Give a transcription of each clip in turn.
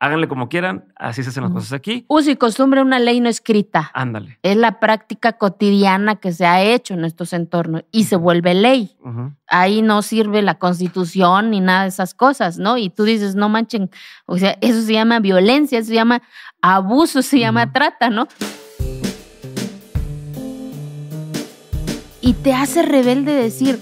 háganle como quieran, así se hacen las cosas aquí. Uso y costumbre, una ley no escrita. Ándale. Es la práctica cotidiana que se ha hecho en estos entornos y se vuelve ley. Ahí no sirve la constitución ni nada de esas cosas, ¿no? Y tú dices, no manchen, o sea, eso se llama violencia, eso se llama abuso, se llama trata, ¿no? y te hace rebelde decir,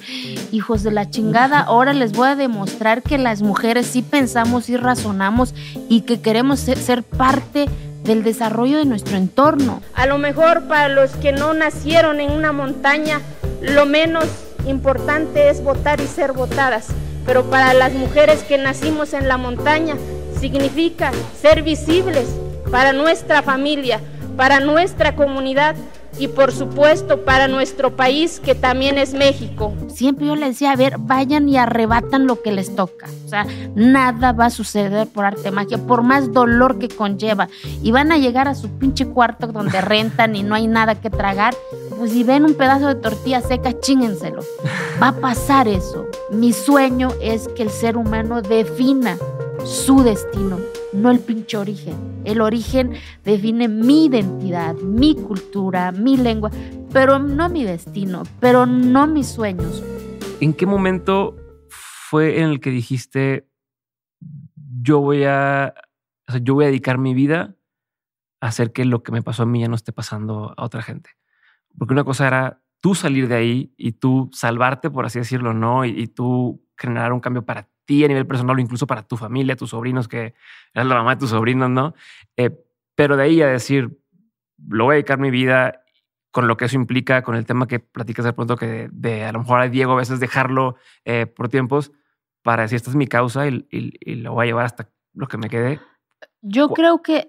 hijos de la chingada, ahora les voy a demostrar que las mujeres sí pensamos, y razonamos y que queremos ser parte del desarrollo de nuestro entorno. A lo mejor para los que no nacieron en una montaña, lo menos importante es votar y ser votadas, pero para las mujeres que nacimos en la montaña, significa ser visibles para nuestra familia, para nuestra comunidad, y por supuesto para nuestro país que también es México. Siempre yo les decía, a ver, vayan y arrebatan lo que les toca. O sea, nada va a suceder por arte magia, por más dolor que conlleva. Y van a llegar a su pinche cuarto donde rentan y no hay nada que tragar. Pues si ven un pedazo de tortilla seca, chíngenselo. Va a pasar eso. Mi sueño es que el ser humano defina su destino, no el pinche origen. El origen define mi identidad, mi cultura, mi lengua, pero no mi destino, pero no mis sueños. ¿En qué momento fue en el que dijiste, yo voy a, yo voy a dedicar mi vida a hacer que lo que me pasó a mí ya no esté pasando a otra gente? Porque una cosa era tú salir de ahí y tú salvarte, por así decirlo, ¿no? Y, tú generar un cambio para ti a nivel personal o incluso para tu familia, tus sobrinos, que eres la mamá de tus sobrinos, ¿no? Eh, pero de ahí a decir, lo voy a dedicar mi vida con lo que eso implica, con el tema que platicas de pronto, que de, a lo mejor a Diego a veces dejarlo eh, por tiempos para decir, esta es mi causa y, lo voy a llevar hasta lo que me quede. Yo creo que,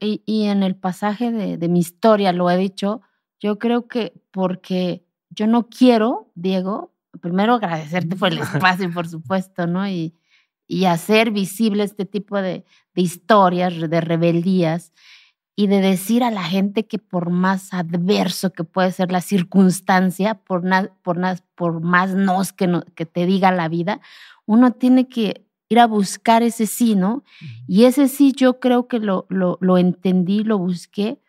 eh, y, en el pasaje de mi historia lo he dicho, yo creo que porque yo no quiero, Diego, primero agradecerte por el espacio, por supuesto, ¿no? Y, hacer visible este tipo de, historias, de rebeldías y de decir a la gente que por más adverso que puede ser la circunstancia, por, por, por más nos que, te diga la vida, uno tiene que ir a buscar ese sí, ¿no? Y ese sí yo creo que lo entendí, lo busqué,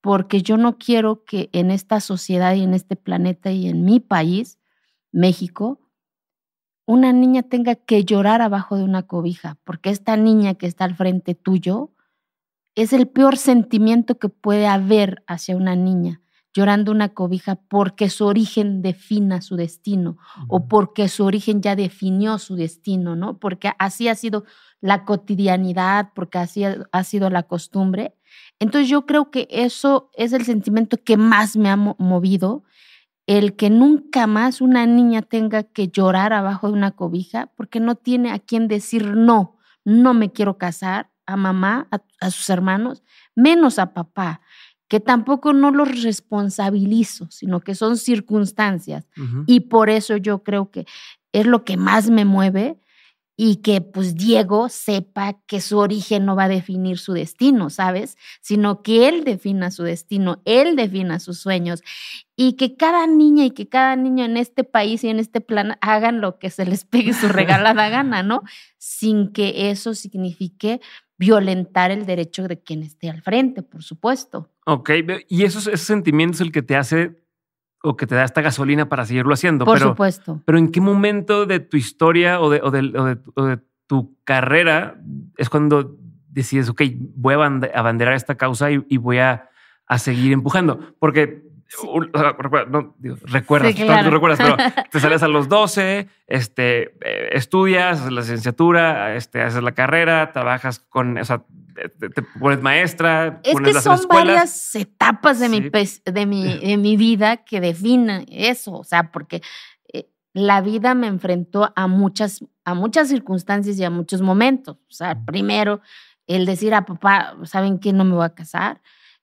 porque yo no quiero que en esta sociedad y en este planeta y en mi país México, una niña tenga que llorar abajo de una cobija, porque esta niña que está al frente tuyo es el peor sentimiento que puede haber hacia una niña llorando una cobija porque su origen defina su destino o porque su origen ya definió su destino, ¿no? Porque así ha sido la cotidianidad, porque así ha, sido la costumbre. Entonces yo creo que eso es el sentimiento que más me ha movido el que nunca más una niña tenga que llorar abajo de una cobija porque no tiene a quien decir no, no me quiero casar a mamá, a, sus hermanos, menos a papá, que tampoco no los responsabilizo, sino que son circunstancias. Y por eso yo creo que es lo que más me mueve, y que pues Diego sepa que su origen no va a definir su destino, ¿sabes? Sino que él defina su destino, él defina sus sueños y que cada niña y que cada niño en este país y en este plan hagan lo que se les pegue su regalada gana, ¿no? Sin que eso signifique violentar el derecho de quien esté al frente, por supuesto. Ok, y esos, ese sentimiento es el que te hace o que te da esta gasolina para seguirlo haciendo. Por supuesto. Pero ¿en qué momento de tu historia o de, tu carrera es cuando decides, ok, voy a abanderar esta causa y, voy a, seguir empujando? Porque... No, digo, recuerdas, recuerdas, pero te sales a los 12, este, eh, estudias, haces la licenciatura, este, haces la carrera, trabajas con, o te, pones maestra. Es que son varias etapas de, mi, mi, vida que definen eso, o sea, porque eh, la vida me enfrentó a muchas, a muchas circunstancias y a muchos momentos. O sea, primero, el decir a papá, ¿saben qué? No me voy a casar.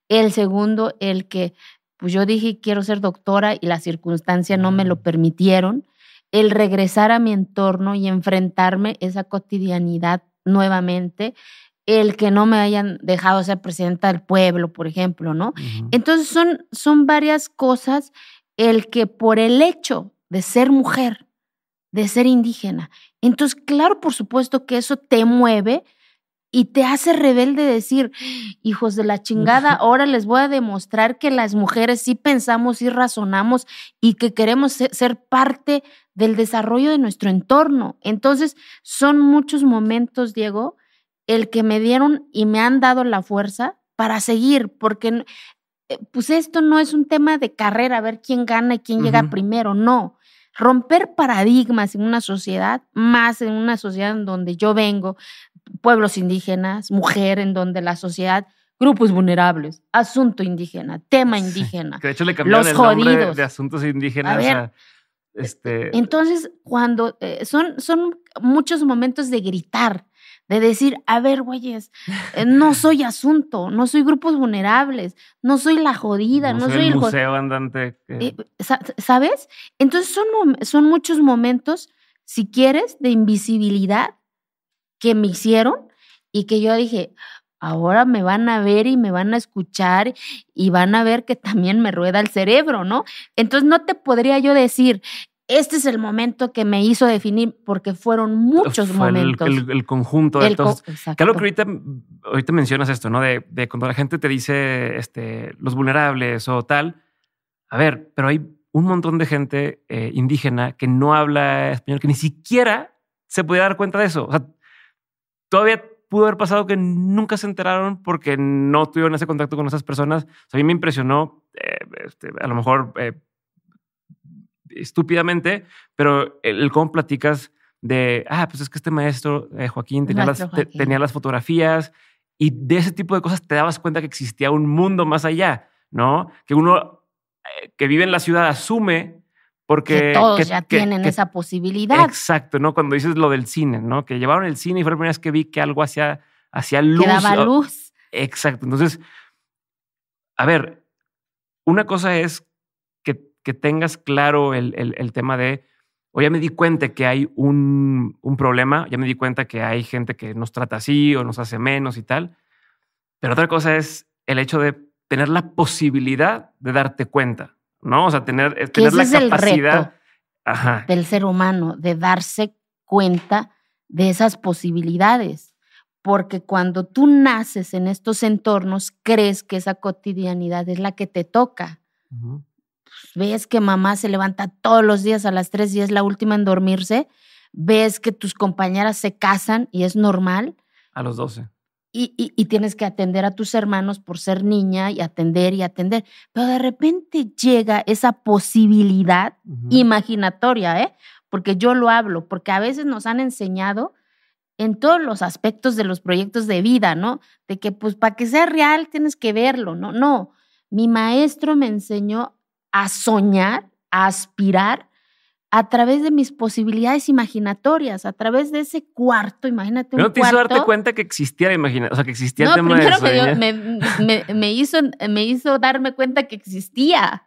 El segundo, el que, pues yo dije, quiero ser doctora y las circunstancias no me lo permitieron. El regresar a mi entorno y enfrentarme esa cotidianidad nuevamente el que no me hayan dejado ser presidenta del pueblo, por ejemplo, ¿no? Entonces son, son varias cosas el que por el hecho de ser mujer, de ser indígena, entonces claro, por supuesto que eso te mueve y te hace rebelde decir, hijos de la chingada, ahora les voy a demostrar que las mujeres sí pensamos, y razonamos y que queremos ser parte del desarrollo de nuestro entorno. Entonces son muchos momentos, Diego, el que me dieron y me han dado la fuerza para seguir, porque eh, pues esto no es un tema de carrera, a ver quién gana y quién llega primero, no. Romper paradigmas en una sociedad, más en una sociedad en donde yo vengo, pueblos indígenas, mujer, en donde la sociedad grupos vulnerables, asunto indígena, tema indígena. de hecho le los jodidos. de asuntos indígenas. Eh, este... Entonces, cuando eh, son, son muchos momentos de gritar, de decir, a ver, güeyes, eh, no soy asunto, no soy grupos vulnerables, no soy la jodida, no, soy, el museo andante. ¿Sabes? Entonces son, son muchos momentos, si quieres, de invisibilidad que me hicieron y que yo dije, ahora me van a ver y me van a escuchar y van a ver que también me rueda el cerebro, ¿no? Entonces no te podría yo decir, este es el momento que me hizo definir, porque fueron muchos momentos. El, conjunto de todos. claro que ahorita, mencionas esto, ¿no? De, cuando la gente te dice este, los vulnerables o tal. A ver, pero hay un montón de gente eh, indígena que no habla español, que ni siquiera se podía dar cuenta de eso. O sea, todavía pudo haber pasado que nunca se enteraron porque no tuvieron ese contacto con esas personas. a mí me impresionó, eh, este, a lo mejor eh, estúpidamente, pero el cómo platicas de, ah, pues es que este maestro eh, Joaquín, tenía las, fotografías y de ese tipo de cosas te dabas cuenta que existía un mundo más allá, ¿no? Que uno eh, que vive en la ciudad asume porque... todos ya tienen esa posibilidad. Exacto, ¿no? Cuando dices lo del cine, ¿no? Que llevaron el cine y fue la primera vez que vi que algo hacía, hacía luz. Que daba luz. Exacto, entonces, a ver, una cosa es que tengas claro el, tema de, o ya me di cuenta que hay un, problema, ya me di cuenta que hay gente que nos trata así o nos hace menos y tal. Pero otra cosa es el hecho de tener la posibilidad de darte cuenta, ¿no? O sea, tener, eh, tener la capacidad del ser humano, de darse cuenta de esas posibilidades. Porque cuando tú naces en estos entornos, crees que esa cotidianidad es la que te toca ves que mamá se levanta todos los días a las 3 y es la última en dormirse, ves que tus compañeras se casan y es normal. A los 12. Y, y, tienes que atender a tus hermanos por ser niña y atender y atender. Pero de repente llega esa posibilidad imaginatoria, ¿eh? Porque yo lo hablo, porque a veces nos han enseñado en todos los aspectos de los proyectos de vida, ¿no? De que pues para que sea real tienes que verlo, ¿no? No, mi maestro me enseñó a soñar, a aspirar a través de mis posibilidades imaginatorias, a través de ese cuarto, imagínate un cuarto. ¿No te hizo darte cuenta que existía la O sea, que existía el tema de dio, me, me, me, hizo, me hizo darme cuenta que existía.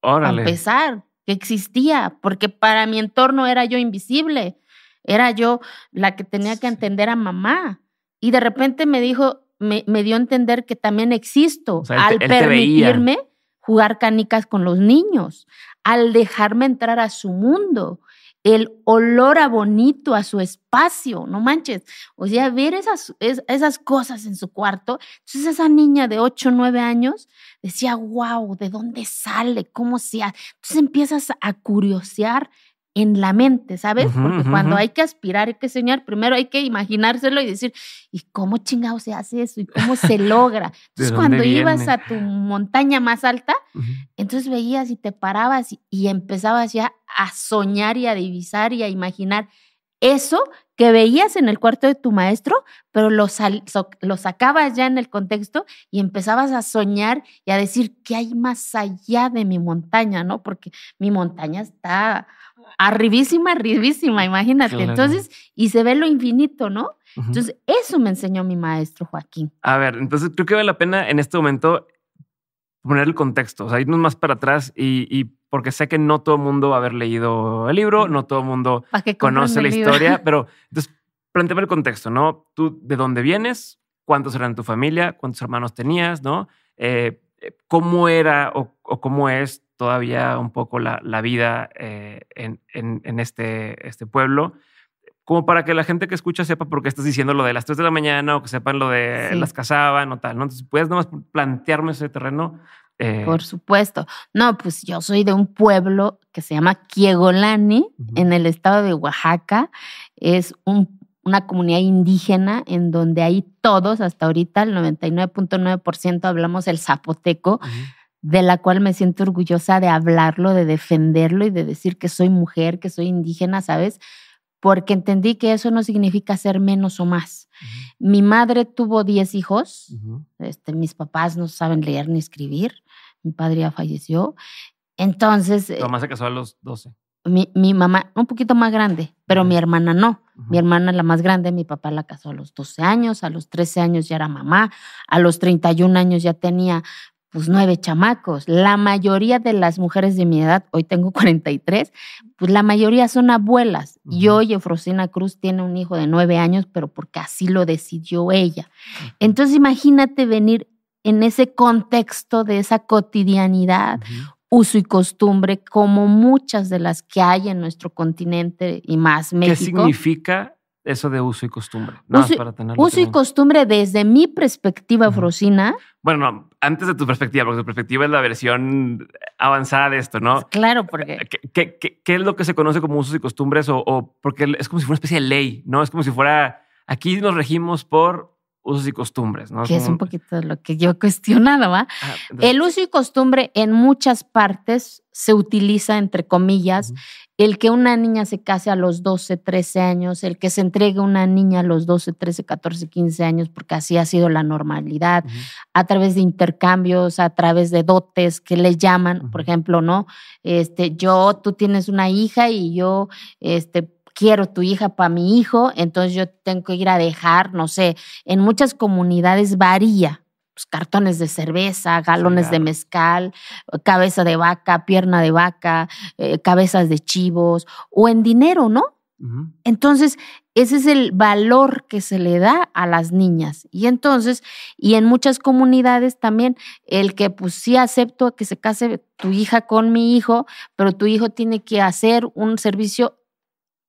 Órale. A pesar que existía, porque para mi entorno era yo invisible. Era yo la que tenía que entender a mamá. Y de repente me dijo, me, dio a entender que también existo. al permitirme jugar canicas con los niños, al dejarme entrar a su mundo, el olor a bonito, a su espacio, no manches. O sea, ver esas, esas cosas en su cuarto. Entonces esa niña de 8, 9 años decía, wow, ¿de dónde sale? ¿Cómo se hace? Entonces empiezas a curiosear en la mente, ¿sabes? Porque cuando hay que aspirar, hay que soñar, primero hay que imaginárselo y decir, ¿y cómo chingado se hace eso? ¿Y cómo se logra? Entonces, cuando ibas a tu montaña más alta, entonces veías y te parabas y empezabas ya a soñar y a divisar y a imaginar eso que veías en el cuarto de tu maestro, pero lo, lo sacabas ya en el contexto y empezabas a soñar y a decir que hay más allá de mi montaña, ¿no? Porque mi montaña está arribísima, arribísima, imagínate. Entonces, y se ve lo infinito, ¿no? Entonces, eso me enseñó mi maestro Joaquín. A ver, entonces creo que vale la pena en este momento poner el contexto, o sea, irnos más para atrás y, y porque sé que no todo el mundo va a haber leído el libro, no todo el mundo conoce la historia, pero entonces planteame el contexto, ¿no? Tú de dónde vienes, cuántos eran tu familia, cuántos hermanos tenías, ¿no? Eh, eh, cómo era o, o, cómo es todavía un poco la, la vida eh, en, en, en, este, este pueblo como para que la gente que escucha sepa por qué estás diciendo lo de las 3 de la mañana o que sepan lo de las casaban o tal, ¿no? Entonces, puedes nomás plantearme ese terreno. Eh, por supuesto. No, pues yo soy de un pueblo que se llama Kiegolani, en el estado de Oaxaca. Es una comunidad indígena en donde hay todos, hasta ahorita el 99.9% hablamos el zapoteco. de la cual me siento orgullosa de hablarlo, de defenderlo y de decir que soy mujer, que soy indígena, ¿sabes? porque entendí que eso no significa ser menos o más. Mi madre tuvo 10 hijos, este, mis papás no saben leer ni escribir, mi padre ya falleció. Entonces... Tu eh, mamá se casó a los 12. Mi, mamá, un poquito más grande, pero mi hermana no. Mi hermana la más grande, mi papá la casó a los 12 años, a los 13 años ya era mamá, a los 31 años ya tenía pues nueve chamacos. La mayoría de las mujeres de mi edad, hoy tengo 43, pues la mayoría son abuelas. Yo y Efrosina Cruz tiene un hijo de nueve años, pero porque así lo decidió ella. Entonces imagínate venir en ese contexto de esa cotidianidad, uso y costumbre, como muchas de las que hay en nuestro continente y más México. ¿Qué significa eso de uso y costumbre. uso, y costumbre desde mi perspectiva, Frosina. Bueno, antes de tu perspectiva, porque tu perspectiva es la versión avanzada de esto, ¿no? Pues claro, porque... ¿Qué, es lo que se conoce como usos y costumbres? o, porque es como si fuera una especie de ley, ¿no? Es como si fuera, aquí nos regimos por usos y costumbres, ¿no? Que es un poquito lo que yo cuestionaba. cuestionado, el uso y costumbre en muchas partes se utiliza, entre comillas, el que una niña se case a los 12, 13 años, el que se entregue una niña a los 12, 13, 14, 15 años, porque así ha sido la normalidad, a través de intercambios, a través de dotes que le llaman, por ejemplo, ¿no? Este, yo, tú tienes una hija y yo, este, quiero tu hija para mi hijo, entonces yo tengo que ir a dejar, no sé, en muchas comunidades varía. Pues, cartones de cerveza, galones de mezcal, cabeza de vaca, pierna de vaca, eh, cabezas de chivos, o en dinero, ¿no? Entonces, ese es el valor que se le da a las niñas. Y entonces, y en muchas comunidades también, el que pues sí acepto que se case tu hija con mi hijo, pero tu hijo tiene que hacer un servicio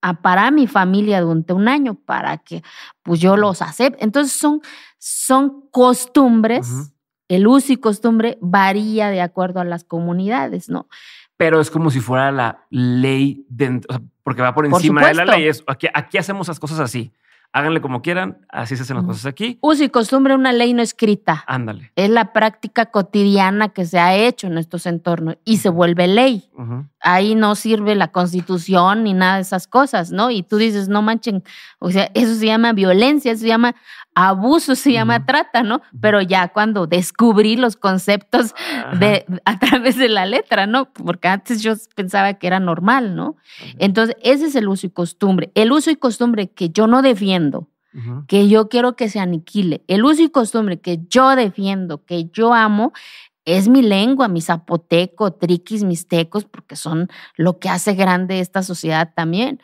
a para mi familia durante un año para que pues yo los acepte. Entonces son, son costumbres, el uso y costumbre varía de acuerdo a las comunidades, ¿no? Pero es como si fuera la ley, porque va por encima de la ley. aquí, aquí hacemos las cosas así háganle como quieran, así se hacen las cosas aquí. Uso y costumbre, una ley no escrita. Ándale. Es la práctica cotidiana que se ha hecho en estos entornos y se vuelve ley. Ahí no sirve la constitución ni nada de esas cosas, ¿no? Y tú dices, no manchen, o sea, eso se llama violencia, eso se llama abuso se llama trata, ¿no? Pero ya cuando descubrí los conceptos de, a través de la letra, ¿no? Porque antes yo pensaba que era normal, ¿no? Entonces, ese es el uso y costumbre. El uso y costumbre que yo no defiendo, que yo quiero que se aniquile. El uso y costumbre que yo defiendo, que yo amo, es mi lengua, mi zapoteco, triquis, mis tecos, porque son lo que hace grande esta sociedad también.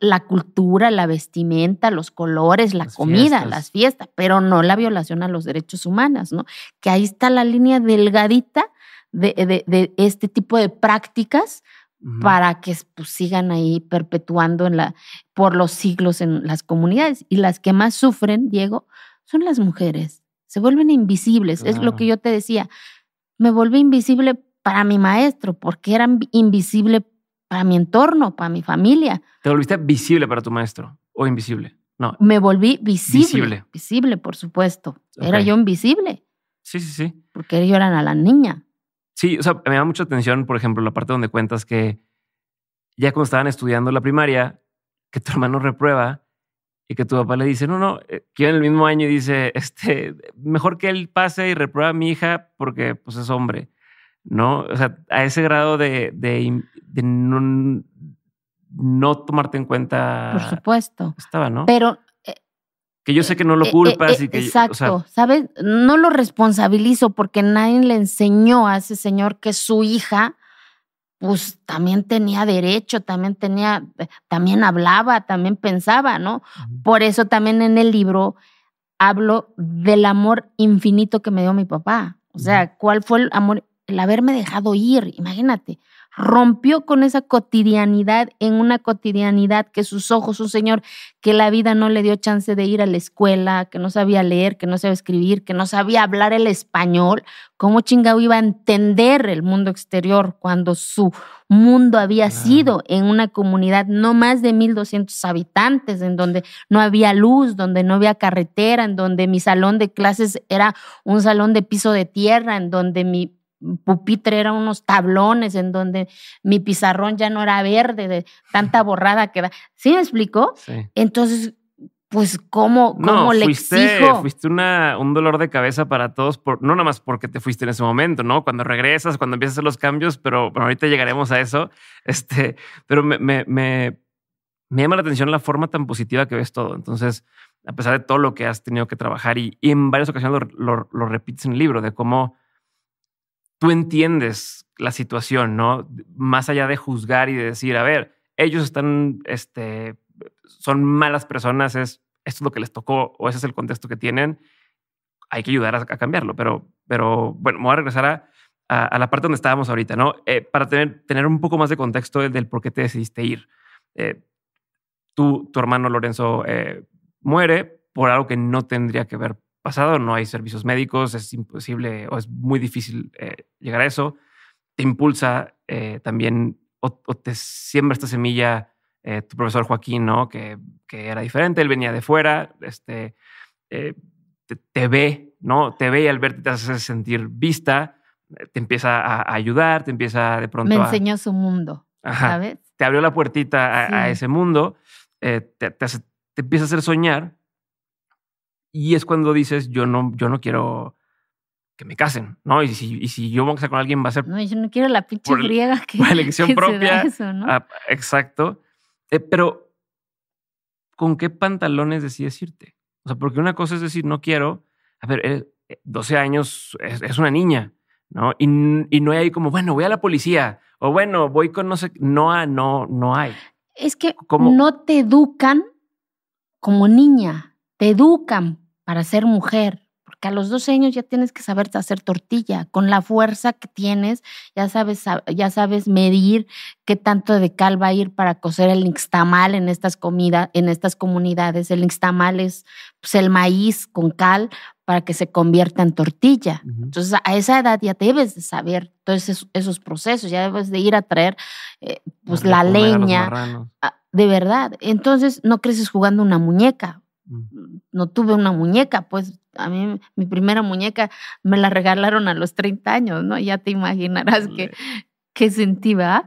la cultura, la vestimenta, los colores, la comida, las fiestas, pero no la violación a los derechos humanos, ¿no? Que ahí está la línea delgadita de, este tipo de prácticas para que pues, sigan ahí perpetuando en la, por los siglos en las comunidades. Y las que más sufren, Diego, son las mujeres se vuelven invisibles. Es lo que yo te decía. Me volví invisible para mi maestro, porque era invisible para mi entorno, para mi familia. ¿Te volviste visible para tu maestro o invisible? No. Me volví visible. Visible, por supuesto. Era yo invisible. Sí, sí, sí. Porque ellos eran a la niña. Sí, o sea, me da mucha atención, por ejemplo, la parte donde cuentas que ya cuando estaban estudiando la primaria, que tu hermano reprueba y que tu papá le dice, no, no, eh, que en el mismo año y dice, este, mejor que él pase y reprueba a mi hija porque pues es hombre, ¿no? O sea, a ese grado de, de, no, no, tomarte en cuenta. Por supuesto. Estaba, ¿no? Pero... Eh, que yo sé que no lo eh, culpas y que... Exacto, ¿sabes? No lo responsabilizo porque nadie le enseñó a ese señor que su hija pues también tenía derecho, también tenía, eh, también hablaba, también pensaba, ¿no? Por eso también en el libro hablo del amor infinito que me dio mi papá. O sea, ¿cuál fue el amor? El haberme dejado ir, imagínate rompió con esa cotidianidad en una cotidianidad que sus ojos, un señor que la vida no le dio chance de ir a la escuela, que no sabía leer, que no sabía escribir, que no sabía hablar el español, ¿cómo chingado iba a entender el mundo exterior cuando su mundo había sido en una comunidad no más de 1200 habitantes, en donde no había luz, donde no había carretera, en donde mi salón de clases era un salón de piso de tierra, en donde mi pupitre eran unos tablones en donde mi pizarrón ya no era verde de tanta borrada que da. ¿Sí me explicó? Entonces, pues, ¿cómo, no, le fuiste, Fuiste una, un dolor de cabeza para todos, no nada más porque te fuiste en ese momento, ¿no? Cuando regresas, cuando empiezas a hacer los cambios, pero ahorita llegaremos a eso. Este, pero me, me, llama la atención la forma tan positiva que ves todo. Entonces, a pesar de todo lo que has tenido que trabajar y, en varias ocasiones lo repites en el libro, de cómo tú entiendes la situación, ¿no? Más allá de juzgar y de decir, a ver, ellos están, este, son malas personas, es, esto es lo que les tocó o ese es el contexto que tienen, hay que ayudar a, cambiarlo. Pero, pero bueno, me voy a regresar a, la parte donde estábamos ahorita, ¿no? Eh, para tener, tener un poco más de contexto del, por qué te decidiste ir. Eh, tú, tu hermano Lorenzo eh, muere por algo que no tendría que ver pasado, no hay servicios médicos, es imposible o es muy difícil eh, llegar a eso. Te impulsa eh, también o, te siembra esta semilla eh, tu profesor Joaquín, ¿no? Que, era diferente, él venía de fuera, este, te, ve, ¿no? Te ve y al verte te hace sentir vista, te empieza a, ayudar, te empieza de pronto. Me enseñó su mundo, ¿sabes? Te abrió la puertita a, ese mundo, te empieza a hacer soñar y es cuando dices, yo no, yo no quiero que me casen, ¿no? Y si, y si yo voy a casar con alguien va a ser... No, yo no quiero la pinche griega que... Por elección propia. Ah, exacto. Eh, pero, ¿con qué pantalones decides irte? O sea, porque una cosa es decir, no quiero, a ver, 12 eh, años es, una niña, ¿no? Y, no hay ahí como, bueno, voy a la policía o bueno, voy con no sé, no, no, no hay. Es que no te educan como niña, te educan para ser mujer, porque a los 12 años ya tienes que saber hacer tortilla, con la fuerza que tienes, ya sabes, ya sabes medir qué tanto de cal va a ir para cocer el nixtamal en estas comidas, en estas comunidades. El nixtamal es pues, el maíz con cal para que se convierta en tortilla. Entonces, a esa edad ya debes de saber todos esos, procesos, ya debes de ir a traer eh, pues, la leña. Ah, de verdad. Entonces, no creces jugando una muñeca, Mm. no tuve una muñeca, pues a mí mi primera muñeca me la regalaron a los 30 años, ¿no? Ya te imaginarás qué que, sentí, ¿verdad?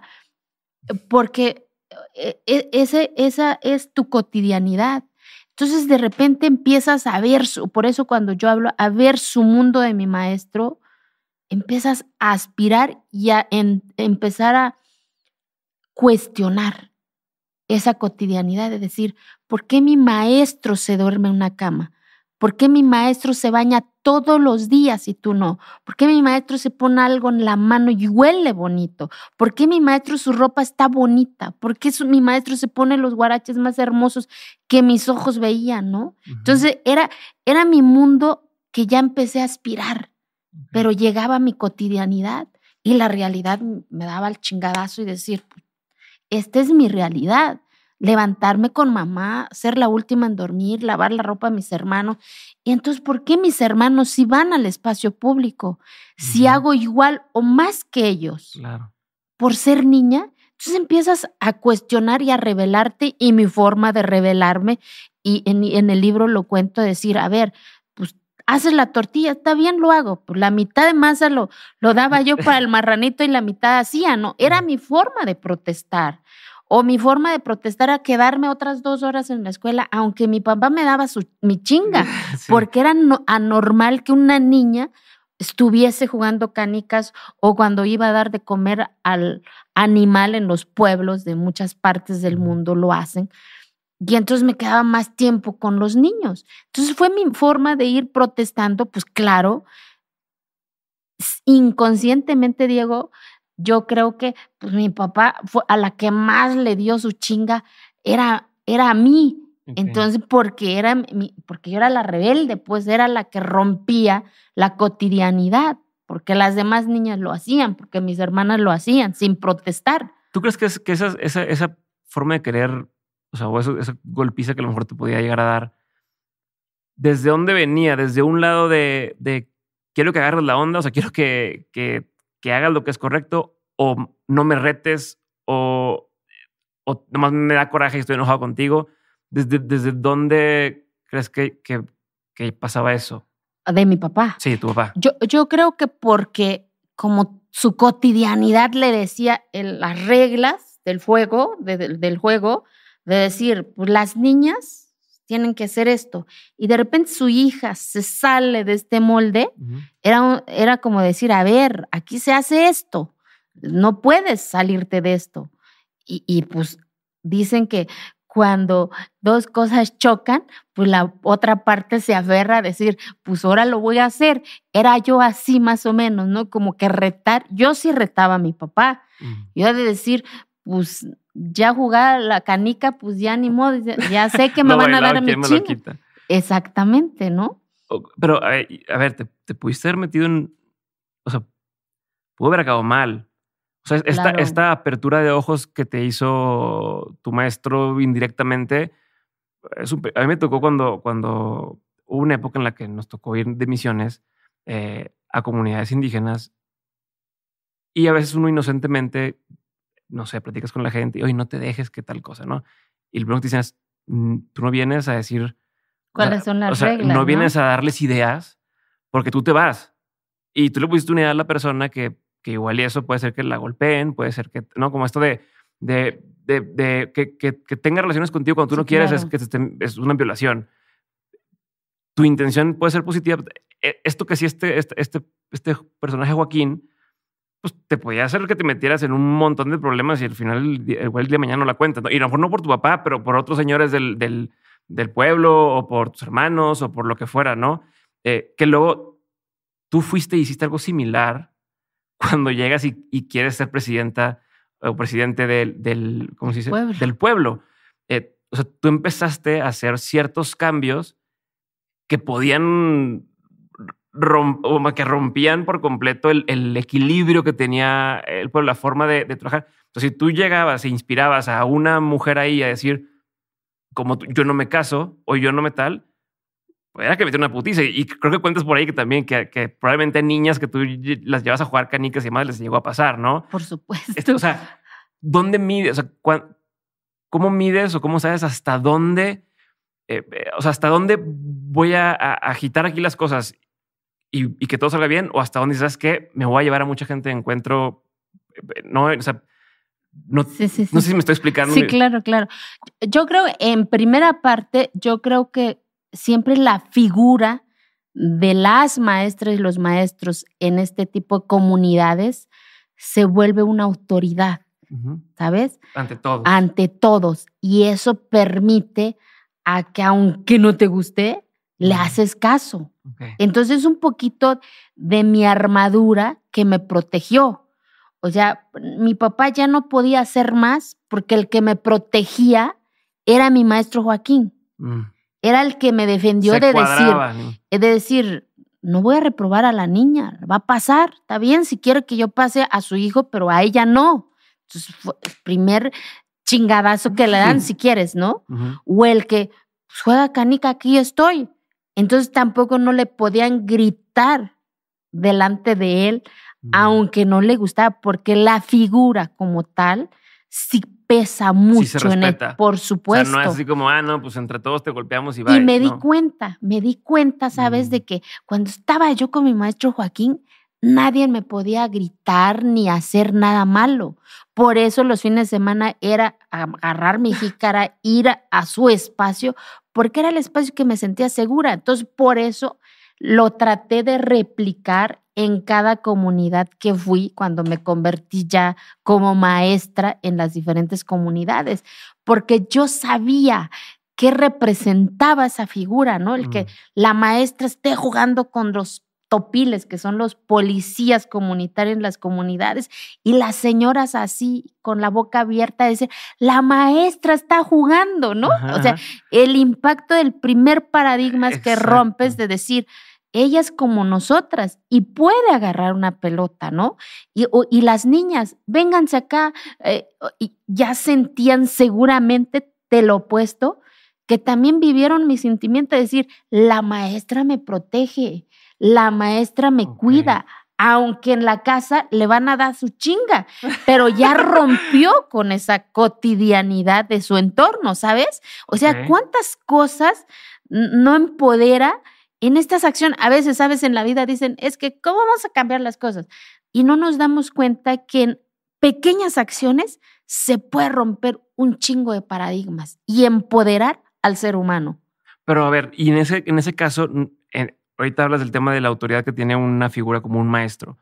Porque eh, e, ese, esa es tu cotidianidad. Entonces de repente empiezas a ver, su, por eso cuando yo hablo, a ver su mundo de mi maestro, empiezas a aspirar y a empezar a cuestionar esa cotidianidad de decir, ¿por qué mi maestro se duerme en una cama? ¿Por qué mi maestro se baña todos los días y tú no? ¿Por qué mi maestro se pone algo en la mano y huele bonito? ¿Por qué mi maestro su ropa está bonita? ¿Por qué mi maestro se pone los guaraches más hermosos que mis ojos veían, no? Entonces era, era mi mundo que ya empecé a aspirar, pero llegaba mi cotidianidad y la realidad me daba el chingadazo y decir, esta es mi realidad. Levantarme con mamá, ser la última en dormir, lavar la ropa a mis hermanos. Y entonces, ¿por qué mis hermanos si van al espacio público, si hago igual o más que ellos? Claro. Por ser niña, entonces empiezas a cuestionar y a revelarte y mi forma de revelarme, y en, el libro lo cuento, decir, a ver, pues haces la tortilla, está bien, lo hago, pues la mitad de masa lo, lo daba yo para el marranito y la mitad hacía, ¿no? Era mi forma de protestar o mi forma de protestar era quedarme otras dos horas en la escuela, aunque mi papá me daba su, mi chinga, porque era anormal que una niña estuviese jugando canicas o cuando iba a dar de comer al animal en los pueblos de muchas partes del mundo lo hacen. Y entonces me quedaba más tiempo con los niños. Entonces fue mi forma de ir protestando, pues claro, inconscientemente, Diego, yo creo que pues, mi papá a la que más le dio su chinga era, era a mí. Entonces, porque, era mi, porque yo era la rebelde, pues era la que rompía la cotidianidad, porque las demás niñas lo hacían, porque mis hermanas lo hacían, sin protestar. ¿Tú crees que, esa, esa, forma de querer, o sea, o esa golpiza que a lo mejor te podía llegar a dar, desde dónde venía? ¿Desde un lado de, quiero que agarres la onda? O sea, quiero que que hagas lo que es correcto o no me retes o, o nomás me da coraje y estoy enojado contigo. ¿Desde, desde dónde crees que, que, pasaba eso? De mi papá. Sí, tu papá. Yo, yo creo que porque como su cotidianidad le decía las reglas del fuego, del juego, de decir, pues las niñas tienen que hacer esto. Y de repente su hija se sale de este molde, era, era como decir, a ver, aquí se hace esto, no puedes salirte de esto. Y, y pues dicen que cuando dos cosas chocan, pues la otra parte se aferra a decir, pues ahora lo voy a hacer. Era yo así más o menos, ¿no? Como que retar, yo sí retaba a mi papá. Yo de decir, pues ya jugaba la canica, pues ya ni modo, ya sé que me van a dar mi chingo. Exactamente, ¿no? Pero, a ver, te, pudiste haber metido en. O sea, pudo haber acabado mal. O sea, esta, apertura de ojos que te hizo tu maestro indirectamente. Eh, a mí me tocó cuando, cuando hubo una época en la que nos tocó ir de misiones eh, a comunidades indígenas y a veces uno inocentemente no sé, platicas con la gente y, hoy no te dejes que tal cosa, ¿no? Y primero que te dicen, mm, tú no vienes a decir... ¿Cuáles son las reglas? No, vienes a darles ideas porque tú te vas. Y tú le pusiste una idea a la persona que, igual y eso puede ser que la golpeen, puede ser que, ¿no? Como esto de, de, de, que, que, tenga relaciones contigo cuando tú no quieres es, que es una violación. Tu intención puede ser positiva. E, esto que sí este, este, este, este personaje Joaquín pues te podía hacer que te metieras en un montón de problemas y al final el día, el día de mañana no la cuentas. Y a lo mejor no por tu papá, pero por otros señores del, pueblo o por tus hermanos o por lo que fuera, ¿no? Eh, que luego tú fuiste y hiciste algo similar cuando llegas y, quieres ser presidenta o presidente del, del Pueblo. Del pueblo. Eh, o sea, tú empezaste a hacer ciertos cambios que podían que rompían por completo el, equilibrio que tenía él por la forma de, trabajar. Entonces, si tú llegabas e inspirabas a una mujer ahí a decir, como yo no me caso o yo no me tal, pues era que meter una putiza. Y creo que cuentas por ahí que también, que, probablemente niñas que tú las llevas a jugar canicas y demás les llegó a pasar, ¿no? Por supuesto. Este, o sea, ¿dónde mides? O sea, ¿Cómo mides o cómo sabes hasta dónde? Eh, eh, o sea, hasta dónde voy a, agitar aquí las cosas y, que todo salga bien o hasta donde sabes que me voy a llevar a mucha gente de encuentro. No, no, no sé si me estoy explicando. Sí, claro, claro. Yo creo, en primera parte, yo creo que siempre la figura de las maestras y los maestros en este tipo de comunidades se vuelve una autoridad, ¿sabes? Ante todos. Ante todos. Y eso permite a que aunque no te guste, le haces caso. Entonces, un poquito de mi armadura que me protegió. O sea, mi papá ya no podía hacer más porque el que me protegía era mi maestro Joaquín. Mm. Era el que me defendió de decir, ¿no? Eh, de decir, no voy a reprobar a la niña, va a pasar, está bien si quiere que yo pase a su hijo, pero a ella no. Entonces, fue el primer chingadazo que le dan si quieres, ¿no? O el que pues, juega canica, aquí estoy. Entonces tampoco no le podían gritar delante de él, mm. aunque no le gustaba, porque la figura como tal sí pesa mucho en él, por supuesto. O sea, no es así como, ah, no, pues entre todos te golpeamos y va. Y me di cuenta, me di cuenta, ¿sabes? Mm. De que cuando estaba yo con mi maestro Joaquín, Nadie me podía gritar ni hacer nada malo. Por eso los fines de semana era agarrar mi jícara, ir a, su espacio, porque era el espacio que me sentía segura. Entonces, por eso lo traté de replicar en cada comunidad que fui cuando me convertí ya como maestra en las diferentes comunidades, porque yo sabía qué representaba esa figura, ¿no? El que mm. la maestra esté jugando con los topiles, que son los policías comunitarios en las comunidades, y las señoras así, con la boca abierta, dicen, la maestra está jugando, ¿no? O sea, el impacto del primer paradigma es que rompes de decir, ellas como nosotras y puede agarrar una pelota, ¿no? Y, las niñas, vénganse acá, eh, y ya sentían seguramente de lo opuesto, que también vivieron mi sentimiento de decir, la maestra me protege, la maestra me cuida, aunque en la casa le van a dar su chinga, pero ya rompió con esa cotidianidad de su entorno, ¿sabes? O sea, ¿cuántas cosas no empodera? en estas acciones, a veces, sabes, en la vida dicen, es que, ¿cómo vamos a cambiar las cosas? Y no nos damos cuenta que en pequeñas acciones se puede romper un chingo de paradigmas y empoderar al ser humano. Pero a ver, y en ese, en ese caso, en, Ahorita hablas del tema de la autoridad que tiene una figura como un maestro.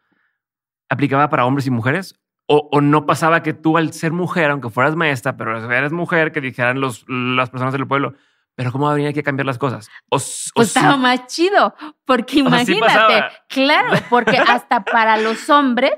¿Aplicaba para hombres y mujeres? O, no pasaba que tú al ser mujer, aunque fueras maestra, pero eres mujer, que dijeran los, las personas del pueblo, pero ¿cómo habría que cambiar las cosas? O, pues estaba más chido, porque imagínate, claro, porque hasta para los hombres,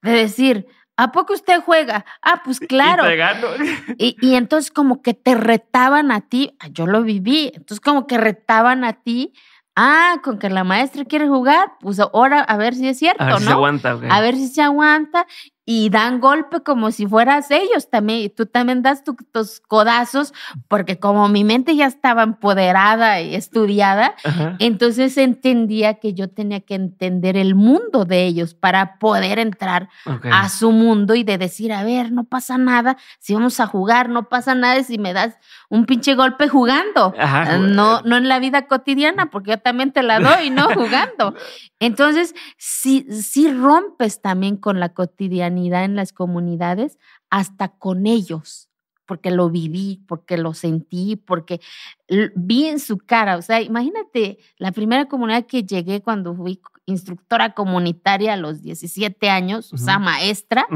de decir, ¿a poco usted juega? Ah, pues claro. Y, y entonces como que te retaban a ti, yo lo viví, entonces como que retaban a ti Ah, con que la maestra quiere jugar, pues ahora a ver si es cierto, a ver si ¿no? Se aguanta, A ver si se aguanta y dan golpe como si fueras ellos también. tú también das tus codazos, porque como mi mente ya estaba empoderada y estudiada, entonces entendía que yo tenía que entender el mundo de ellos para poder entrar a su mundo y de decir, a ver, no pasa nada, si vamos a jugar, no pasa nada si me das un pinche golpe jugando. Ah, no, no en la vida cotidiana, porque yo también te la doy, ¿no? jugando. Entonces, si, si rompes también con la cotidiana en las comunidades hasta con ellos, porque lo viví, porque lo sentí, porque vi en su cara. O sea, imagínate la primera comunidad que llegué cuando fui instructora comunitaria a los 17 años, o sea, maestra.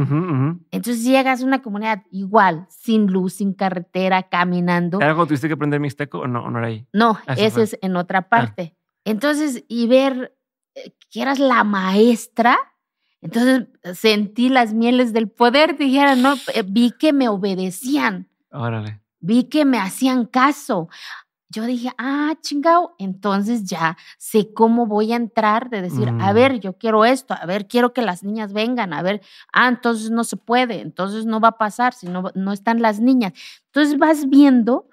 Entonces llegas a una comunidad igual, sin luz, sin carretera, caminando. ¿Algo tuviste que aprender mixteco o no, no era ahí? No, ah, eso, es en otra parte. Ah. Entonces, y ver eh, que eras la maestra entonces eh, sentí las mieles del poder, dijeron, no, eh, vi que me obedecían. Órale. Vi que me hacían caso. Yo dije, ah, chingao, entonces ya sé cómo voy a entrar de decir, a mm. ver, yo quiero esto, a ver, quiero que las niñas vengan, a ver, ah, entonces no se puede, entonces no va a pasar si no, no están las niñas. Entonces vas viendo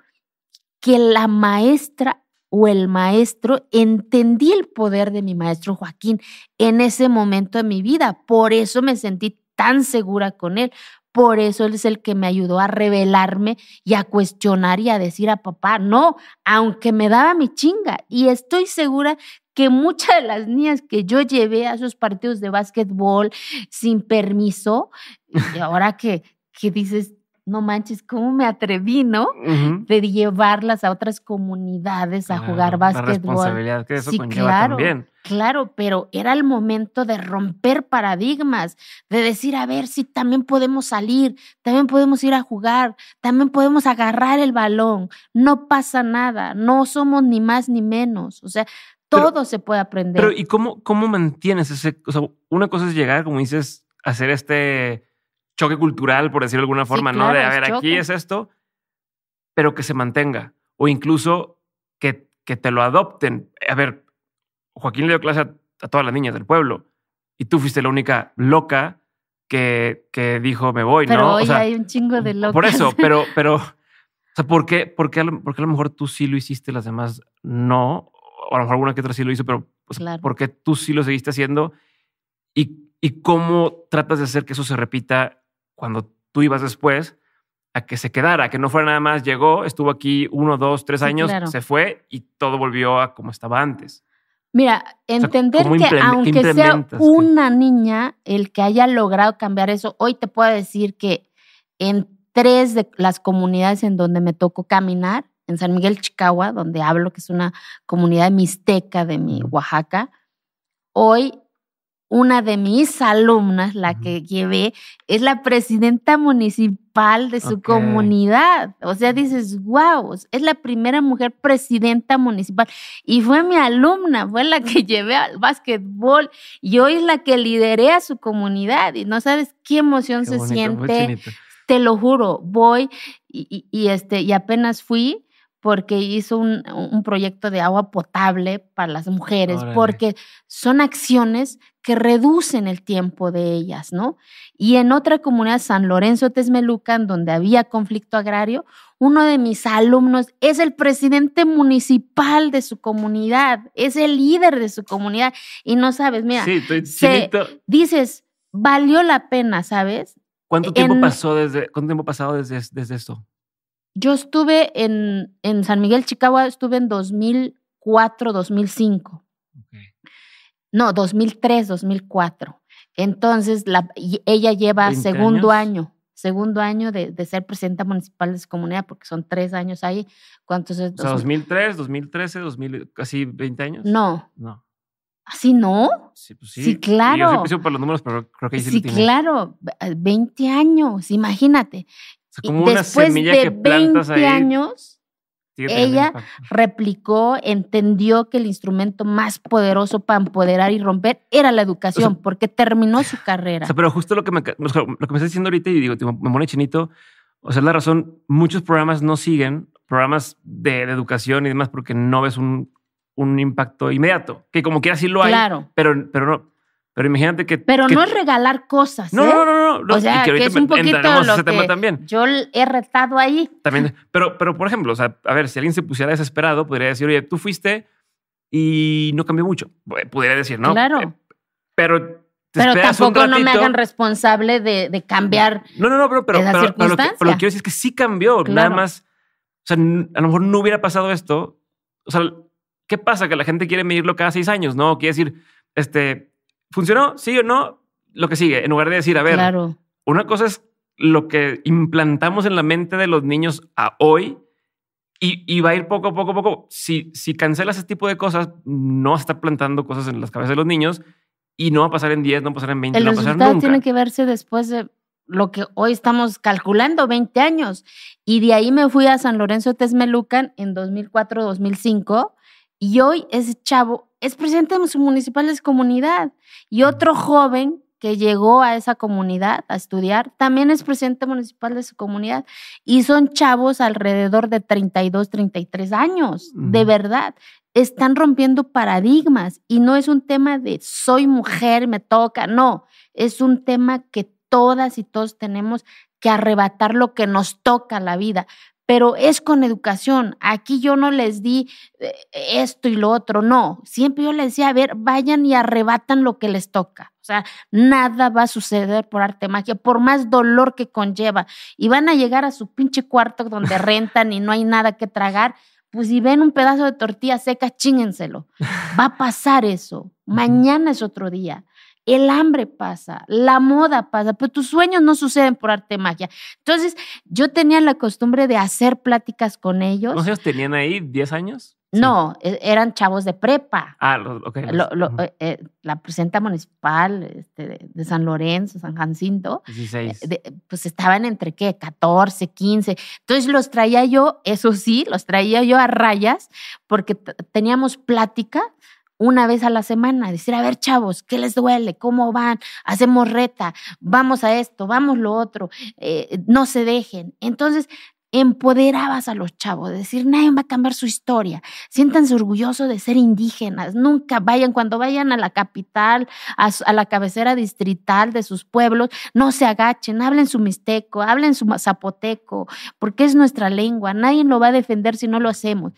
que la maestra o el maestro, entendí el poder de mi maestro Joaquín en ese momento de mi vida. Por eso me sentí tan segura con él. Por eso él es el que me ayudó a revelarme y a cuestionar y a decir a papá, no, aunque me daba mi chinga. Y estoy segura que muchas de las niñas que yo llevé a esos partidos de básquetbol sin permiso, ahora que, que dices, no manches, ¿cómo me atreví, no? De llevarlas a otras comunidades a jugar básquetbol. claro, Claro, pero era el momento de romper paradigmas, de decir, a ver, si sí, también podemos salir, también podemos ir a jugar, también podemos agarrar el balón, no pasa nada, no somos ni más ni menos. O sea, todo se puede aprender. Pero, ¿y cómo, cómo mantienes ese? O sea, una cosa es llegar, como dices, hacer este choque cultural, por decirlo de alguna forma, ¿no? De, a ver, aquí es esto, pero que se mantenga. O incluso que, te lo adopten. A ver, Joaquín le dio clase a, todas las niñas del pueblo y tú fuiste la única loca que, dijo, me voy, ¿no? Hoy o sea, hay un chingo de locas. Por eso, pero, pero, o sea, ¿por qué, por, qué, a lo mejor tú sí lo hiciste, las demás no? O a lo mejor alguna que otra sí lo hizo, pero pues, ¿por qué tú sí lo seguiste haciendo? Y, y cómo tratas de hacer que eso se repita cuando tú ibas después a que se quedara, que no fuera nada más, llegó, estuvo aquí uno, dos, tres años, se fue y todo volvió a como estaba antes. Mira, entender que aunque sea una niña, el que haya logrado cambiar eso, hoy te puedo decir que en tres de las comunidades en donde me tocó caminar, en San Miguel Chicagua, donde hablo que es una comunidad mixteca de mi Oaxaca, hoy una de mis alumnas, la que llevé, es la presidenta municipal de su comunidad. O sea, dices, wow, es la primera mujer presidenta municipal. Y fue mi alumna, fue la que llevé al básquetbol y hoy es la que lideré a su comunidad. Y no sabes qué emoción se siente. Te lo juro, voy y, este, y apenas fui porque hizo un, proyecto de agua potable para las mujeres, porque son acciones que reducen el tiempo de ellas, ¿no? Y en otra comunidad, San Lorenzo Tesmelucan, donde había conflicto agrario, uno de mis alumnos es el presidente municipal de su comunidad, es el líder de su comunidad, y no sabes, mira, dices, valió la pena, ¿sabes? ¿Cuánto tiempo pasó desde, cuánto tiempo pasado desde, desde esto? Yo estuve en, San Miguel, Chicago, estuve en 2004, 2005. No, 2003, 2004. Entonces, la, ella lleva segundo año, segundo año de, ser presidenta municipal de su comunidad, porque son tres años ahí. ¿Cuántos es? O sea, 2003, 2013, 2000, casi 20 años. No. No. ¿Así no? Sí, pues sí. sí claro. Yo por los números, pero creo que sí, sí claro, 20 años, imagínate como una semilla que plantas 20 años, ella replicó, entendió que el instrumento más poderoso para empoderar y romper era la educación, porque terminó su carrera. O sea, pero justo lo que me, lo que me estás diciendo ahorita, y digo, me pone chinito, o sea, la razón, muchos programas no siguen, programas de, educación y demás, porque no ves un, un impacto inmediato, que como quieras sí lo hay, claro. pero, pero no. Pero imagínate que. Pero no es regalar cosas. No, no, ¿eh? no, o sea, que, es un poquito también. Yo he retado ahí. También, pero, pero por ejemplo, a ver, si alguien se pusiera desesperado, podría decir, oye, tú fuiste y no cambió mucho. Podría decir, ¿no? Claro. Eh, pero tampoco no me hagan responsable de, de, cambiar. No, no, no, pero, pero, lo, que, quiero decir es que sí cambió. Nada más, o sea, a lo mejor no hubiera pasado esto. O sea, ¿qué pasa? Que la gente quiere medirlo cada seis años, ¿no? Quiere decir, este, ¿funcionó? ¿Sí o no? lo que sigue, en lugar de decir, a ver, claro. una cosa es lo que implantamos en la mente de los niños a hoy y, va a ir poco a poco a poco. Si, si cancelas ese tipo de cosas, no vas a estar plantando cosas en las cabezas de los niños y no va a pasar en 10, no va a pasar en 20, no va a pasar resultado nunca. tiene que verse después de lo que hoy estamos calculando, 20 años. Y de ahí me fui a San Lorenzo Tezmelucan en 2004, 2005. Y hoy ese chavo es presidente municipal de su comunidad. Y otro joven que llegó a esa comunidad a estudiar, también es presidente municipal de su comunidad y son chavos alrededor de 32, 33 años, de verdad. Están rompiendo paradigmas y no es un tema de soy mujer, me toca, no, es un tema que todas y todos tenemos que arrebatar lo que nos toca la vida, pero es con educación. Aquí yo no les di eh, esto y lo otro, no. Siempre yo les decía, a ver, vayan y arrebatan lo que les toca. O sea, nada va a suceder por arte magia, por más dolor que conlleva. Y van a llegar a su pinche cuarto donde rentan y no hay nada que tragar. Pues si ven un pedazo de tortilla seca, chíngenselo. Va a pasar eso. Mañana es otro día el hambre pasa, la moda pasa, pero tus sueños no suceden por arte de magia. Entonces, yo tenía la costumbre de hacer pláticas con ellos. ¿No ellos tenían ahí 10 años? No, e, eran chavos de prepa. Ah, Lo, eh, eh, la presidenta municipal este, de, San Lorenzo, San Jacinto. 16. Eh, pues estaban entre, ¿qué? 14, 15. Entonces los traía yo, eso sí, los traía yo a rayas porque teníamos plática una vez a la semana, decir, a ver chavos, ¿qué les duele? ¿Cómo van? Hacemos reta, vamos a esto, vamos lo otro, eh, no se dejen. Entonces, empoderabas a los chavos, decir, nadie va a cambiar su historia, siéntanse orgullosos de ser indígenas, nunca vayan, cuando vayan a la capital, a, la cabecera distrital de sus pueblos, no se agachen, hablen su mixteco, hablen su zapoteco, porque es nuestra lengua, nadie lo va a defender si no lo hacemos.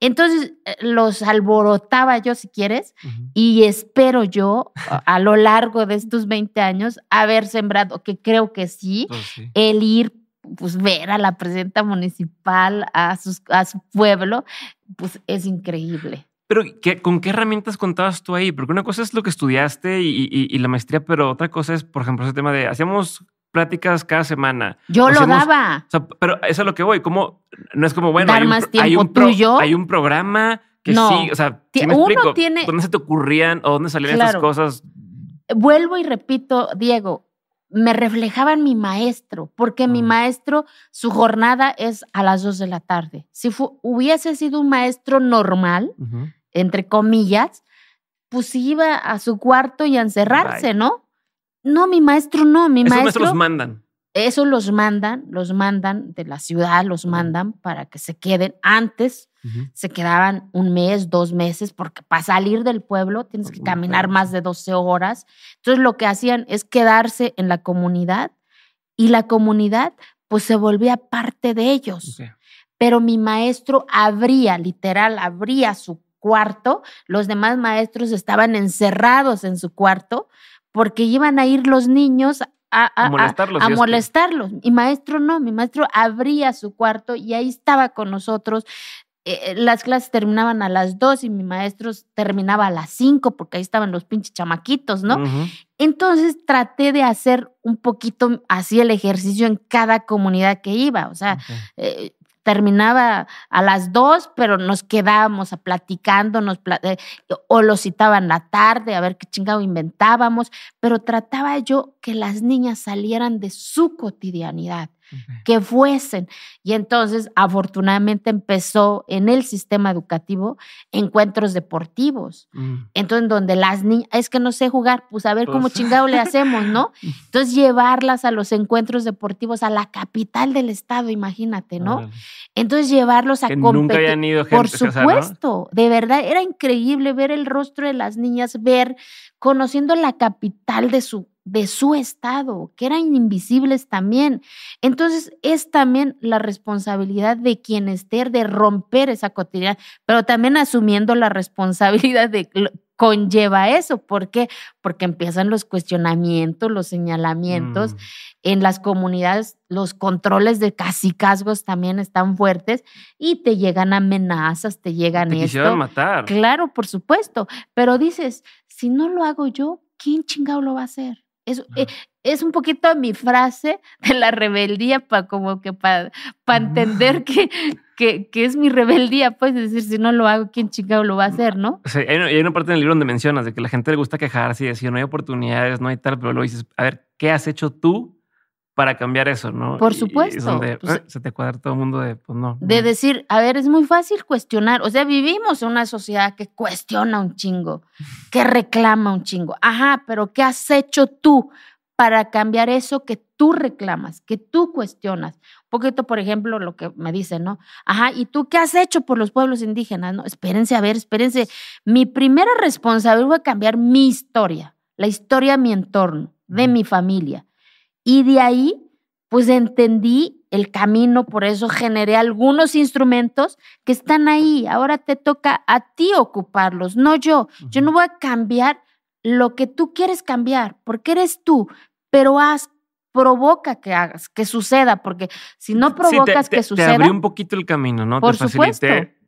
Entonces eh, los alborotaba yo, si quieres, y espero yo a lo largo de estos 20 años haber sembrado, que creo que sí. Pues el ir pues ver a la presidenta municipal, a, su pueblo, pues es increíble. Pero ¿con qué herramientas contabas tú ahí? Porque una cosa es lo que estudiaste y, la maestría, pero otra cosa es, por ejemplo, ese tema de hacíamos pláticas cada semana. Yo lo daba. O sea, pero eso es lo que voy, como no es como bueno, hay un, programa que sí, o sea, uno tiene ¿dónde se te ocurrían o dónde salían esas cosas? Vuelvo y repito, Diego, me reflejaba en mi maestro, porque mi mm. maestro, su jornada es a las dos de la tarde. Si hubiese sido un maestro normal, entre comillas, pues iba a su cuarto y a encerrarse, ¿no? No, mi maestro no, mi maestro... Los mandan. Eso los mandan, los mandan de la ciudad, los mandan para que se queden antes. Se quedaban un mes, dos meses, porque para salir del pueblo tienes pues que caminar más de 12 horas. Entonces lo que hacían es quedarse en la comunidad y la comunidad pues se volvía parte de ellos. Pero mi maestro abría, literal, abría su cuarto, los demás maestros estaban encerrados en su cuarto porque iban a ir los niños a, molestarlos, a molestarlos. Mi maestro no, mi maestro abría su cuarto y ahí estaba con nosotros. Eh, eh, las clases terminaban a las 2 y mi maestro terminaba a las 5 porque ahí estaban los pinches chamaquitos, ¿no? Entonces traté de hacer un poquito así el ejercicio en cada comunidad que iba, o sea, eh, terminaba a las dos, pero nos quedábamos a platicando, nos eh, o lo citaban la tarde a ver qué chingado inventábamos, pero trataba yo que las niñas salieran de su cotidianidad que fuesen. Y entonces, afortunadamente, empezó en el sistema educativo encuentros deportivos. Mm. Entonces, donde las niñas, es que no sé jugar, pues a ver cómo pues. chingado le hacemos, ¿no? Entonces, llevarlas a los encuentros deportivos a la capital del estado, imagínate, ¿no? Entonces, llevarlos a Por supuesto, de verdad, era increíble ver el rostro de las niñas, ver, conociendo la capital de su de su estado, que eran invisibles también. Entonces es también la responsabilidad de quien esté de romper esa cotidiana, pero también asumiendo la responsabilidad de conlleva eso. ¿Por qué? Porque empiezan los cuestionamientos, los señalamientos. Mm. En las comunidades los controles de casicazgos también están fuertes y te llegan amenazas, te llegan te esto. matar. Claro, por supuesto. Pero dices, si no lo hago yo, ¿quién chingado lo va a hacer? Es, eh, es, un poquito mi frase de la rebeldía para como que para entender mm. que, que, es mi rebeldía, pues decir, si no lo hago, ¿quién chingado lo va a mm, hacer, no? Sí, hay, una parte en el libro donde mencionas de que la gente le gusta quejarse y decir, no hay oportunidades, no hay tal, pero lo dices, a ver, ¿qué has hecho tú para cambiar eso, ¿no? Por supuesto. Eh, pues, eh, se te cuadra todo el mundo de, pues, no. De decir, a ver, es muy fácil cuestionar. O sea, vivimos en una sociedad que cuestiona un chingo, que reclama un chingo. Ajá, pero ¿qué has hecho tú para cambiar eso que tú reclamas, que tú cuestionas? Un poquito, por ejemplo, lo que me dicen, ¿no? Ajá, ¿y tú qué has hecho por los pueblos indígenas? No, espérense, a ver, espérense. Mi primera responsabilidad fue cambiar mi historia, la historia de mi entorno, de mi familia y de ahí, pues entendí el camino, por eso generé algunos instrumentos que están ahí. Ahora te toca a ti ocuparlos, no yo. Yo no voy a cambiar lo que tú quieres cambiar, porque eres tú, pero haz provoca que hagas, que suceda, porque si no provocas que suceda. Te abrió un poquito el camino, ¿no? Por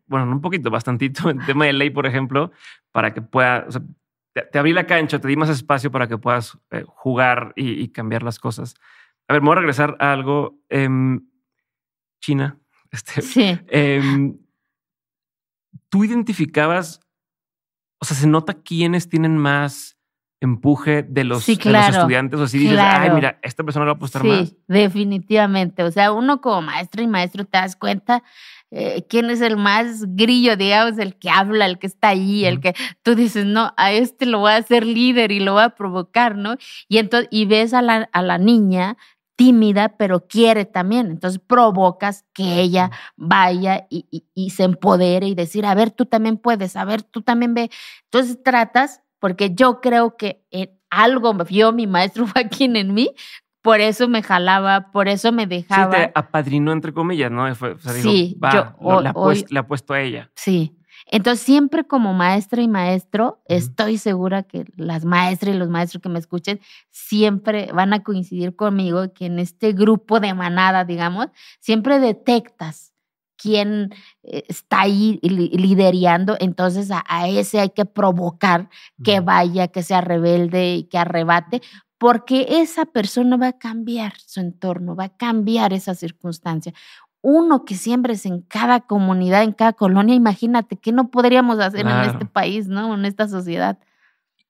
bueno, un poquito, bastantito en tema de ley, por ejemplo, para que pueda, te, abrí la cancha, te di más espacio para que puedas eh, jugar y, cambiar las cosas. A ver, voy a regresar a algo. Em, China. Este, sí. Em, Tú identificabas, o sea, se nota quiénes tienen más empuje de los, estudiantes, o si dices, ay, mira, esta persona lo va a apostar más. Sí, definitivamente. O sea, uno como maestro y maestro te das cuenta eh, quién es el más grillo, digamos, el que habla, el que está ahí, el que tú dices, no, a este lo voy a hacer líder y lo voy a provocar, ¿no? Y entonces, y ves a la, niña tímida, pero quiere también. Entonces provocas que ella vaya y, y, se empodere y decir, a ver, tú también puedes, a ver, tú también ve. Entonces tratas, porque yo creo que en algo vio mi maestro Joaquín en mí, por eso me jalaba, por eso me dejaba. Sí, te apadrinó entre comillas, ¿no? sí, yo la, apuesto a ella. Sí. Entonces, siempre como maestra y maestro, estoy segura que las maestras y los maestros que me escuchen siempre van a coincidir conmigo que en este grupo de manada, digamos, siempre detectas quién eh, está ahí liderando, entonces a, ese hay que provocar que vaya, que sea rebelde y que arrebate, porque esa persona va a cambiar su entorno, va a cambiar esa circunstancia. Uno que es en cada comunidad, en cada colonia, imagínate qué no podríamos hacer en este país, ¿no? En esta sociedad.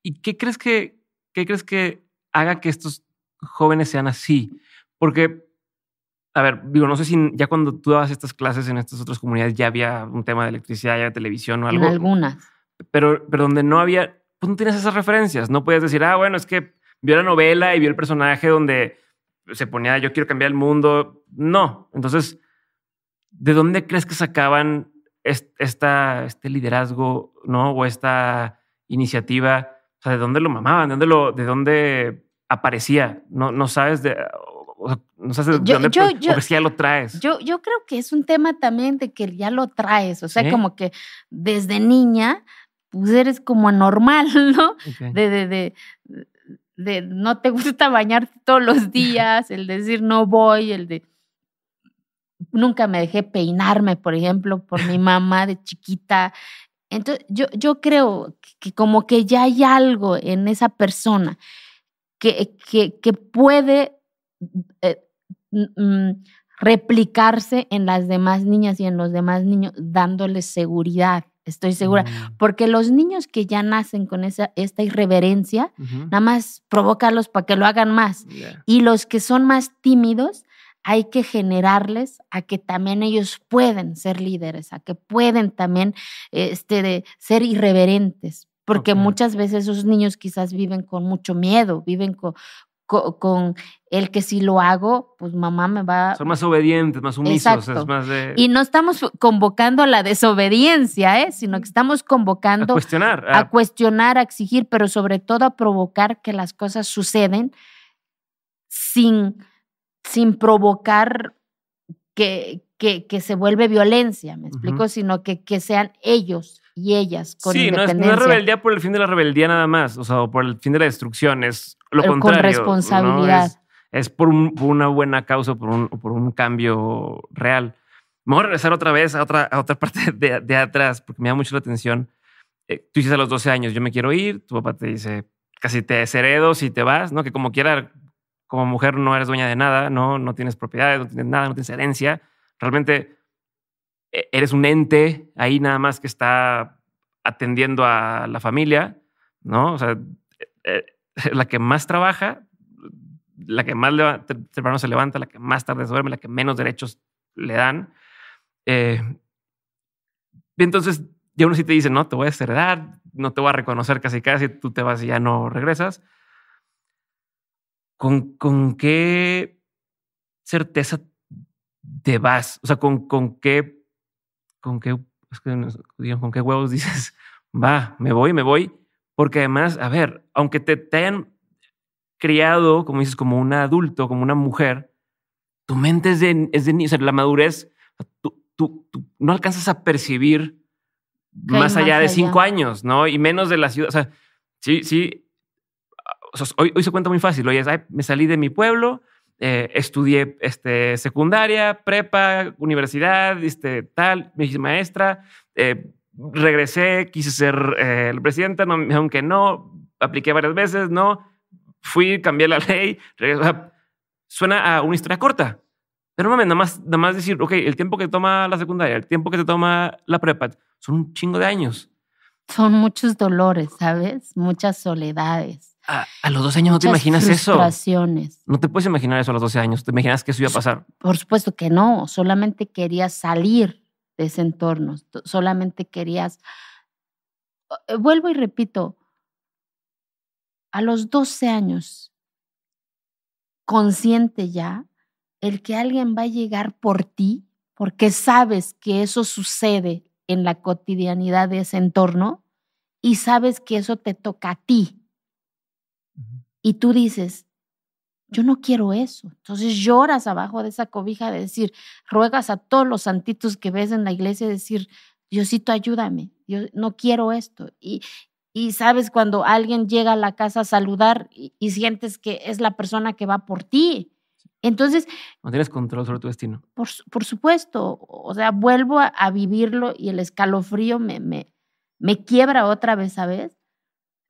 ¿Y qué crees que, crees que haga que estos jóvenes sean así? Porque, a ver, digo, no sé si ya cuando tú dabas estas clases en estas otras comunidades ya había un tema de electricidad, ya había televisión o algo. En algunas. Pero, pero donde no había, pues no tienes esas referencias. No puedes decir, ah, bueno, es que vio la novela y vio el personaje donde se ponía yo quiero cambiar el mundo. No. Entonces, ¿de dónde crees que sacaban esta, este liderazgo, ¿no? O esta iniciativa. O sea, ¿de dónde lo mamaban? ¿De dónde, de dónde aparecía? No, no sabes de. no sabes dónde pues, ya lo traes. Yo, yo creo que es un tema también de que ya lo traes. O sea, como que desde niña, pues eres como anormal, ¿no? de, de, de no te gusta bañarte todos los días, el decir no voy, el de nunca me dejé peinarme, por ejemplo, por mi mamá de chiquita. Entonces, yo, yo creo que como que ya hay algo en esa persona que, puede eh, mm, replicarse en las demás niñas y en los demás niños, dándoles seguridad estoy segura, mm. porque los niños que ya nacen con esa, esta irreverencia, nada más provocarlos para que lo hagan más. Y los que son más tímidos, hay que generarles a que también ellos pueden ser líderes, a que pueden también este, de, ser irreverentes, porque muchas veces esos niños quizás viven con mucho miedo, viven con, con, el que si lo hago, pues mamá me va. Son más obedientes, más sumisos. Y no estamos convocando a la desobediencia, ¿eh? sino que estamos convocando. A ah. cuestionar. A... exigir, pero sobre todo a provocar que las cosas suceden sin, sin provocar que, se vuelve violencia, ¿me explico? Sino que, que sean ellos y ellas con independencia. Sí, no, es rebeldía por el fin de la rebeldía nada más, o sea, por el fin de la destrucción, es lo contrario. Con responsabilidad. Es, por, una buena causa, por un, por un cambio real. Me voy a regresar otra vez a otra, a otra parte de, atrás, porque me da mucho la atención. Eh, tú dices a los 12 años, yo me quiero ir, tu papá te dice, casi te desheredo si te vas, ¿no? Que como quiera, como mujer no eres dueña de nada, ¿no? No tienes propiedades, no tienes nada, no tienes herencia. Realmente e, eres un ente ahí nada más que está atendiendo a la familia, ¿no? O sea, e, e, la que más trabaja, la que más temprano se levanta, la que más tarde se duerme, la que menos derechos le dan. Eh, y entonces ya uno sí te dice, no, te voy a desheredar, no te voy a reconocer casi casi, tú te vas y ya no regresas. ¿Con, qué certeza te vas? O sea, ¿con, con qué con qué, con qué huevos dices, va, me voy, me voy. Porque además, a ver, aunque te, hayan criado, como dices, como un adulto, como una mujer, tu mente es de, es de o sea, la madurez, tú, tú, no alcanzas a percibir más allá de cinco años, ¿no? Y menos de la ciudad. O sea, sí, sí. hoy, hoy, se cuenta muy fácil. Oye, me salí de mi pueblo, eh, estudié este, secundaria, prepa, universidad, este, tal, me hice maestra, eh, regresé, quise ser eh, el presidente, aunque no, apliqué varias veces, no, fui, cambié la ley, suena a una historia corta. Pero mames, nada más, nada más decir, ok, el tiempo que toma la secundaria, el tiempo que te toma la prepa, son un chingo de años. Son muchos dolores, ¿sabes? Muchas soledades. A, los 12 años no te imaginas eso. No te puedes imaginar eso a los 12 años. ¿Te imaginas que eso iba a pues, pasar? Por supuesto que no. Solamente querías salir de ese entorno. Solamente querías. Eh, vuelvo y repito. A los 12 años, consciente ya, el que alguien va a llegar por ti, porque sabes que eso sucede en la cotidianidad de ese entorno y sabes que eso te toca a ti y tú dices, yo no quiero eso. Entonces lloras abajo de esa cobija de decir, ruegas a todos los santitos que ves en la iglesia, decir, Diosito, ayúdame, yo no quiero esto. Y, y sabes cuando alguien llega a la casa a saludar y, sientes que es la persona que va por ti. Entonces... No tienes control sobre tu destino. Por, por supuesto, o sea, vuelvo a, vivirlo y el escalofrío me, me, me quiebra otra vez, ¿sabes?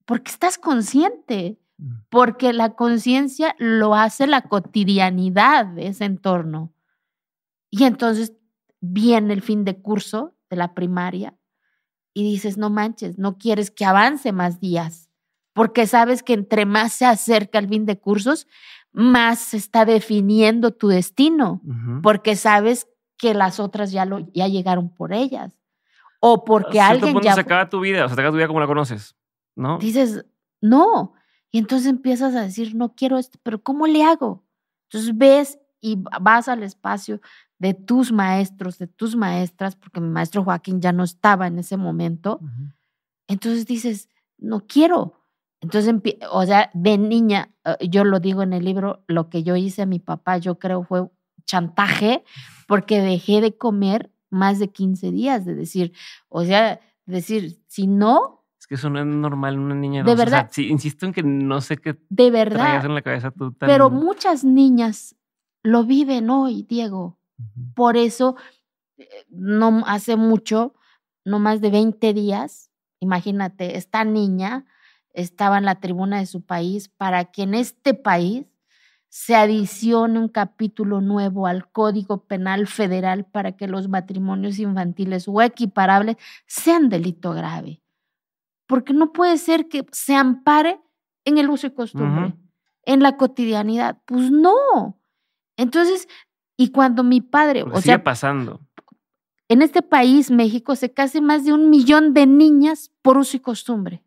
Porque estás consciente Mm. porque la conciencia lo hace la cotidianidad de ese entorno. Y entonces viene el fin de curso de la primaria y dices, no manches, no quieres que avance más días, porque sabes que entre más se acerca el fin de cursos, más se está definiendo tu destino, porque sabes que las otras ya, lo, ya llegaron por ellas. O porque alguien ya... acaba tu vida, o sea, tu vida como la conoces, ¿no? Dices, no, y entonces empiezas a decir, no quiero esto, pero ¿cómo le hago? Entonces ves y vas al espacio de tus maestros, de tus maestras, porque mi maestro Joaquín ya no estaba en ese momento. Entonces dices, no quiero. Entonces, o sea, de niña, eh, yo lo digo en el libro, lo que yo hice a mi papá, yo creo fue chantaje, porque dejé de comer más de 15 días, de decir, o sea, decir, si no, que eso no es normal una niña de, de verdad. sí, insisto en que no sé qué de verdad en la cabeza tú Pero muchas niñas lo viven hoy, Diego. Por eso eh, no hace mucho, no más de 20 días, imagínate, esta niña estaba en la tribuna de su país para que en este país se adicione un capítulo nuevo al Código Penal Federal para que los matrimonios infantiles o equiparables sean delito grave porque no puede ser que se ampare en el uso y costumbre, en la cotidianidad. Pues no. Entonces, y cuando mi padre... Pues, o sigue sea, pasando. En este país, México, se case más de un millón de niñas por uso y costumbre.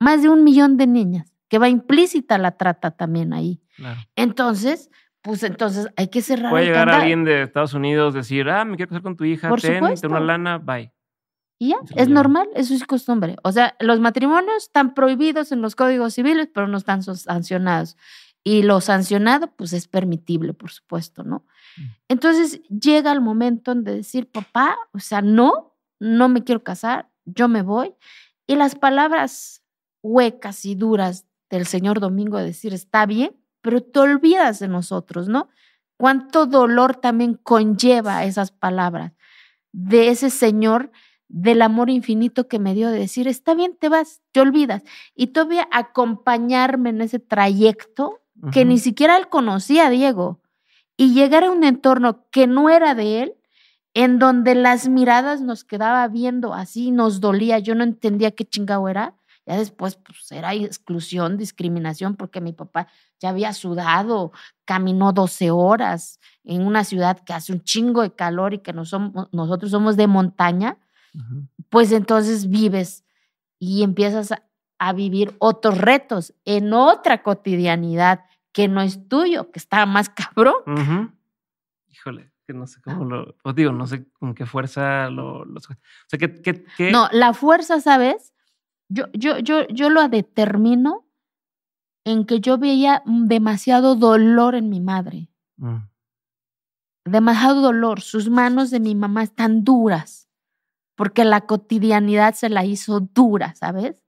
Más de un millón de niñas, que va implícita la trata también ahí. Entonces, pues entonces hay que cerrar. Puede llegar alguien de Estados Unidos decir, ah, me quiero casar con tu hija, ten, ten, una lana, bye. Y ya, es normal, eso es costumbre. O sea, los matrimonios están prohibidos en los códigos civiles, pero no están sancionados. Y lo sancionado, pues es permitible, por supuesto, ¿no? Mm. Entonces llega el momento de decir, papá, o sea, no, no me quiero casar, yo me voy. Y las palabras huecas y duras del señor Domingo de decir, está bien, pero te olvidas de nosotros, ¿no? Cuánto dolor también conlleva esas palabras de ese señor del amor infinito que me dio de decir, está bien, te vas, te olvidas. Y todavía acompañarme en ese trayecto que ni siquiera él conocía, Diego, y llegar a un entorno que no era de él, en donde las miradas nos quedaba viendo así, nos dolía, yo no entendía qué chingado era. Ya después, pues era exclusión, discriminación, porque mi papá ya había sudado, caminó 12 horas en una ciudad que hace un chingo de calor y que nosotros somos de montaña pues entonces vives y empiezas a, vivir otros retos en otra cotidianidad que no es tuyo, que está más cabrón. Híjole, que no sé cómo lo, os digo, no sé con qué fuerza lo... o sea, que, No, la fuerza, ¿sabes? Yo, yo, yo, yo lo determino en que yo veía demasiado dolor en mi madre. Mm. Demasiado dolor. Sus manos de mi mamá están duras porque la cotidianidad se la hizo dura, ¿sabes?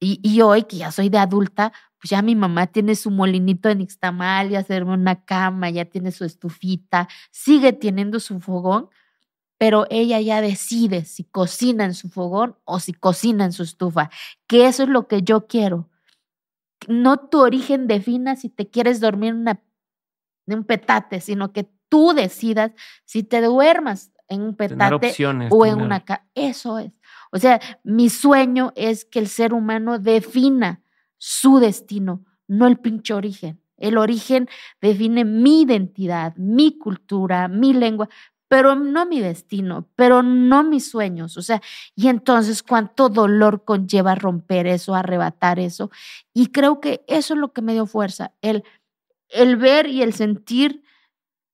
Y, hoy que ya soy de adulta, pues ya mi mamá tiene su molinito en Ixtamal, ya se una cama, ya tiene su estufita, sigue teniendo su fogón, pero ella ya decide si cocina en su fogón o si cocina en su estufa, que eso es lo que yo quiero. No tu origen defina si te quieres dormir en un petate, sino que tú decidas si te duermas en un petate o en una Eso es. O sea, mi sueño es que el ser humano defina su destino, no el pinche origen. El origen define mi identidad, mi cultura, mi lengua, pero no mi destino, pero no mis sueños. O sea, y entonces cuánto dolor conlleva romper eso, arrebatar eso. Y creo que eso es lo que me dio fuerza, el, el ver y el sentir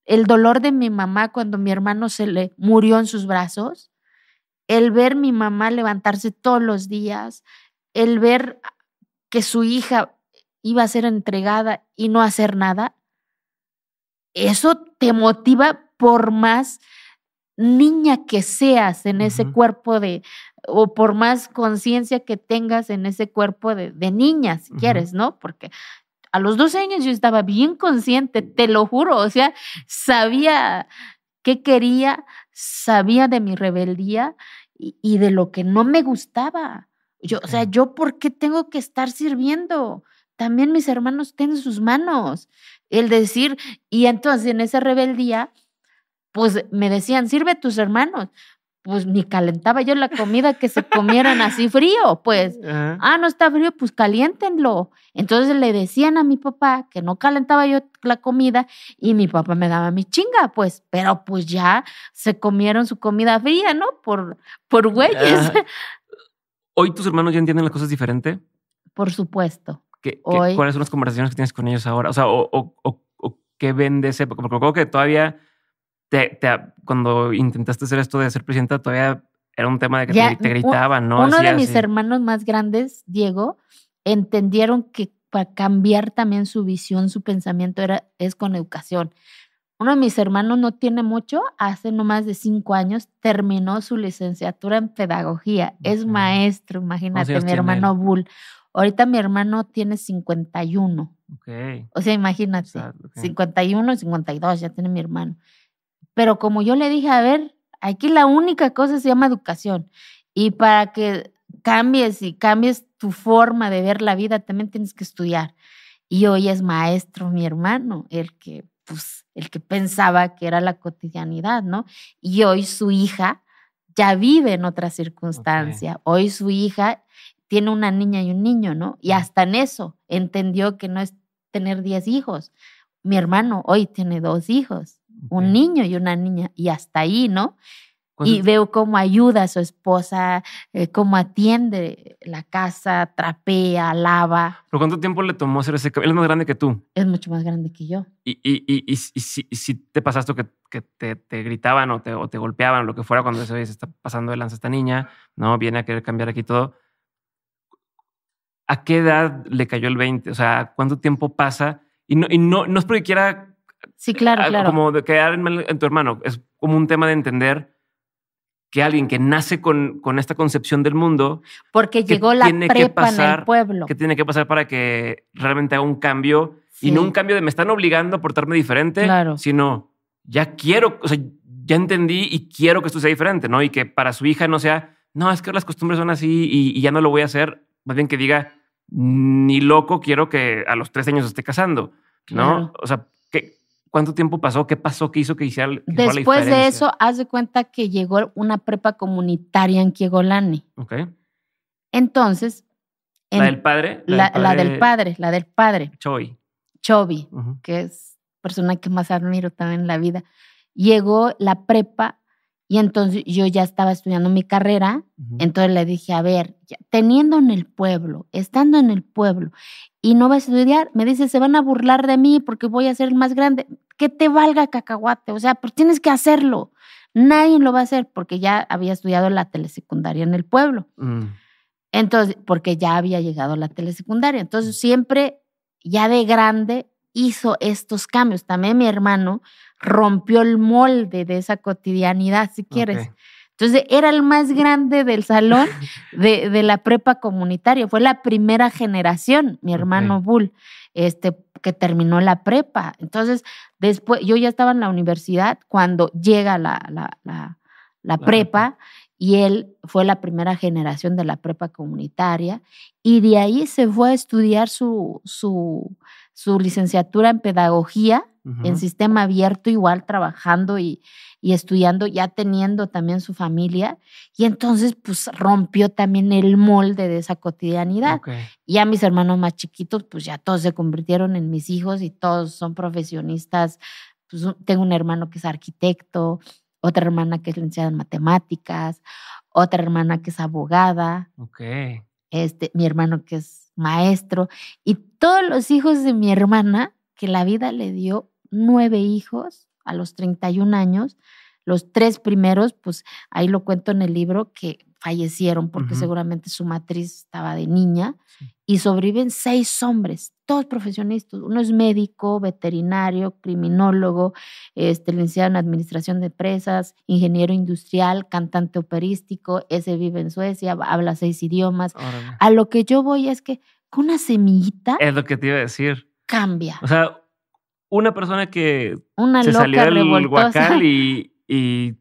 el dolor de mi mamá cuando mi hermano se le murió en sus brazos, el ver mi mamá levantarse todos los días, el ver que su hija iba a ser entregada y no hacer nada, eso te motiva por más niña que seas en ese cuerpo de, o por más conciencia que tengas en ese cuerpo de, de niña, si quieres, ¿no? Porque a los 12 años yo estaba bien consciente, te lo juro, o sea, sabía qué quería, sabía de mi rebeldía y, de lo que no me gustaba. Yo, o sea, yo por qué tengo que estar sirviendo? También mis hermanos tienen sus manos. El decir, y entonces en esa rebeldía, pues me decían, sirve tus hermanos pues ni calentaba yo la comida que se comieran así frío, pues. Ah, no está frío, pues caliéntenlo. Entonces le decían a mi papá que no calentaba yo la comida y mi papá me daba mi chinga, pues, pero pues ya se comieron su comida fría, ¿no? Por, por güeyes. ¿Hoy tus hermanos ya entienden las cosas diferente? Por supuesto. ¿Qué, ¿Cuáles son las conversaciones que tienes con ellos ahora? O sea, o, o, qué ven de ese? Porque creo que todavía te, cuando intentaste hacer esto de ser presidenta, todavía era un tema de que te, gritaban, ¿no? Uno de mis eh, hermanos más grandes, Diego, entendieron que para cambiar también su visión, su pensamiento era, es con educación. Uno de mis hermanos no tiene mucho, hace no más de cinco años terminó su licenciatura en pedagogía, es maestro, imagínate, mi hermano Bull. Ahorita mi hermano tiene 51. Okay. O sea, imagínate, 51, 52 ya tiene mi hermano. Pero como yo le dije, a ver, aquí la única cosa se llama educación. Y para que cambies y cambies tu forma de ver la vida, también tienes que estudiar. Y hoy es maestro mi hermano, el que, pues, el que pensaba que era la cotidianidad, ¿no? Y hoy su hija ya vive en otra circunstancia. Hoy su hija tiene una niña y un niño, ¿no? Y hasta en eso entendió que no es tener diez hijos. Mi hermano hoy tiene dos hijos un niño y una niña, y hasta ahí, ¿no? Y veo cómo ayuda a su esposa, eh, cómo atiende la casa, trapea, lava. ¿Pero cuánto tiempo le tomó hacer ese Él es más grande que tú. Es mucho más grande que yo. ¿Y, y, y, si, si, te pasaste que, que te, te, gritaban o te, o te golpeaban lo que fuera cuando se, está pasando de lanza esta niña, ¿no? Viene a querer cambiar aquí todo. ¿A qué edad le cayó el 20? O sea, ¿cuánto tiempo pasa? Y no, y no, no es porque quiera Sí, claro, ah, claro. Como de quedar en, tu hermano. Es como un tema de entender que alguien que nace con, con esta concepción del mundo. Porque llegó la prepa que en el pueblo. Que tiene que pasar para que realmente haga un cambio. Y no un cambio de me están obligando a portarme diferente, sino ya quiero, o sea, ya entendí y quiero que esto sea diferente, ¿no? Y que para su hija no sea, no, es que las costumbres son así y, ya no lo voy a hacer. Más bien que diga, ni loco quiero que a los tres años esté casando, ¿no? O sea, que, ¿Cuánto tiempo pasó? ¿Qué pasó? ¿Qué hizo que hiciera Después de eso, haz de cuenta que llegó una prepa comunitaria en Kiegolani. Ok. Entonces. ¿La, del padre? La, del padre, la, del padre? La, del Chobi. que es persona que más admiro también en la vida. Llegó la prepa y entonces yo ya estaba estudiando mi carrera, entonces le dije, a ver, teniendo en el pueblo, estando en el pueblo, y no vas a estudiar, me dice, se van a burlar de mí porque voy a ser el más grande, que te valga cacahuate, o sea, pero pues tienes que hacerlo, nadie lo va a hacer porque ya había estudiado la telesecundaria en el pueblo. Mm. Entonces, porque ya había llegado a la telesecundaria, entonces mm. siempre, ya de grande, hizo estos cambios. También mi hermano rompió el molde de esa cotidianidad, si quieres. Entonces era el más grande del salón de, la prepa comunitaria. Fue la primera generación, mi hermano Bull, este, que terminó la prepa. Entonces, después, yo ya estaba en la universidad cuando llega la, la, la, la prepa y él fue la primera generación de la prepa comunitaria y de ahí se fue a estudiar su, su su licenciatura en pedagogía, en sistema abierto, igual trabajando y, estudiando, ya teniendo también su familia. Y entonces, pues rompió también el molde de esa cotidianidad. ya Y mis hermanos más chiquitos, pues ya todos se convirtieron en mis hijos y todos son profesionistas. Pues, tengo un hermano que es arquitecto, otra hermana que es licenciada en matemáticas, otra hermana que es abogada. Este, mi hermano que es maestro, y todos los hijos de mi hermana, que la vida le dio nueve hijos a los 31 años, los tres primeros, pues ahí lo cuento en el libro, que fallecieron porque seguramente su matriz estaba de niña, y sobreviven seis hombres, todos profesionistas. Uno es médico, veterinario, criminólogo, este, licenciado en administración de presas, ingeniero industrial, cantante operístico, ese vive en Suecia, habla seis idiomas. A lo que yo voy es que con una semillita... Es lo que te iba a decir. Cambia. O sea, una persona que una se loca, salió del huacal y, y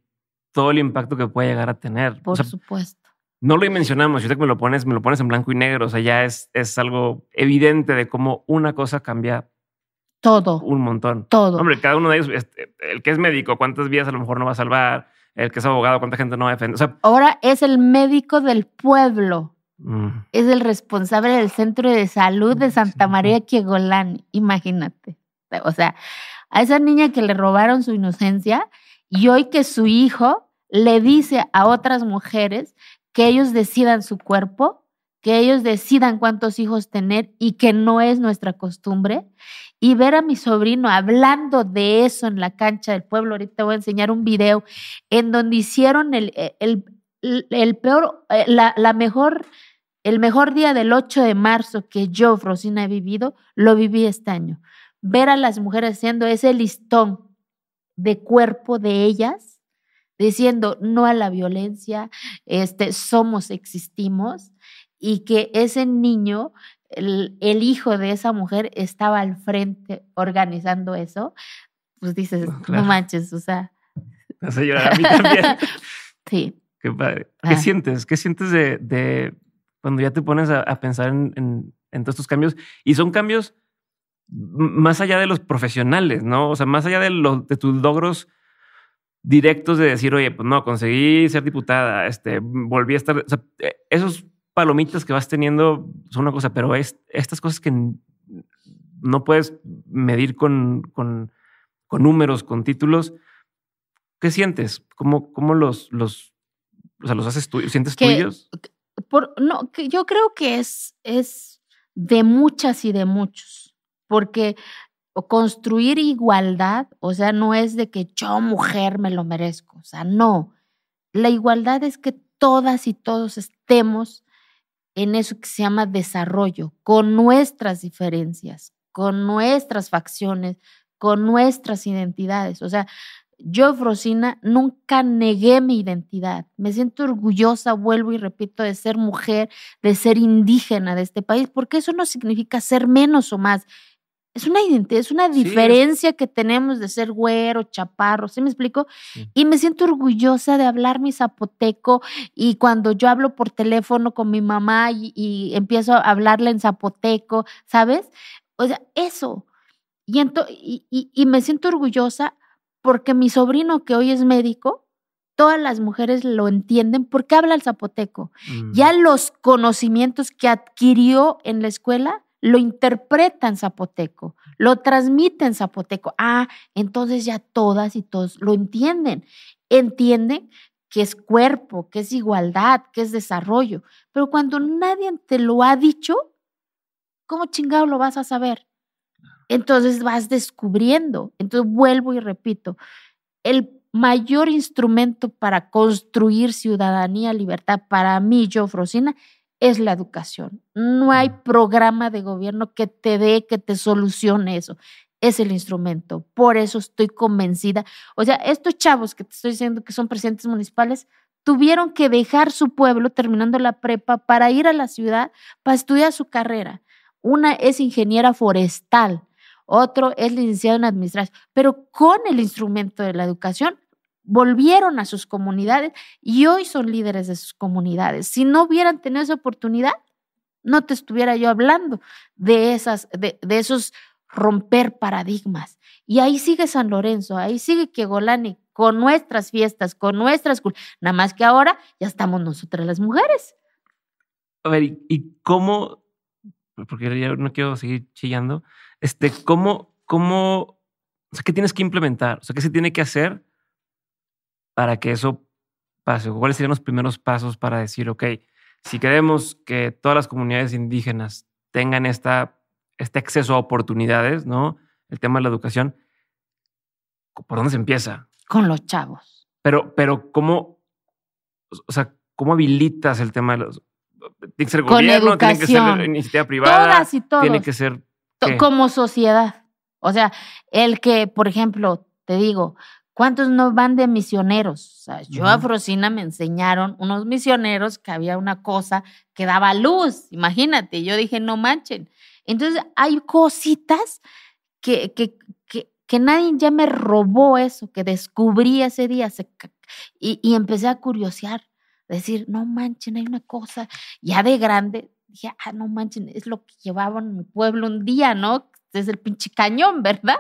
todo el impacto que puede llegar a tener. Por supuesto. No lo mencionamos, yo sé que me lo pones, me lo pones en blanco y negro, o sea, ya es, es algo evidente de cómo una cosa cambia todo. Un montón. Todo. Hombre, cada uno de ellos, este, el que es médico, ¿cuántas vidas a lo mejor no va a salvar? El que es abogado, ¿cuánta gente no va a defender? O sea, Ahora es el médico del pueblo. Mm. Es el responsable del centro de salud de Santa María Quiegolán. Imagínate. O sea, a esa niña que le robaron su inocencia y hoy que su hijo le dice a otras mujeres que ellos decidan su cuerpo, que ellos decidan cuántos hijos tener y que no es nuestra costumbre. Y ver a mi sobrino hablando de eso en la cancha del pueblo, ahorita voy a enseñar un video en donde hicieron el, eh, el, peor, eh, la, mejor el mejor día del 8 de marzo que yo, Rosina, he vivido, lo viví este año. Ver a las mujeres haciendo ese listón de cuerpo de ellas diciendo no a la violencia, este, somos, existimos, y que ese niño, el, hijo de esa mujer, estaba al frente organizando eso, pues dices, no, manches, o sea. No sé llorar a mí también. sí. Qué padre. ¿Qué sientes? ¿Qué sientes de, cuando ya te pones a, pensar en, todos estos cambios? Y son cambios más allá de los profesionales, ¿no? O sea, más allá de, los de tus logros directos de decir, oye, pues no, conseguí ser diputada, este, volví a estar. Eh, esos palomitas que vas teniendo son una cosa, pero es, estas cosas que no puedes medir con, con, con números, con títulos, ¿qué sientes? ¿Cómo, cómo los, los, o los haces tú ¿Sientes que, tuyos? Por, no, yo creo que es, es de muchas y de muchos, porque o construir igualdad, o sea, no es de que yo mujer me lo merezco, o sea, no. La igualdad es que todas y todos estemos en eso que se llama desarrollo, con nuestras diferencias, con nuestras facciones, con nuestras identidades. O sea, yo, Frosina, nunca negué mi identidad. Me siento orgullosa, vuelvo y repito, de ser mujer, de ser indígena de este país, porque eso no significa ser menos o más. Es una identidad, es una diferencia que tenemos de ser güero, chaparro, ¿sí me explico? Y me siento orgullosa de hablar mi zapoteco y cuando yo hablo por teléfono con mi mamá y, empiezo a hablarle en zapoteco, ¿sabes? O sea, eso. Y, y, me siento orgullosa porque mi sobrino que hoy es médico, todas las mujeres lo entienden porque habla el zapoteco. Ya mm. los conocimientos que adquirió en la escuela lo interpretan zapoteco, lo transmiten zapoteco. Ah, entonces ya todas y todos lo entienden. Entienden que es cuerpo, que es igualdad, que es desarrollo. Pero cuando nadie te lo ha dicho, ¿cómo chingado lo vas a saber? Entonces vas descubriendo. Entonces vuelvo y repito, el mayor instrumento para construir ciudadanía, libertad, para mí, yo, Frosina, es la educación. No hay programa de gobierno que te dé, que te solucione eso. Es el instrumento. Por eso estoy convencida. O sea, estos chavos que te estoy diciendo que son presidentes municipales tuvieron que dejar su pueblo terminando la prepa para ir a la ciudad para estudiar su carrera. Una es ingeniera forestal, otro es licenciado en administración, pero con el instrumento de la educación volvieron a sus comunidades y hoy son líderes de sus comunidades. Si no hubieran tenido esa oportunidad, no te estuviera yo hablando de, esas, de, de esos romper paradigmas. Y ahí sigue San Lorenzo, ahí sigue Kegolani, con nuestras fiestas, con nuestras... Nada más que ahora ya estamos nosotras las mujeres. A ver, ¿y, cómo? Porque ya no quiero seguir chillando. Este, ¿cómo, cómo, o sea, qué tienes que implementar? O sea, ¿qué se tiene que hacer para que eso pase? ¿Cuáles serían los primeros pasos para decir, ok, si queremos que todas las comunidades indígenas tengan esta, este acceso a oportunidades, ¿no? El tema de la educación, ¿por dónde se empieza? Con los chavos. Pero, pero ¿cómo, o sea, cómo habilitas el tema de los... Tiene que ser gobierno, tiene que ser iniciativa privada. Todas y Tiene que ser... Como sociedad. O sea, el que, por ejemplo, te digo, ¿Cuántos no van de misioneros? O sea, yo a Frosina me enseñaron unos misioneros que había una cosa que daba luz, imagínate, yo dije, no manchen. Entonces hay cositas que, que, que, que nadie ya me robó eso, que descubrí ese día y, empecé a curiosear, decir, no manchen, hay una cosa, ya de grande, dije, ah, no manchen, es lo que llevaban en mi pueblo un día, ¿no? es el pinche cañón, ¿verdad?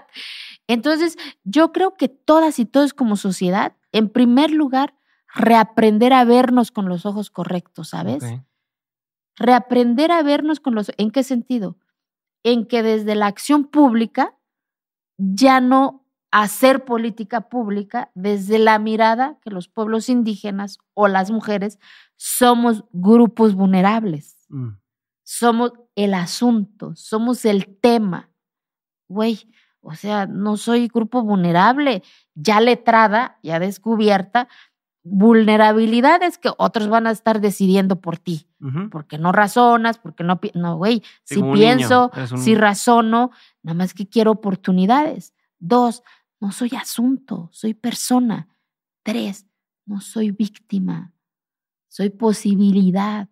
Entonces, yo creo que todas y todos como sociedad, en primer lugar, reaprender a vernos con los ojos correctos, ¿sabes? Reaprender a vernos con los... ¿En qué sentido? En que desde la acción pública ya no hacer política pública desde la mirada que los pueblos indígenas o las mujeres somos grupos vulnerables, mm. somos el asunto, somos el tema güey, o sea, no soy grupo vulnerable, ya letrada, ya descubierta, vulnerabilidades que otros van a estar decidiendo por ti, porque no razonas, porque no, no, güey, si pienso, si razono, nada más que quiero oportunidades. Dos, no soy asunto, soy persona. Tres, no soy víctima, soy posibilidad.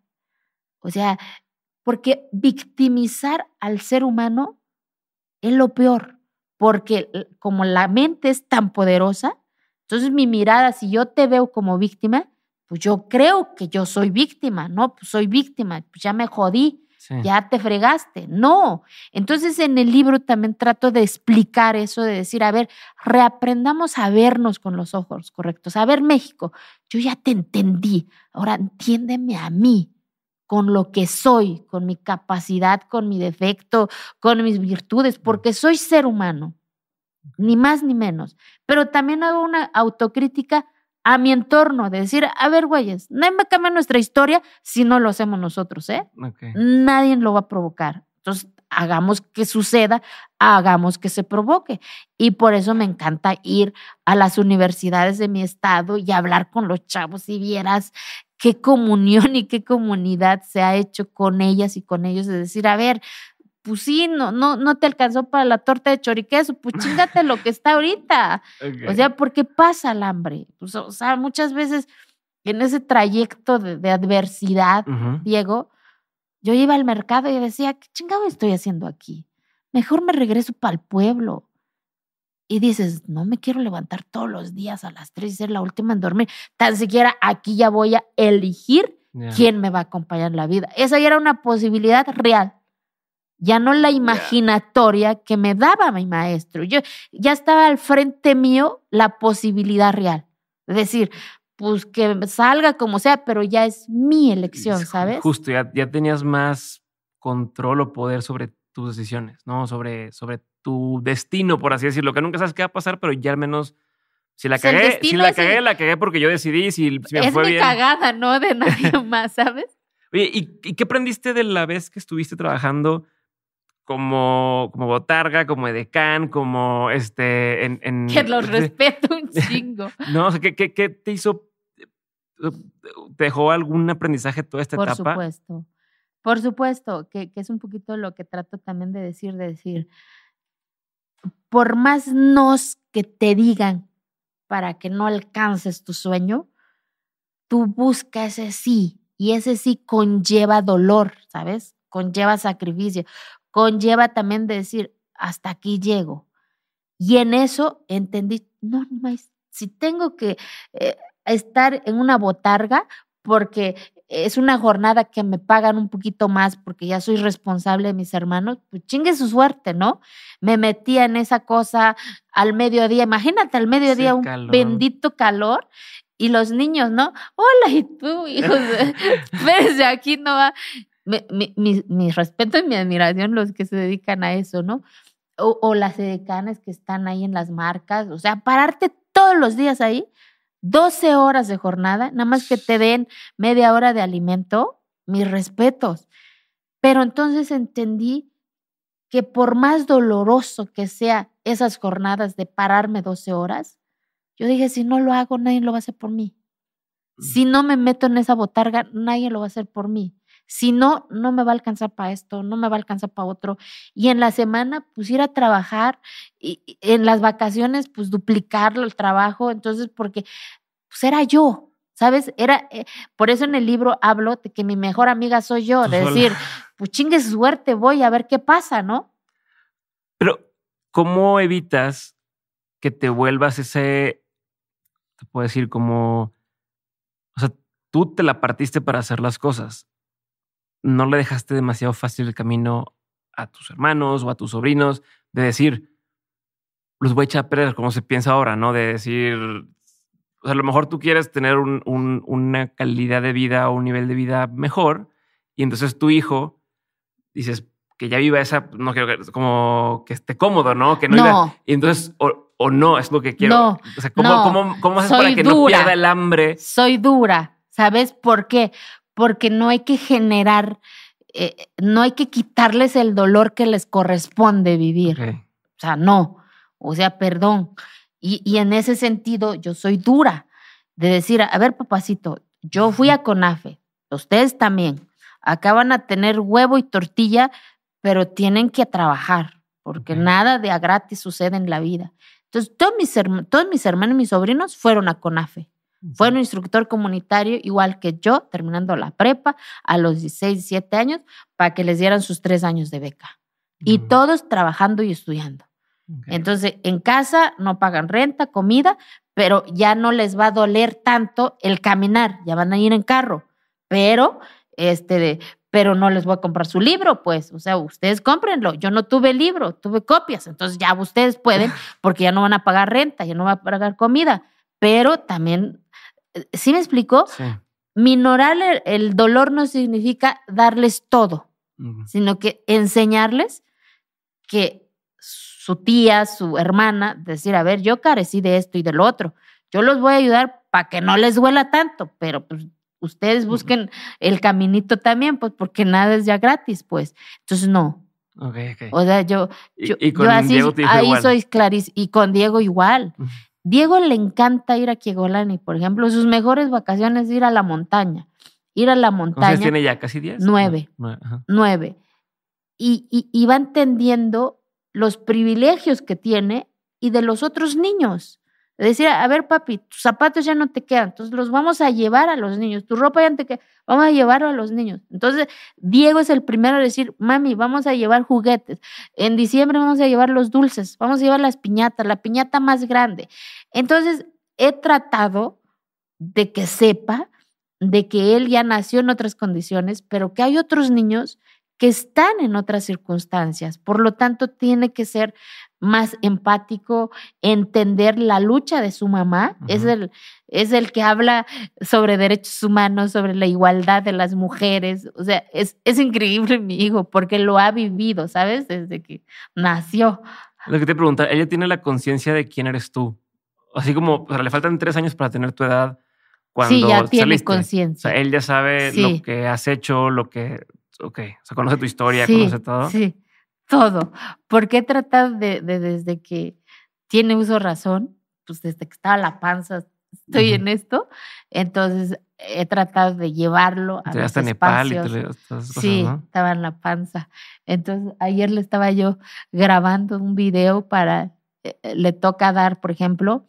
O sea, porque victimizar al ser humano es lo peor, porque como la mente es tan poderosa, entonces mi mirada, si yo te veo como víctima, pues yo creo que yo soy víctima, ¿no? Pues soy víctima, pues ya me jodí, ya te fregaste. No. Entonces en el libro también trato de explicar eso, de decir, a ver, reaprendamos a vernos con los ojos correctos. A ver, México, yo ya te entendí, ahora entiéndeme a mí con lo que soy, con mi capacidad, con mi defecto, con mis virtudes, porque soy ser humano, ni más ni menos. Pero también hago una autocrítica a mi entorno, de decir, a ver, güeyes, nadie me a nuestra historia si no lo hacemos nosotros, ¿eh? Nadie lo va a provocar. Entonces, hagamos que suceda, hagamos que se provoque. Y por eso me encanta ir a las universidades de mi estado y hablar con los chavos. y vieras qué comunión y qué comunidad se ha hecho con ellas y con ellos, es decir, a ver, pues sí, no, no, no te alcanzó para la torta de choriqueso, pues chingate lo que está ahorita. O sea, ¿por qué pasa el hambre. Pues, o sea, muchas veces en ese trayecto de, adversidad, Diego, yo iba al mercado y decía, ¿qué chingado estoy haciendo aquí? Mejor me regreso para el pueblo y dices, no me quiero levantar todos los días a las 3 y ser la última en dormir. Tan siquiera aquí ya voy a elegir quién me va a acompañar en la vida. Esa ya era una posibilidad real. Ya no la imaginatoria que me daba mi maestro. Yo ya estaba al frente mío la posibilidad real. Es decir, pues que salga como sea, pero ya es mi elección, ¿sabes? Justo, ya, ya tenías más control o poder sobre tus decisiones, ¿no? Sobre, sobre tu destino, por así decirlo, que nunca sabes qué va a pasar, pero ya al menos si la cagué, si la cagué, la cagué porque yo decidí, si, si me es mi cagada, no de nadie más, ¿sabes? Oye, ¿y, qué aprendiste de la vez que estuviste trabajando como, como botarga, como edecán, como este... En, que los respeto un chingo. no, o sea, ¿qué, qué, te hizo... ¿Te dejó algún aprendizaje toda esta etapa? Por supuesto. Por supuesto, que, que, es un poquito lo que trato también de decir, de decir, por más nos que te digan para que no alcances tu sueño, tú busca ese sí y ese sí conlleva dolor, ¿sabes? Conlleva sacrificio, conlleva también decir, hasta aquí llego. Y en eso entendí, no, no, si tengo que eh, estar en una botarga, porque es una jornada que me pagan un poquito más porque ya soy responsable de mis hermanos, pues chingue su suerte, ¿no? Me metía en esa cosa al mediodía, imagínate al mediodía un bendito calor y los niños, ¿no? Hola, y tú, hijos, Desde aquí no va. Mi, respeto y mi admiración los que se dedican a eso, ¿no? O, las edecanes que están ahí en las marcas, o sea, pararte todos los días ahí 12 horas de jornada, nada más que te den media hora de alimento, mis respetos. Pero entonces entendí que por más doloroso que sea esas jornadas de pararme 12 horas, yo dije, si no lo hago, nadie lo va a hacer por mí. Si no me meto en esa botarga, nadie lo va a hacer por mí. Si no, no me va a alcanzar para esto, no me va a alcanzar para otro. Y en la semana, pues ir a trabajar, y en las vacaciones, pues duplicarlo el trabajo. Entonces, porque pues, era yo, ¿sabes? Era, eh, por eso en el libro hablo de que mi mejor amiga soy yo, de decir, pues chingue suerte, voy a ver qué pasa, ¿no? Pero, ¿cómo evitas que te vuelvas ese, te puedo decir, como, o sea, tú te la partiste para hacer las cosas, no le dejaste demasiado fácil el camino a tus hermanos o a tus sobrinos de decir, los voy a echar a perder, como se piensa ahora, ¿no? De decir, o sea, a lo mejor tú quieres tener una calidad de vida o un nivel de vida mejor y entonces tu hijo dices que ya viva esa, no quiero que, como que esté cómodo, ¿no? Que no. y entonces, o, no, es lo que quiero. o sea, ¿cómo, haces para que no pierda el hambre? Soy dura. ¿Sabes por qué? porque no hay que generar, eh, no hay que quitarles el dolor que les corresponde vivir. O sea, no, o sea, perdón. Y, en ese sentido, yo soy dura de decir, a ver, papacito, yo fui a CONAFE, ustedes también, acá van a tener huevo y tortilla, pero tienen que trabajar, porque nada de a gratis sucede en la vida. Entonces, todos mis, todos mis hermanos y mis sobrinos fueron a CONAFE. Fue un instructor comunitario igual que yo, terminando la prepa a los 16, 17 años, para que les dieran sus tres años de beca. Y todos trabajando y estudiando. Entonces, en casa no pagan renta, comida, pero ya no les va a doler tanto el caminar, ya van a ir en carro, pero este pero no les voy a comprar su libro, pues, o sea, ustedes cómprenlo. Yo no tuve libro, tuve copias, entonces ya ustedes pueden porque ya no van a pagar renta, ya no van a pagar comida, pero también ¿Sí me explicó? Minorar el, dolor no significa darles todo, sino que enseñarles que su tía, su hermana, decir, a ver, yo carecí de esto y del otro. Yo los voy a ayudar para que no les duela tanto, pero pues ustedes busquen el caminito también, pues porque nada es ya gratis, pues. Entonces, no. Okay, okay. O sea, yo, así, ahí sois soy Y con Diego igual. Diego le encanta ir a Kiegolani, por ejemplo, sus mejores vacaciones ir a la montaña. Ir a la montaña. Entonces tiene ya casi diez? Nueve. nueve. Y, y va entendiendo los privilegios que tiene y de los otros niños decir, a ver papi, tus zapatos ya no te quedan, entonces los vamos a llevar a los niños, tu ropa ya no te queda, vamos a llevarlo a los niños. Entonces, Diego es el primero a decir, mami, vamos a llevar juguetes, en diciembre vamos a llevar los dulces, vamos a llevar las piñatas, la piñata más grande. Entonces, he tratado de que sepa de que él ya nació en otras condiciones, pero que hay otros niños que están en otras circunstancias. Por lo tanto, tiene que ser más empático, entender la lucha de su mamá. es, el, es el que habla sobre derechos humanos, sobre la igualdad de las mujeres. O sea, es, increíble mi hijo porque lo ha vivido, ¿sabes? Desde que nació. Lo que te pregunta, ella tiene la conciencia de quién eres tú. Así como, o le faltan tres años para tener tu edad. Cuando sí, ya tiene conciencia. O sea, él ya sabe lo que has hecho, lo que. Ok, o sea, conoce tu historia, conoce todo. Sí todo. Porque he tratado de, de, desde que tiene uso razón, pues desde que estaba la panza, estoy en esto. Entonces he tratado de llevarlo a Nepal Sí, estaba en la panza. Entonces ayer le estaba yo grabando un video para, eh, eh, le toca dar, por ejemplo,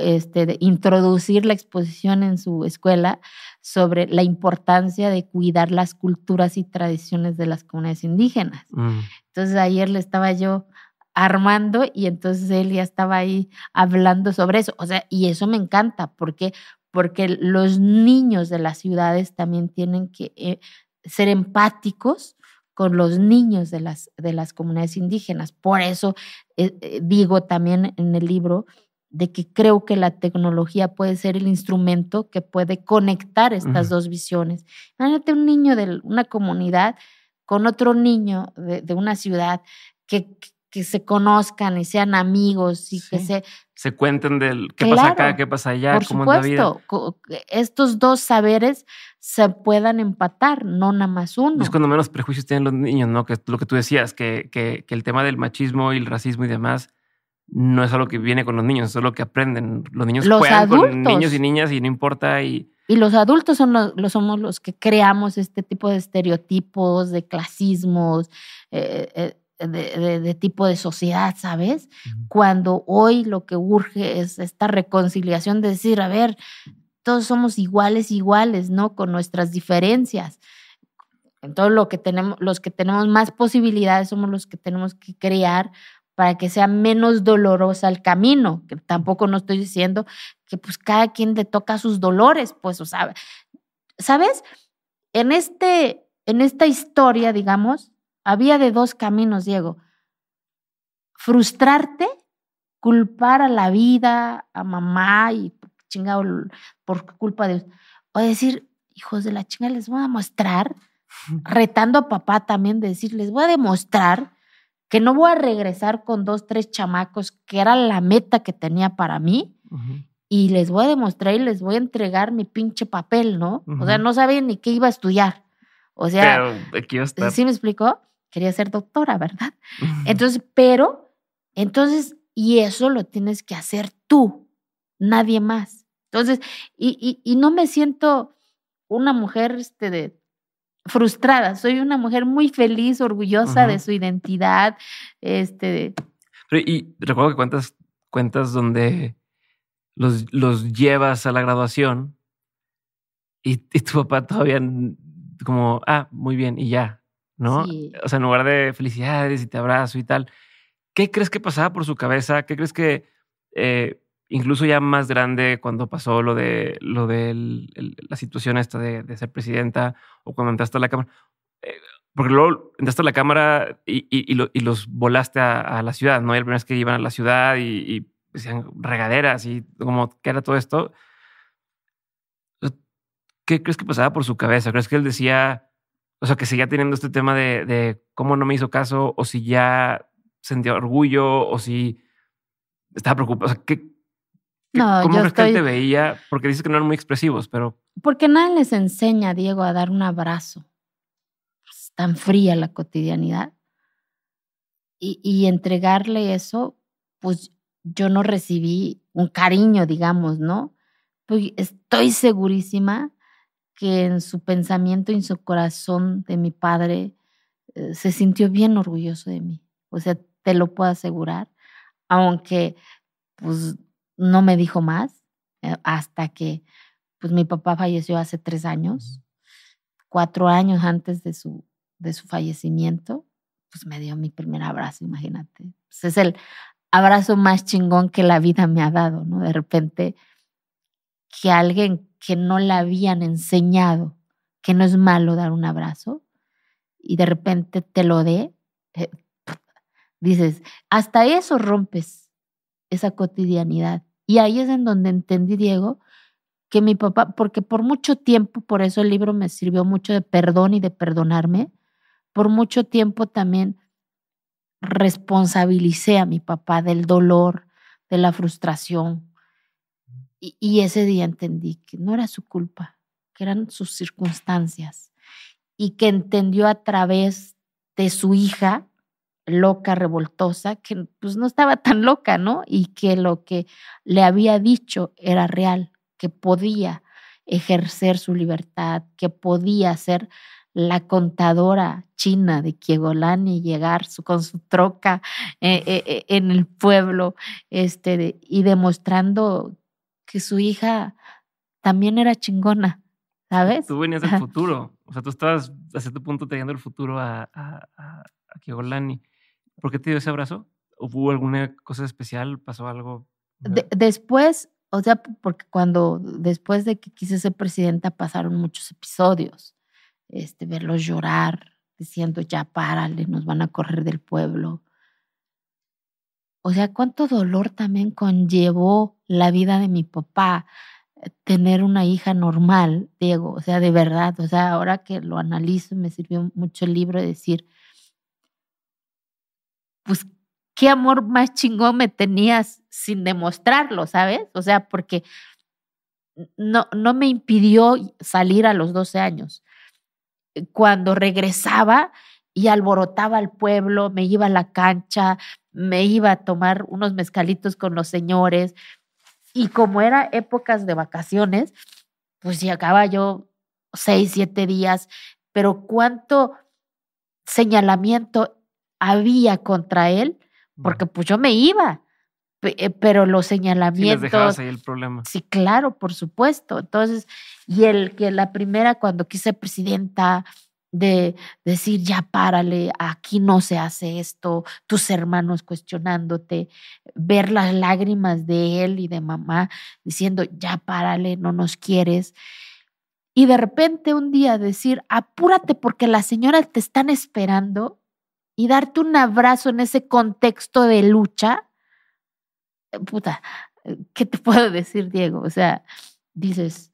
este, de introducir la exposición en su escuela sobre la importancia de cuidar las culturas y tradiciones de las comunidades indígenas. Mm. Entonces ayer le estaba yo armando y entonces él ya estaba ahí hablando sobre eso. O sea, y eso me encanta porque, porque los niños de las ciudades también tienen que eh, ser empáticos con los niños de las, de las comunidades indígenas. Por eso eh, eh, digo también en el libro de que creo que la tecnología puede ser el instrumento que puede conectar estas dos visiones. Imagínate un niño de una comunidad con otro niño de, una ciudad que, que, se conozcan y sean amigos y que se... Se cuenten del qué pasa acá, qué pasa allá, cómo supuesto, la vida. Estos dos saberes se puedan empatar, no nada más uno. Es cuando menos prejuicios tienen los niños, ¿no? Que es lo que tú decías, que, que el tema del machismo y el racismo y demás no es algo que viene con los niños, es algo que aprenden. Los niños los con niños y niñas y no importa. Y, y los adultos son los, somos los que creamos este tipo de estereotipos, de clasismos, eh, eh, eh, de, tipo de sociedad, ¿sabes? Cuando hoy lo que urge es esta reconciliación de decir, a ver, todos somos iguales, iguales, ¿no? Con nuestras diferencias. Entonces, lo que tenemos, los que tenemos más posibilidades somos los que tenemos que crear para que sea menos dolorosa el camino, que tampoco no estoy diciendo que pues cada quien le toca sus dolores, pues o sea, ¿sabes? En este en esta historia, digamos, había de dos caminos, Diego. Frustrarte, culpar a la vida, a mamá y chingado por culpa de o decir, hijos de la chinga, les voy a mostrar retando a papá también de decir, les voy a demostrar que no voy a regresar con dos, tres chamacos, que era la meta que tenía para mí, y les voy a demostrar y les voy a entregar mi pinche papel, ¿no? O sea, no sabía ni qué iba a estudiar. O sea, así ¿sí me explicó? Quería ser doctora, ¿verdad? Entonces, pero, entonces, y eso lo tienes que hacer tú, nadie más. Entonces, y, y, y no me siento una mujer este, de frustrada, soy una mujer muy feliz, orgullosa de su identidad. Este. y recuerdo que cuentas, cuentas donde los, llevas a la graduación y, tu papá todavía como, ah, muy bien, y ya, ¿no? O sea, en lugar de felicidades y te abrazo y tal, ¿qué crees que pasaba por su cabeza? ¿Qué crees que... Eh, incluso ya más grande cuando pasó lo de, lo de la situación esta de, ser presidenta o cuando entraste a la Cámara. Eh, porque luego entraste a la Cámara y, y, los volaste a, la ciudad, ¿no? Y la primera vez que iban a la ciudad y, decían regaderas y como ¿qué era todo esto. ¿Qué crees que pasaba por su cabeza? ¿Crees que él decía, o sea, que seguía teniendo este tema de, de cómo no me hizo caso o si ya sentía orgullo o si estaba preocupado? O sea, ¿qué, no, ¿Cómo yo que te veía? Porque dices que no eran muy expresivos, pero. Porque nadie les enseña a Diego a dar un abrazo. Es tan fría la cotidianidad. Y, entregarle eso, pues yo no recibí un cariño, digamos, ¿no? Pues, estoy segurísima que en su pensamiento y en su corazón de mi padre eh, se sintió bien orgulloso de mí. O sea, te lo puedo asegurar, aunque pues no me dijo más eh, hasta que pues mi papá falleció hace tres años, cuatro años antes de su, de su fallecimiento, pues me dio mi primer abrazo, imagínate. Pues, es el abrazo más chingón que la vida me ha dado, ¿no? De repente, que alguien que no le habían enseñado que no es malo dar un abrazo y de repente te lo dé, eh, dices, hasta eso rompes esa cotidianidad y ahí es en donde entendí, Diego, que mi papá, porque por mucho tiempo, por eso el libro me sirvió mucho de perdón y de perdonarme, por mucho tiempo también responsabilicé a mi papá del dolor, de la frustración. Y, y ese día entendí que no era su culpa, que eran sus circunstancias y que entendió a través de su hija loca, revoltosa, que pues no estaba tan loca, ¿no? Y que lo que le había dicho era real, que podía ejercer su libertad, que podía ser la contadora china de y llegar con su troca eh, eh, eh, en el pueblo este, y demostrando que su hija también era chingona, ¿sabes? Tú venías del futuro, o sea, tú estabas a cierto punto trayendo el futuro a, a, ¿Por qué te dio ese abrazo? ¿Hubo alguna cosa especial? ¿Pasó algo? después, o sea, porque cuando después de que quise ser presidenta pasaron muchos episodios, este, verlos llorar, diciendo ya párale, nos van a correr del pueblo. O sea, cuánto dolor también conllevó la vida de mi papá eh, tener una hija normal, Diego, o sea, de verdad, o sea, ahora que lo analizo me sirvió mucho el libro de decir, pues qué amor más chingón me tenías sin demostrarlo, ¿sabes? O sea, porque no, no me impidió salir a los 12 años. Cuando regresaba y alborotaba al pueblo, me iba a la cancha, me iba a tomar unos mezcalitos con los señores. Y como era épocas de vacaciones, pues llegaba yo seis, siete días, pero cuánto señalamiento había contra él, porque pues yo me iba, eh, pero los señalamientos... Sí, les ahí el problema. Sí, claro, por supuesto. Entonces, y el que la primera cuando quise presidenta de decir, ya párale, aquí no se hace esto, tus hermanos cuestionándote, ver las lágrimas de él y de mamá diciendo, ya párale, no nos quieres. Y de repente un día decir, apúrate porque las señoras te están esperando y darte un abrazo en ese contexto de lucha, eh, puta, ¿qué te puedo decir, Diego? O sea, dices,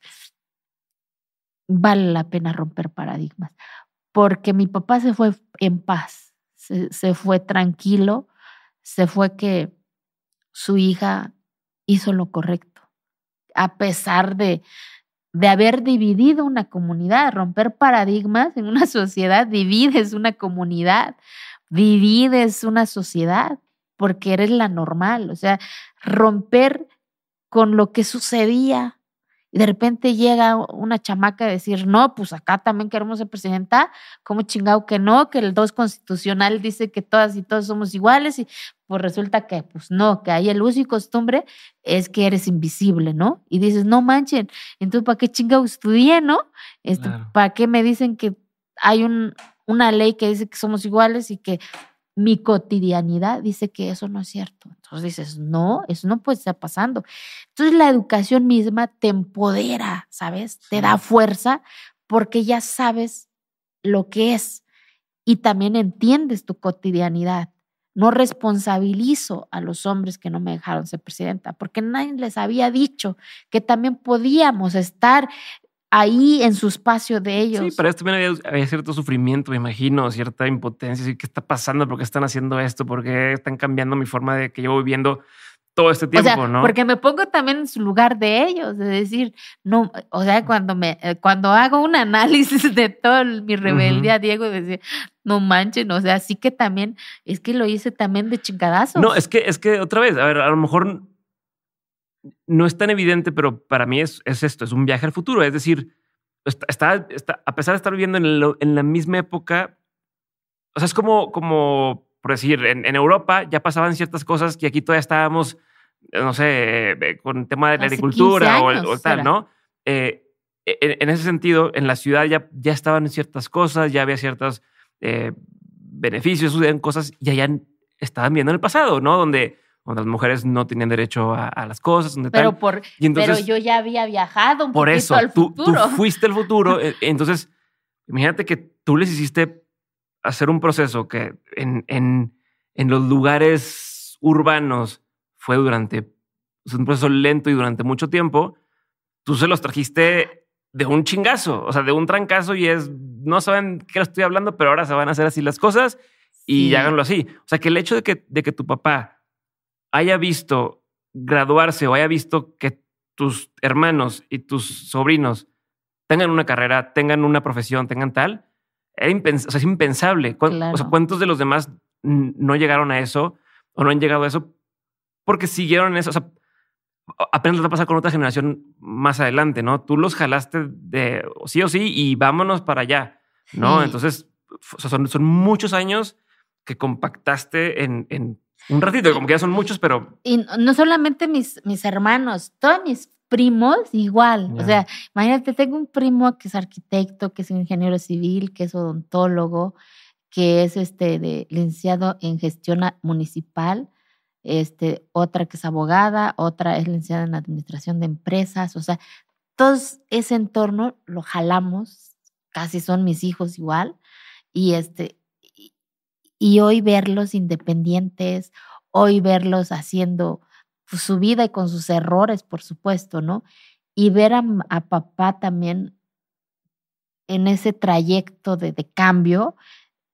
vale la pena romper paradigmas, porque mi papá se fue en paz, se, se fue tranquilo, se fue que su hija hizo lo correcto, a pesar de, de haber dividido una comunidad, romper paradigmas en una sociedad, divides una comunidad, divides una sociedad, porque eres la normal, o sea, romper con lo que sucedía y de repente llega una chamaca a decir, no, pues acá también queremos ser presidenta, como chingado que no, que el 2 constitucional dice que todas y todos somos iguales y pues resulta que pues no, que hay el uso y costumbre es que eres invisible, ¿no? Y dices, no manchen, entonces ¿para qué chingado estudié, no? Este, ¿Para qué me dicen que hay una ley que dice que somos iguales y que mi cotidianidad dice que eso no es cierto. Entonces dices, no, eso no puede estar pasando. Entonces la educación misma te empodera, ¿sabes? Te da fuerza porque ya sabes lo que es y también entiendes tu cotidianidad. No responsabilizo a los hombres que no me dejaron ser presidenta, porque nadie les había dicho que también podíamos estar ahí en su espacio de ellos. Sí, pero esto también había, cierto sufrimiento, me imagino, cierta impotencia. ¿Qué está pasando? ¿Por qué están haciendo esto? ¿Por qué están cambiando mi forma de que llevo viviendo todo este tiempo? O ¿no? Porque me pongo también en su lugar de ellos, Es decir, no, o sea, cuando, me, eh, cuando hago un análisis de todo mi rebeldía, a -huh. Diego, decir, no manchen, o sea, sí que también, es que lo hice también de chingadazo. No, es que, es que otra vez, a ver, a lo mejor no es tan evidente, pero para mí es, es esto, es un viaje al futuro. Es decir, está, a pesar de estar viviendo en, en, la misma época, o sea, es como, como por decir, en, Europa ya pasaban ciertas cosas que aquí todavía estábamos, eh, no sé, eh, eh, con tema de la agricultura o, tal, ¿no? E, en, ese sentido, en la ciudad ya, ya estaban ciertas cosas, ya había ciertos beneficios, cosas y ya estaban viendo en el pasado, ¿no? Donde donde las mujeres no tenían derecho a, las cosas. Donde pero, Por, pero yo ya había viajado un por eso, al Por futuro. Tú fuiste el futuro. E, entonces, imagínate que tú les hiciste hacer un proceso que en, los lugares urbanos fue durante un proceso lento y durante mucho tiempo, tú se los trajiste de un chingazo, o sea, de un trancazo y es, no saben qué estoy hablando, pero ahora se van a hacer así las cosas y háganlo así. O sea, que el hecho de de que tu papá haya visto graduarse o haya visto que tus hermanos y tus sobrinos tengan una carrera, tengan una profesión, tengan tal, es impensable. sea, ¿cuántos de los demás no llegaron a eso o no han llegado a eso porque siguieron eso? apenas lo va a pasar con otra generación más adelante, ¿no? Tú los jalaste de sí o sí y vámonos para allá, ¿no? Entonces, son, muchos años que compactaste en un ratito, como que ya son muchos, pero. Y no solamente mis, mis hermanos, todos mis primos igual. O sea, imagínate, tengo un primo que es arquitecto, que es ingeniero civil, que es odontólogo, que es este licenciado en gestión municipal, este, otra que es abogada, otra es licenciada en administración de empresas. O sea, todo ese entorno lo jalamos, casi son mis hijos igual. Y este, y hoy verlos independientes, hoy verlos haciendo pues, su vida y con sus errores, por supuesto, ¿no? Y ver a, papá también en ese trayecto de, de, cambio.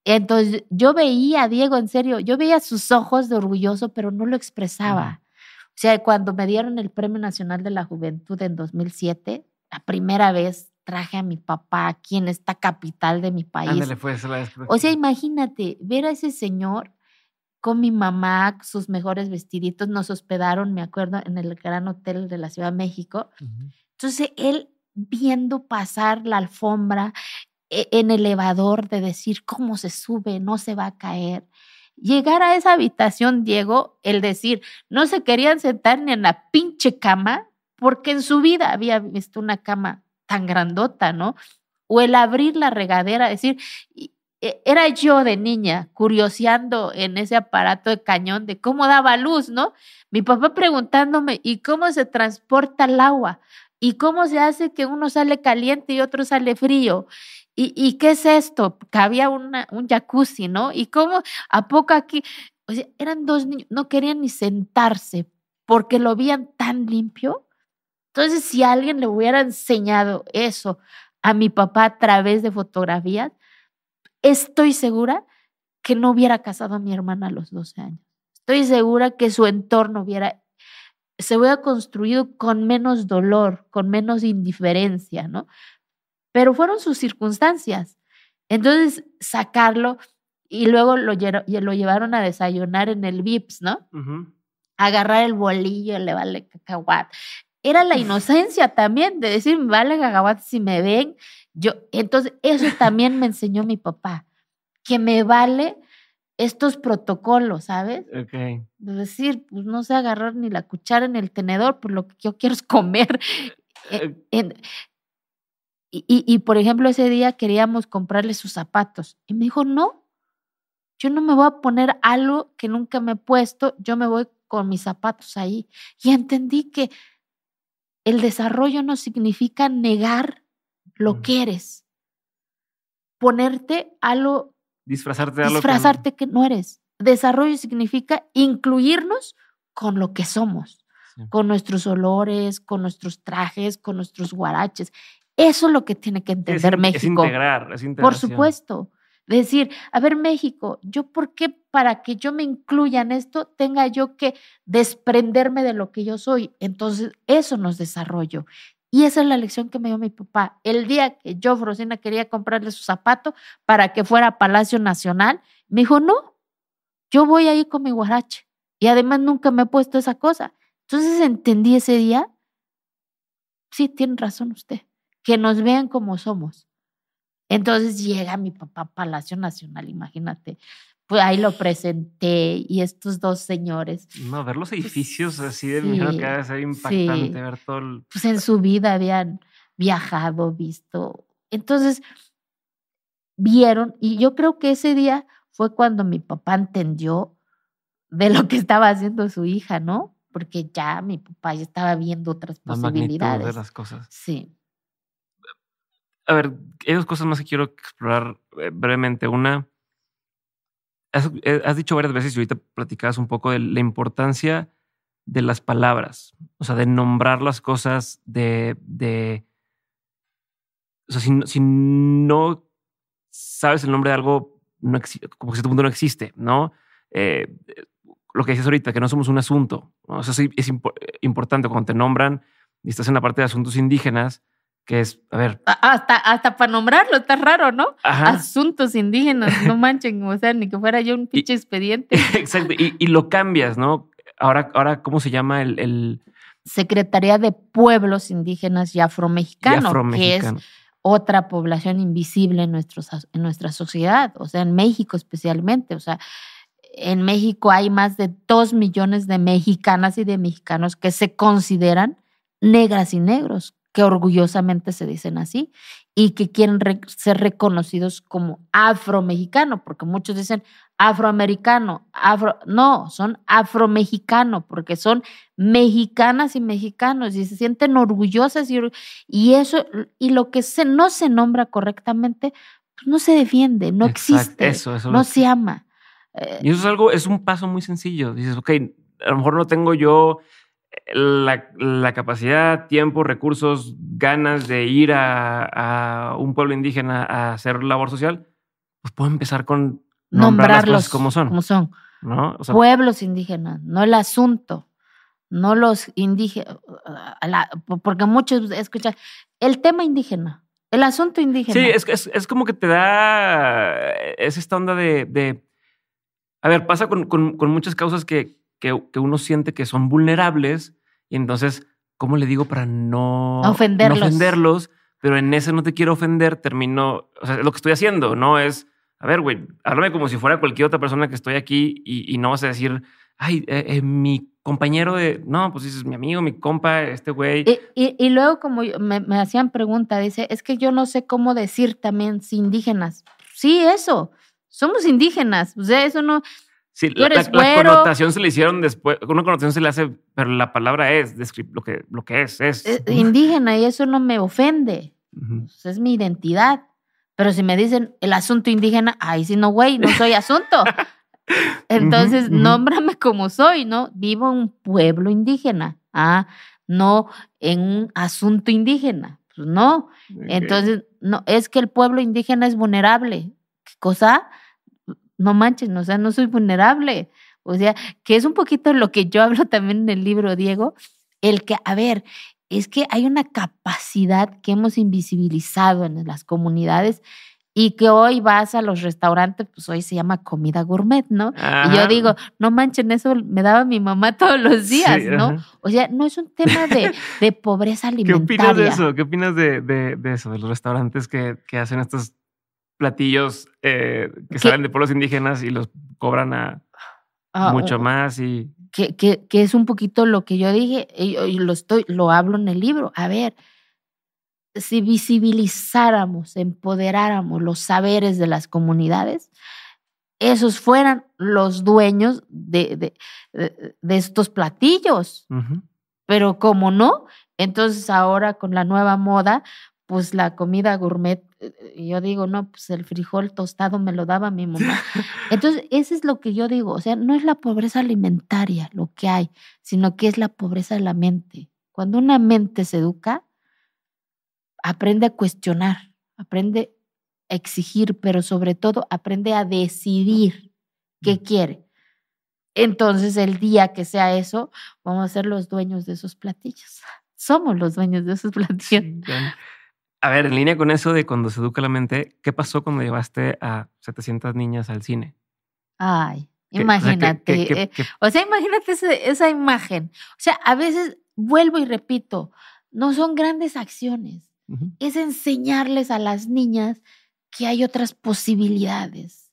Entonces yo veía a Diego, en serio, yo veía sus ojos de orgulloso, pero no lo expresaba. O sea, cuando me dieron el Premio Nacional de la Juventud en 2007, la primera vez traje a mi papá aquí en esta capital de mi país. Pues, o sea, imagínate ver a ese señor con mi mamá, sus mejores vestiditos, nos hospedaron, me acuerdo, en el Gran Hotel de la Ciudad de México. Entonces, él viendo pasar la alfombra e, en el elevador de decir cómo se sube, no se va a caer. Llegar a esa habitación, Diego, el decir, no se querían sentar ni en la pinche cama, porque en su vida había visto una cama tan grandota, ¿no? O el abrir la regadera, es decir, e, era yo de niña curioseando en ese aparato de cañón de cómo daba luz, ¿no? Mi papá preguntándome, ¿y cómo se transporta el agua? ¿Y cómo se hace que uno sale caliente y otro sale frío? ¿Y, qué es esto? Que había un jacuzzi, ¿no? ¿Y cómo a poco aquí? O sea, eran dos niños, no querían ni sentarse porque lo veían tan limpio entonces, si alguien le hubiera enseñado eso a mi papá a través de fotografías, estoy segura que no hubiera casado a mi hermana a los 12 años. Estoy segura que su entorno hubiera, se hubiera construido con menos dolor, con menos indiferencia, ¿no? Pero fueron sus circunstancias. Entonces, sacarlo y luego lo, llevaron a desayunar en el VIPS, ¿no? Agarrar el bolillo, le vale cacahuat, era la inocencia también de decir, vale gagabat si me ven. Yo, entonces, eso también me enseñó mi papá, que me vale estos protocolos, ¿sabes? Ok. de decir, pues no sé agarrar ni la cuchara ni el tenedor, por pues, lo que yo quiero es comer. Eh, y, y, por ejemplo, ese día queríamos comprarle sus zapatos. Y me dijo, no, yo no me voy a poner algo que nunca me he puesto, yo me voy con mis zapatos ahí. Y entendí que el desarrollo no significa negar lo mm. que eres, ponerte lo. Disfrazarte de Disfrazarte que no, que no eres. Desarrollo significa incluirnos con lo que somos, con nuestros olores, con nuestros trajes, con nuestros guaraches. Eso es lo que tiene que entender México. Es integrar, es Por supuesto. Decir, a ver México, yo por qué para que yo me incluya en esto tenga yo que desprenderme de lo que yo soy. Entonces, eso nos desarrollo. Y esa es la lección que me dio mi papá. El día que yo, Frosina, quería comprarle su zapato para que fuera a Palacio Nacional, me dijo, no, yo voy ahí con mi guarache. Y además nunca me he puesto esa cosa. Entonces entendí ese día, sí, tiene razón usted, que nos vean como somos, entonces llega mi papá a Palacio Nacional, imagínate. Pues ahí lo presenté y estos dos señores. No, ver los pues, edificios así de que ser impactante, ver todo Pues en su vida habían viajado, visto. Entonces vieron y yo creo que ese día fue cuando mi papá entendió de lo que estaba haciendo su hija, ¿no? Porque ya mi papá ya estaba viendo otras la posibilidades. Magnitud de las cosas. Sí a ver, hay dos cosas más que quiero explorar eh, brevemente. Una, eh, has, dicho varias veces y ahorita platicabas un poco de la importancia de las palabras, o sea, de nombrar las cosas, de... o sea, si, no sabes el nombre de algo, como que cierto mundo no existe, ¿no? Eh, lo que dices ahorita, que no somos un asunto. O sea, es, es importante cuando te nombran y estás en la parte de asuntos indígenas, que es, a ver. Hasta, hasta para nombrarlo, está raro, ¿no? Asuntos indígenas, no manchen, o sea, ni que fuera yo un pinche expediente. Exacto, y, lo cambias, ¿no? Ahora, ahora ¿cómo se llama el, Secretaría de Pueblos Indígenas y Afromexicanos, que es otra población invisible en, nuestros, en nuestra sociedad, o sea, en México especialmente, o sea, en México hay más de dos millones de mexicanas y de mexicanos que se consideran negras y negros, que orgullosamente se dicen así y que quieren ser reconocidos como afromexicano, porque muchos dicen afroamericano, afro, no, son afromexicano, porque son mexicanas y mexicanos y se sienten orgullosas y, y eso, y lo que se, no se nombra correctamente, pues no se defiende, no existe, eso, eso no se ama. Y eso es eh, algo, es un paso muy sencillo. Dices, ok, a lo mejor no tengo yo la, capacidad, tiempo, recursos, ganas de ir a, un pueblo indígena a hacer labor social, pues puedo empezar con nombrarlos como son. son. ¿no? Pueblos indígenas, no el asunto, no los indígenas, porque muchos escuchan el tema indígena. El asunto indígena. Sí, es, como que te da eh, es esta onda de, a ver, pasa con, muchas causas que, uno siente que son vulnerables y entonces, ¿cómo le digo para no ofenderlos? pero en ese no te quiero ofender, termino, o sea, lo que estoy haciendo, no es, a ver, güey, háblame como si fuera cualquier otra persona que estoy aquí y, no vas a decir, ay, eh, eh, mi compañero de, no, pues dices, mi amigo, mi compa, este güey. Y, luego como me, me, hacían pregunta, dice, es que yo no sé cómo decir también si indígenas. Sí, eso, somos indígenas, o sea, eso no, Sí, la, connotación se le hicieron después, una connotación se le hace, pero la palabra es, lo que, lo que es, es. Eh, indígena y eso no me ofende. Pues, es mi identidad. Pero si me dicen el asunto indígena, ay, sí no, güey, no soy asunto. Entonces, nómbrame como soy, ¿no? Vivo en un pueblo indígena, ah, no en un asunto indígena. Pues no. Entonces, no, es que el pueblo indígena es vulnerable. ¿Qué cosa? no manchen, o sea, no soy vulnerable. O sea, que es un poquito lo que yo hablo también en el libro, Diego, el que, a ver, es que hay una capacidad que hemos invisibilizado en las comunidades y que hoy vas a los restaurantes, pues hoy se llama comida gourmet, ¿no? Y yo digo, no manchen, eso me daba mi mamá todos los días, ¿no? O sea, no es un tema de, pobreza alimentaria. ¿Qué opinas de eso? ¿Qué opinas de, eso, de los restaurantes que, que hacen estos platillos eh, que salen de pueblos indígenas y los cobran a ah, mucho más y... Que, que, es un poquito lo que yo dije, y lo, estoy, lo hablo en el libro. A ver, si visibilizáramos, empoderáramos los saberes de las comunidades, esos fueran los dueños de, de, de, estos platillos. Pero como no, entonces ahora con la nueva moda, pues la comida gourmet, eh, yo digo, no, pues el frijol tostado me lo daba mi mamá. Entonces, eso es lo que yo digo, o sea, no es la pobreza alimentaria lo que hay, sino que es la pobreza de la mente. Cuando una mente se educa, aprende a cuestionar, aprende a exigir, pero sobre todo aprende a decidir qué quiere. Entonces, el día que sea eso, vamos a ser los dueños de esos platillos. Somos los dueños de esos platillos. A ver, en línea con eso de cuando se educa la mente, ¿qué pasó cuando llevaste a 700 niñas al cine? Ay, imagínate. Eh, o sea, imagínate esa, imagen. O sea, a veces vuelvo y repito, no son grandes acciones. Es enseñarles a las niñas que hay otras posibilidades,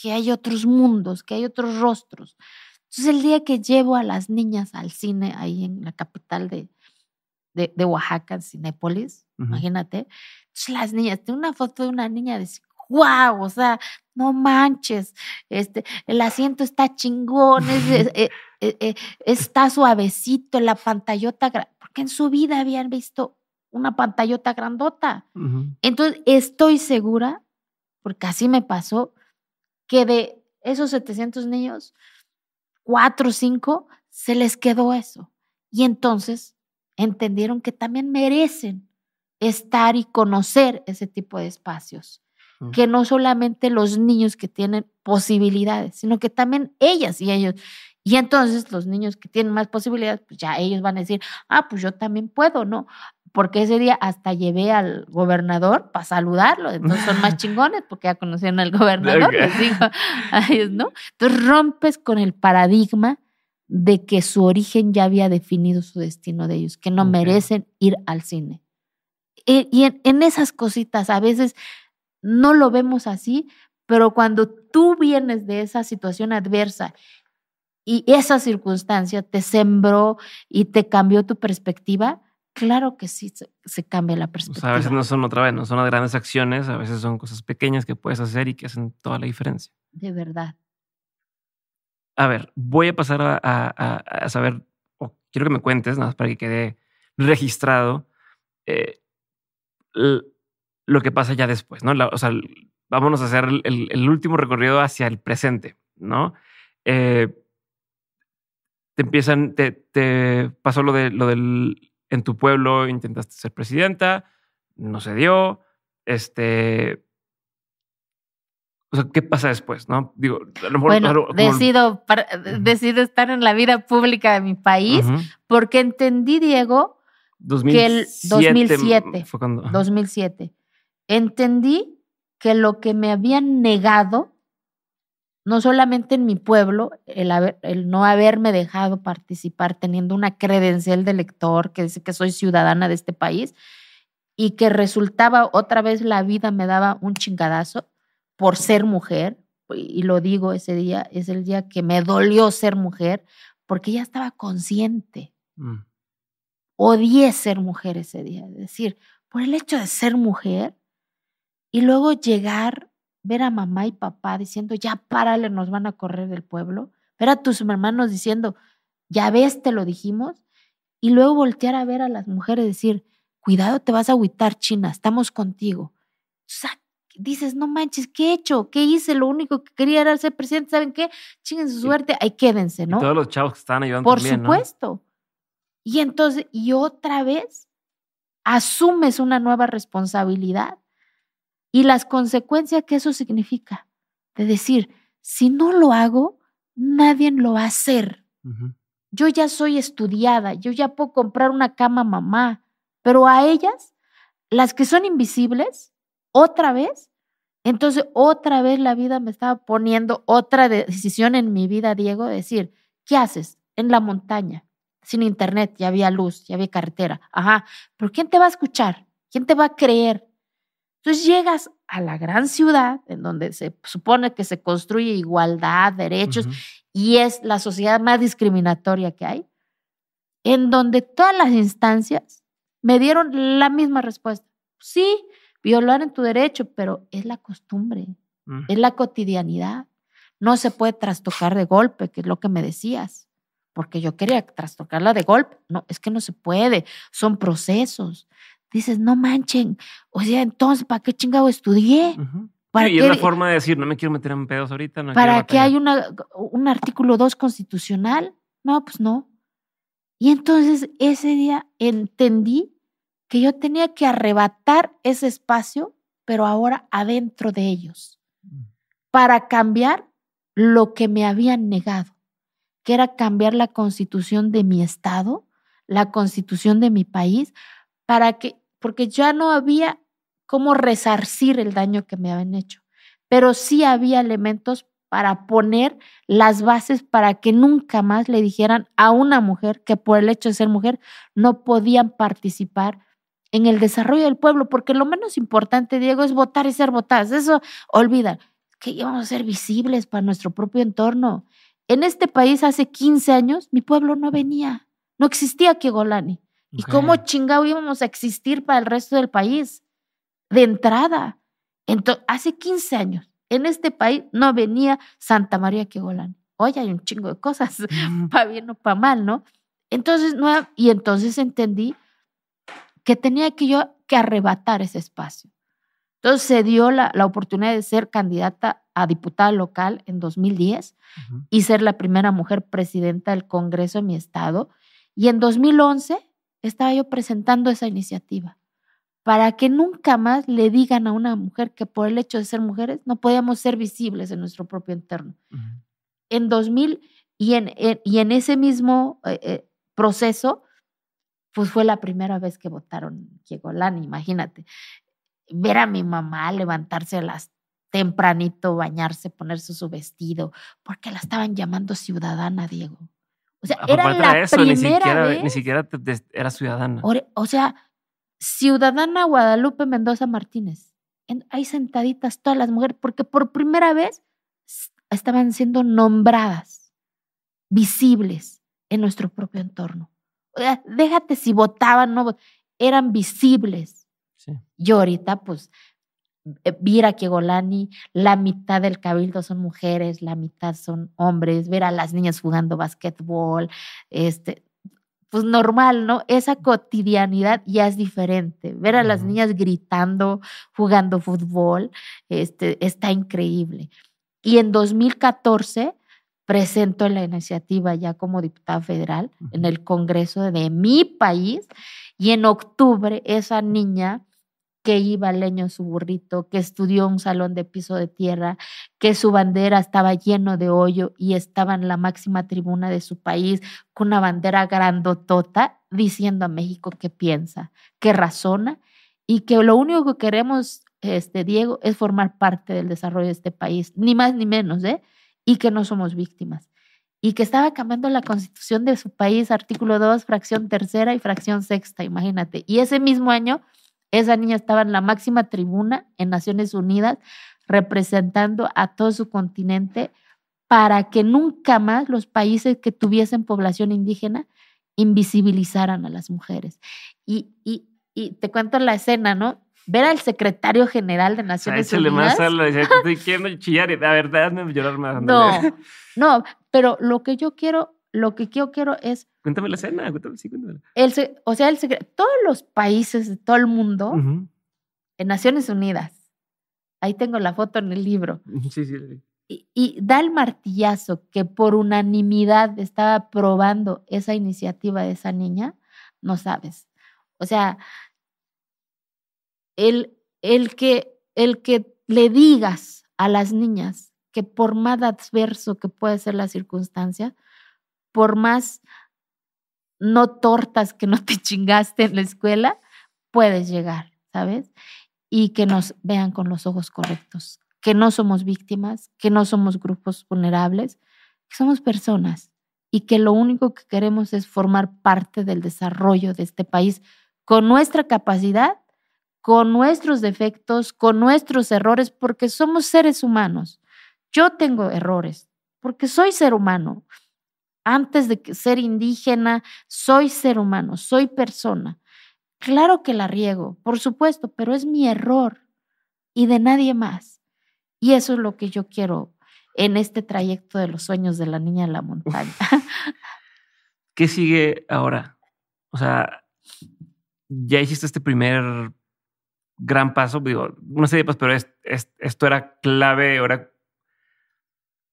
que hay otros mundos, que hay otros rostros. Entonces, el día que llevo a las niñas al cine ahí en la capital de, de, de Oaxaca, en Cinépolis, Imagínate. Las niñas, una foto de una niña de wow, o sea, no manches, este, el asiento está chingón, eh, eh, eh, está suavecito, la pantallota, porque en su vida habían visto una pantallota grandota. Entonces, estoy segura, porque así me pasó, que de esos 700 niños, cuatro o cinco, se les quedó eso. Y entonces entendieron que también merecen estar y conocer ese tipo de espacios. Mm. Que no solamente los niños que tienen posibilidades, sino que también ellas y ellos. Y entonces los niños que tienen más posibilidades, pues ya ellos van a decir, ah, pues yo también puedo, ¿no? Porque ese día hasta llevé al gobernador para saludarlo, entonces son más chingones porque ya conocieron al gobernador, digo ¿no? Entonces rompes con el paradigma de que su origen ya había definido su destino de ellos, que no merecen ir al cine. Eh, y en, esas cositas a veces no lo vemos así, pero cuando tú vienes de esa situación adversa y esa circunstancia te sembró y te cambió tu perspectiva, claro que sí se, cambia la perspectiva. a veces no son otra vez, no son las grandes acciones, a veces son cosas pequeñas que puedes hacer y que hacen toda la diferencia. De verdad. A ver, voy a pasar a, saber, o quiero que me cuentes, nada más para que quede registrado. Eh, lo que pasa ya después, ¿no? o sea, vámonos a hacer el, último recorrido hacia el presente, ¿no? Eh, te empiezan, te, pasó lo, de, lo del, en tu pueblo intentaste ser presidenta, no se dio, este... O sea, ¿qué pasa después? ¿No? Digo, Bueno, decido, decido estar en la vida pública de mi país porque entendí, Diego, 2007. 2007, Entendí que lo que me habían negado, no solamente en mi pueblo, el, el no haberme dejado participar teniendo una credencial de lector que dice que soy ciudadana de este país y que resultaba otra vez la vida me daba un chingadazo por ser mujer, y lo digo ese día, es el día que me dolió ser mujer, porque ya estaba consciente. Mm odié ser mujer ese día. Es decir, por el hecho de ser mujer y luego llegar, ver a mamá y papá diciendo, ya párale, nos van a correr del pueblo. Ver a tus hermanos diciendo, ya ves, te lo dijimos. Y luego voltear a ver a las mujeres decir, cuidado, te vas a agüitar, China, estamos contigo. O sea, dices, no manches, ¿qué he hecho? ¿Qué hice? Lo único que quería era ser presidente, ¿saben qué? Chinguen su suerte, ahí quédense, ¿no? todos los chavos que están ayudando. Por supuesto. Y entonces, y otra vez, asumes una nueva responsabilidad y las consecuencias que eso significa. De decir, si no lo hago, nadie lo va a hacer. Yo ya soy estudiada, yo ya puedo comprar una cama mamá, pero a ellas, las que son invisibles, otra vez, entonces otra vez la vida me estaba poniendo otra decisión en mi vida, Diego, decir, ¿qué haces en la montaña? sin internet, ya había luz, ya había carretera. Ajá, pero ¿quién te va a escuchar? ¿Quién te va a creer? Entonces llegas a la gran ciudad, en donde se supone que se construye igualdad, derechos, y es la sociedad más discriminatoria que hay, en donde todas las instancias me dieron la misma respuesta. Sí, violaron tu derecho, pero es la costumbre, mm. es la cotidianidad. No se puede trastocar de golpe, que es lo que me decías porque yo quería trastocarla de golpe. No, es que no se puede, son procesos. Dices, no manchen, o sea, entonces, ¿para qué chingado estudié? y qué? forma de decir, no me quiero meter en pedos ahorita. ¿Para qué hay un artículo 2 constitucional? No, pues no. Y entonces ese día entendí que yo tenía que arrebatar ese espacio, pero ahora adentro de ellos, mm. para cambiar lo que me habían negado que era cambiar la constitución de mi estado, la constitución de mi país, para que, porque ya no había cómo resarcir el daño que me habían hecho, pero sí había elementos para poner las bases para que nunca más le dijeran a una mujer que por el hecho de ser mujer no podían participar en el desarrollo del pueblo, porque lo menos importante, Diego, es votar y ser votadas. Eso olvida, que íbamos a ser visibles para nuestro propio entorno, en este país hace 15 años mi pueblo no venía, no existía Kegolani. ¿Y cómo chingado íbamos a existir para el resto del país? De entrada. Entonces, hace 15 años, en este país no venía Santa María Kegolani. Hoy hay un chingo de cosas, para bien o para mal, ¿no? Entonces, no, y entonces entendí que tenía que yo que arrebatar ese espacio. Entonces se dio la, la oportunidad de ser candidata a diputada local en 2010 y ser la primera mujer presidenta del Congreso de mi estado. Y en 2011 estaba yo presentando esa iniciativa para que nunca más le digan a una mujer que por el hecho de ser mujeres no podíamos ser visibles en nuestro propio interno. En 2000 y en, ese mismo eh, eh, proceso, pues fue la primera vez que votaron Lani, imagínate. Ver a mi mamá levantarse a las tempranito bañarse, ponerse su vestido, porque la estaban llamando ciudadana, Diego. O sea, era la primera ni siquiera, ni siquiera era ciudadana. O, sea, ciudadana Guadalupe Mendoza Martínez. ahí sentaditas todas las mujeres, porque por primera vez estaban siendo nombradas, visibles en nuestro propio entorno. O sea, déjate si votaban, no eran visibles. Y ahorita, pues, eh, Vira Golani, la mitad del cabildo son mujeres, la mitad son hombres, ver a las niñas jugando basquetbol, este, pues normal, ¿no? Esa cotidianidad ya es diferente. Ver a las niñas gritando, jugando fútbol, este, está increíble. Y en 2014 presento la iniciativa ya como diputada federal en el Congreso de mi país y en octubre esa niña que iba leño en su burrito, que estudió un salón de piso de tierra, que su bandera estaba lleno de hoyo y estaba en la máxima tribuna de su país con una bandera grandotota diciendo a México que piensa, que razona y que lo único que queremos, este Diego, es formar parte del desarrollo de este país, ni más ni menos, ¿eh? Y que no somos víctimas. Y que estaba cambiando la constitución de su país, artículo 2, fracción tercera y fracción sexta, imagínate. Y ese mismo año esa niña estaba en la máxima tribuna en Naciones Unidas representando a todo su continente para que nunca más los países que tuviesen población indígena invisibilizaran a las mujeres. Y, te cuento la escena, ¿no? Ver al secretario general de Naciones Unidas. a llorar más. no, pero lo que yo quiero lo que yo quiero es... Cuéntame la escena, cuéntame, sí, cuéntame. o sea, el todos los países de todo el mundo, en Naciones Unidas, ahí tengo la foto en el libro. Sí, sí, Y, da el martillazo que por unanimidad estaba aprobando esa iniciativa de esa niña, no sabes. O sea, el, el, que, el que le digas a las niñas que por más adverso que pueda ser la circunstancia, por más no tortas que no te chingaste en la escuela, puedes llegar, ¿sabes? Y que nos vean con los ojos correctos, que no somos víctimas, que no somos grupos vulnerables, que somos personas y que lo único que queremos es formar parte del desarrollo de este país con nuestra capacidad, con nuestros defectos, con nuestros errores, porque somos seres humanos. Yo tengo errores, porque soy ser humano antes de ser indígena, soy ser humano, soy persona. Claro que la riego, por supuesto, pero es mi error y de nadie más. Y eso es lo que yo quiero en este trayecto de los sueños de la niña de la montaña. ¿Qué sigue ahora? O sea, ya hiciste este primer gran paso, digo, una serie de pasos, pero esto era clave, era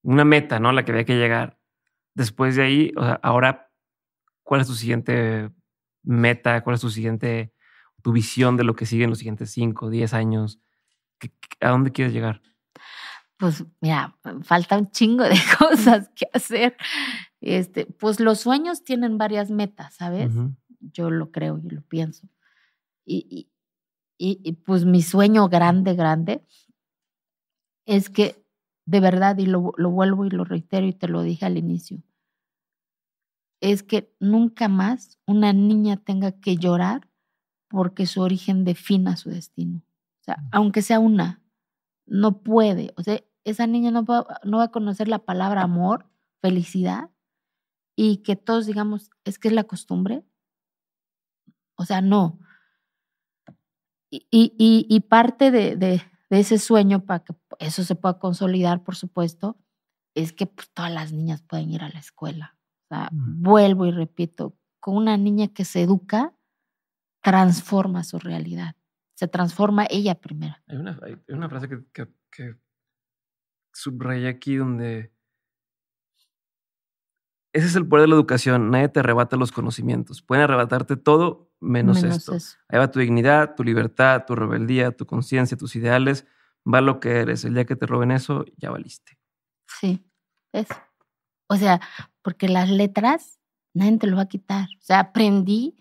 una meta, ¿no? La que había que llegar después de ahí, ahora, ¿cuál es tu siguiente meta? ¿Cuál es tu siguiente, tu visión de lo que sigue en los siguientes 5, 10 años? ¿A dónde quieres llegar? Pues mira, falta un chingo de cosas que hacer. Este, pues los sueños tienen varias metas, ¿sabes? Yo lo creo, y lo pienso. y, y pues mi sueño grande, grande, es que de verdad, y lo, vuelvo y lo reitero y te lo dije al inicio, es que nunca más una niña tenga que llorar porque su origen defina su destino. O sea, aunque sea una, no puede. O sea, esa niña no va, a conocer la palabra amor, felicidad, y que todos digamos, es que es la costumbre. O sea, no. Y, y, parte de, de ese sueño para que eso se pueda consolidar, por supuesto, es que pues, todas las niñas pueden ir a la escuela. O sea, vuelvo y repito, con una niña que se educa, transforma su realidad. Se transforma ella primero. Hay una, frase que, que subrayé aquí donde ese es el poder de la educación. Nadie te arrebata los conocimientos. Pueden arrebatarte todo menos, esto. Ahí va tu dignidad, tu libertad, tu rebeldía, tu conciencia, tus ideales. Va lo que eres. El día que te roben eso, ya valiste. Sí, es O sea, porque las letras nadie te lo va a quitar. O sea, aprendí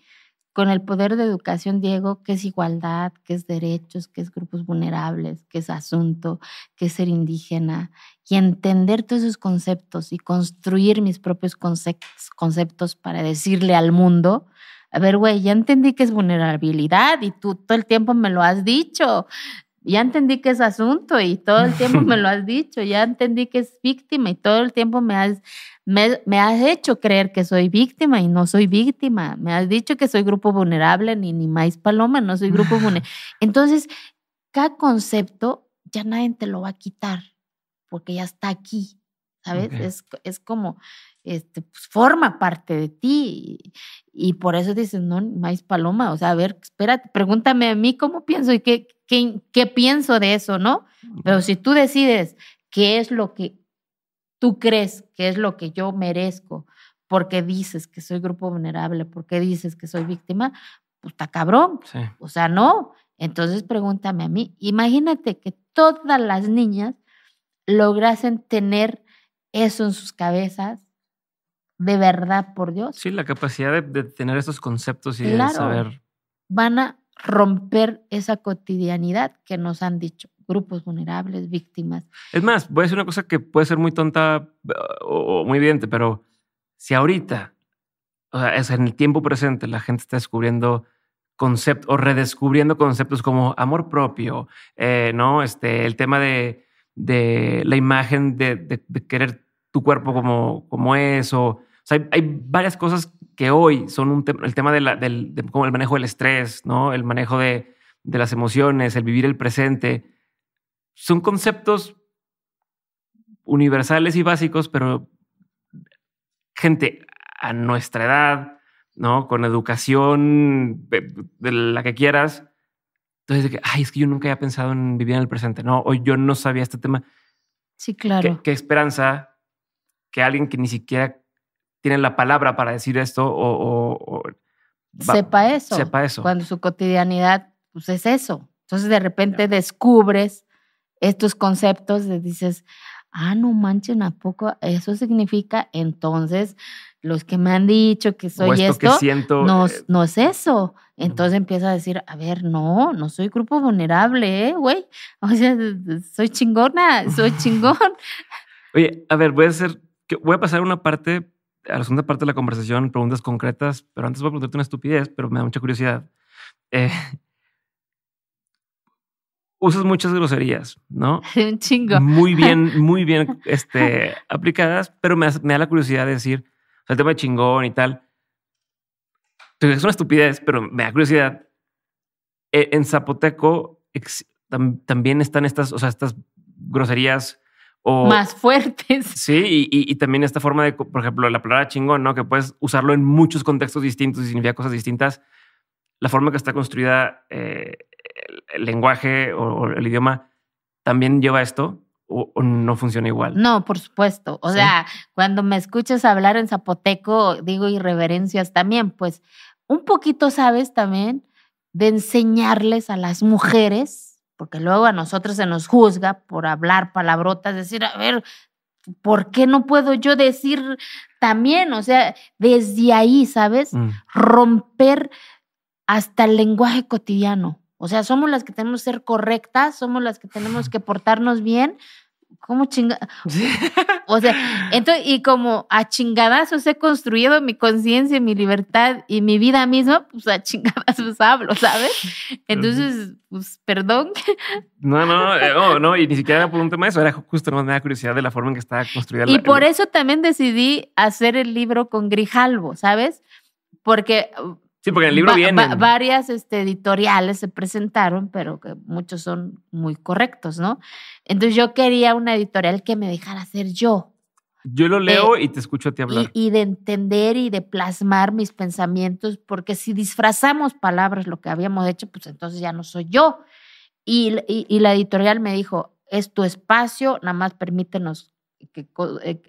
con el poder de educación, Diego, que es igualdad, que es derechos, que es grupos vulnerables, que es asunto, que es ser indígena, y entender todos esos conceptos y construir mis propios conceptos para decirle al mundo, a ver, güey, ya entendí que es vulnerabilidad y tú todo el tiempo me lo has dicho ya entendí que es asunto y todo el tiempo me lo has dicho, ya entendí que es víctima y todo el tiempo me has, me, has hecho creer que soy víctima y no soy víctima, me has dicho que soy grupo vulnerable, ni, ni más paloma, no soy grupo vulnerable. Entonces, cada concepto ya nadie te lo va a quitar porque ya está aquí. ¿sabes? Es, como, este, pues, forma parte de ti y, por eso dices, no, maíz paloma, o sea, a ver, espérate, pregúntame a mí cómo pienso y qué, qué, pienso de eso, ¿no? Pero si tú decides qué es lo que tú crees, qué es lo que yo merezco, porque dices que soy grupo vulnerable, porque dices que soy víctima, pues está cabrón, o sea, no. Entonces pregúntame a mí, imagínate que todas las niñas lograsen tener eso en sus cabezas, de verdad, por Dios. Sí, la capacidad de, tener esos conceptos y de saber. Van a romper esa cotidianidad que nos han dicho grupos vulnerables, víctimas. Es más, voy a decir una cosa que puede ser muy tonta o muy evidente, pero si ahorita, o sea, es en el tiempo presente, la gente está descubriendo conceptos o redescubriendo conceptos como amor propio, eh, ¿no? Este, el tema de de la imagen de, querer tu cuerpo como, como es. O, hay, varias cosas que hoy son un el tema del el manejo del estrés, ¿no? el manejo de, de las emociones, el vivir el presente. Son conceptos universales y básicos, pero gente a nuestra edad, ¿no? Con educación de la que quieras, entonces, ay, es que yo nunca había pensado en vivir en el presente, ¿no? O yo no sabía este tema. Sí, claro. Qué, esperanza que alguien que ni siquiera tiene la palabra para decir esto o, sepa eso. Sepa eso. Cuando su cotidianidad, pues es eso. Entonces, de repente descubres estos conceptos y dices, ah, no manchen, ¿a poco eso significa? Entonces, los que me han dicho que soy esto, eh, no, es eso. Entonces empieza a decir, a ver, no, no soy grupo vulnerable, eh, güey. O sea, soy chingona, soy chingón. Oye, a ver, voy a hacer, voy a pasar una parte, a la segunda parte de la conversación, preguntas concretas, pero antes voy a preguntarte una estupidez, pero me da mucha curiosidad. Eh, usas muchas groserías, ¿no? Un chingo. Muy bien, muy bien este, aplicadas, pero me da la curiosidad de decir, el tema de chingón y tal. es una estupidez, pero me da curiosidad. E, en zapoteco también están estas, o sea, estas groserías o, más fuertes. Sí, y, también esta forma de, por ejemplo, la palabra chingón, ¿no? Que puedes usarlo en muchos contextos distintos y significa cosas distintas. La forma que está construida eh, el, lenguaje o, el idioma también lleva esto o, no funciona igual. No, por supuesto. O sea, cuando me escuchas hablar en zapoteco, digo irreverencias también, pues un poquito sabes también de enseñarles a las mujeres, porque luego a nosotros se nos juzga por hablar palabrotas, decir, a ver, ¿por qué no puedo yo decir también? O sea, desde ahí, ¿sabes? Mm. Romper hasta el lenguaje cotidiano. O sea, somos las que tenemos que ser correctas, somos las que tenemos que portarnos bien, ¿cómo chinga? o sea, entonces, y como a chingadazos he construido mi conciencia, mi libertad y mi vida misma, pues a chingadazos hablo, ¿sabes? Entonces, pues, perdón. No, no, eh, no, y ni siquiera era por un tema de eso, era justo una me da curiosidad de la forma en que estaba construida. Y por eso también decidí hacer el libro con Grijalvo, ¿sabes? Porque Sí, porque en el libro viene. varias este, editoriales se presentaron, pero que muchos son muy correctos, ¿no? Entonces yo quería una editorial que me dejara ser yo. Yo lo leo eh, y te escucho a ti hablar. Y, de entender y de plasmar mis pensamientos, porque si disfrazamos palabras lo que habíamos hecho, pues entonces ya no soy yo. Y, la editorial me dijo, es tu espacio, nada más permítenos que, eh,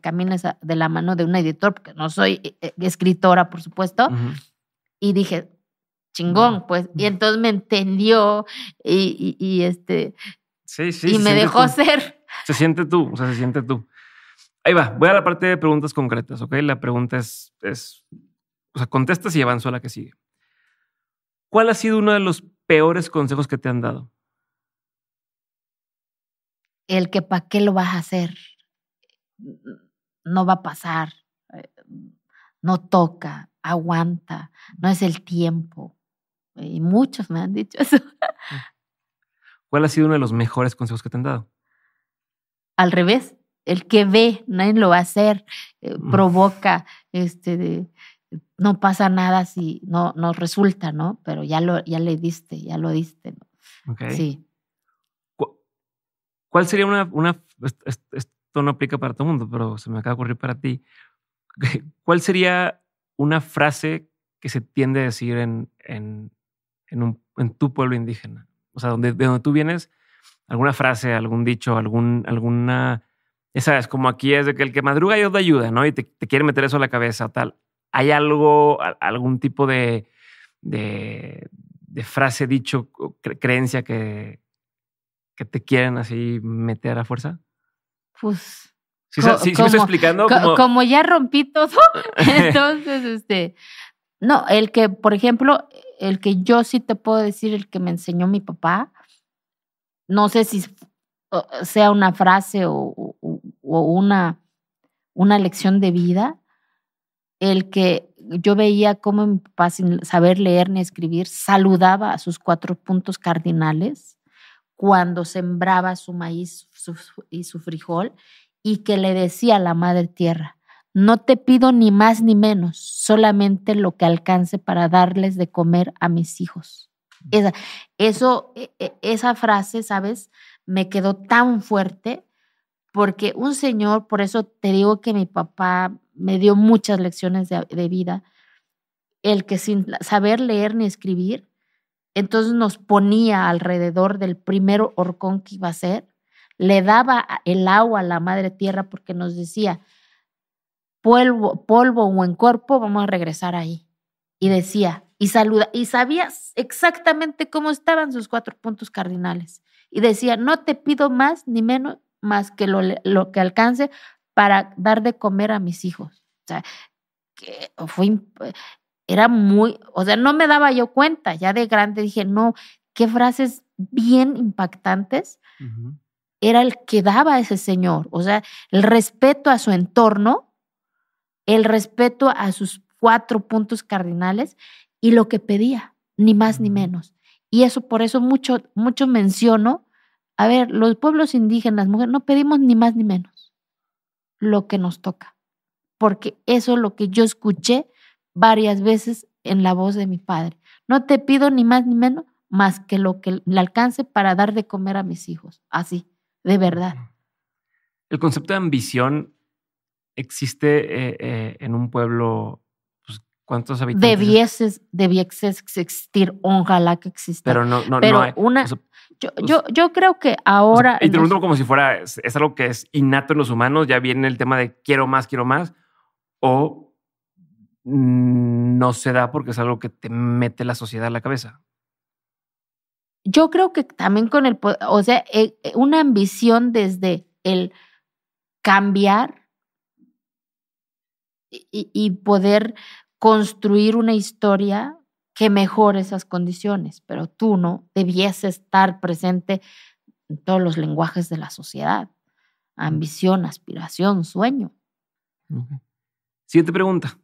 camines de la mano de un editor, porque no soy eh, escritora, por supuesto. Y dije, chingón, pues. Y entonces me entendió y, este. Sí, sí. Y me dejó ser. Se siente tú, o sea, se siente tú. Ahí va, voy a la parte de preguntas concretas, ¿ok? La pregunta es, es o sea, contestas y avanzo a la que sigue. ¿Cuál ha sido uno de los peores consejos que te han dado? El que para qué lo vas a hacer, no va a pasar, no toca, aguanta, no es el tiempo. Y muchos me han dicho eso. Mm. ¿Cuál ha sido uno de los mejores consejos que te han dado? Al revés, el que ve, nadie lo va a hacer, eh, mm. provoca, este, no pasa nada si no, resulta, ¿no? Pero ya, lo, ya le diste, ya lo diste. ¿no? Okay. Sí. ¿Cuál sería una, una, esto no aplica para todo el mundo, pero se me acaba de ocurrir para ti, ¿Cuál sería una frase que se tiende a decir en, en, en, tu pueblo indígena? O sea, donde, de donde tú vienes, alguna frase, algún dicho, algún, alguna... Esa es como aquí es de que el que madruga Dios te ayuda, ¿no? Y te, te quiere meter eso a la cabeza o tal. ¿Hay algo, algún tipo de, de, frase, dicho, creencia que, que te quieren así meter a fuerza? Pues ¿Sí, me explicando? como... ya rompí todo, entonces, este, no, el que, por ejemplo, el que yo sí te puedo decir, el que me enseñó mi papá, no sé si sea una frase o, o, una, una lección de vida, el que yo veía cómo mi papá, sin saber leer ni escribir, saludaba a sus cuatro puntos cardinales cuando sembraba su maíz y su frijol y que le decía a la Madre Tierra, no te pido ni más ni menos, solamente lo que alcance para darles de comer a mis hijos. Esa, eso, e, e, esa frase, ¿sabes? Me quedó tan fuerte porque un señor, por eso te digo que mi papá me dio muchas lecciones de, vida, el que sin saber leer ni escribir, entonces nos ponía alrededor del primer horcón que iba a ser le daba el agua a la madre tierra porque nos decía, polvo, polvo o en cuerpo, vamos a regresar ahí. Y decía, y saluda, y sabía exactamente cómo estaban sus cuatro puntos cardinales. Y decía, no te pido más ni menos más que lo, que alcance para dar de comer a mis hijos. O sea, que fue, era muy, o sea, no me daba yo cuenta, ya de grande dije, no, qué frases bien impactantes, era el que daba a ese señor, o sea, el respeto a su entorno, el respeto a sus cuatro puntos cardinales y lo que pedía, ni más ni menos. Y eso por eso mucho, mucho menciono, a ver, los pueblos indígenas, no pedimos ni más ni menos lo que nos toca, porque eso es lo que yo escuché varias veces en la voz de mi padre. No te pido ni más ni menos más que lo que le alcance para dar de comer a mis hijos, así de verdad. El concepto de ambición existe eh, eh, en un pueblo. Pues, ¿Cuántos habitantes? Debieses, existir, ojalá que exista. Pero no, no, no hay, una, pues yo, yo, creo que ahora. y te pregunto como si fuera, es, algo que es innato en los humanos, ya viene el tema de quiero más, quiero más, o no se da porque es algo que te mete la sociedad a la cabeza yo creo que también con el, poder, o sea, eh, eh, una ambición desde el cambiar y, poder construir una historia que mejore esas condiciones, pero tú no debías estar presente en todos los lenguajes de la sociedad. Ambición, aspiración, sueño. Siguiente pregunta.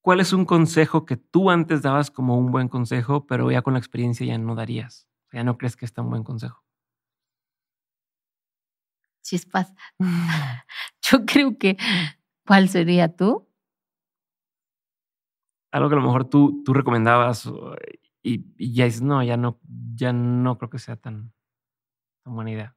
¿cuál es un consejo que tú antes dabas como un buen consejo, pero ya con la experiencia ya no darías? Ya no crees que es tan buen consejo. Chispas. Yo creo que, ¿cuál sería tú? Algo que a lo mejor tú, tú recomendabas y, y ya dices, no, ya no, ya no creo que sea tan, tan buena idea.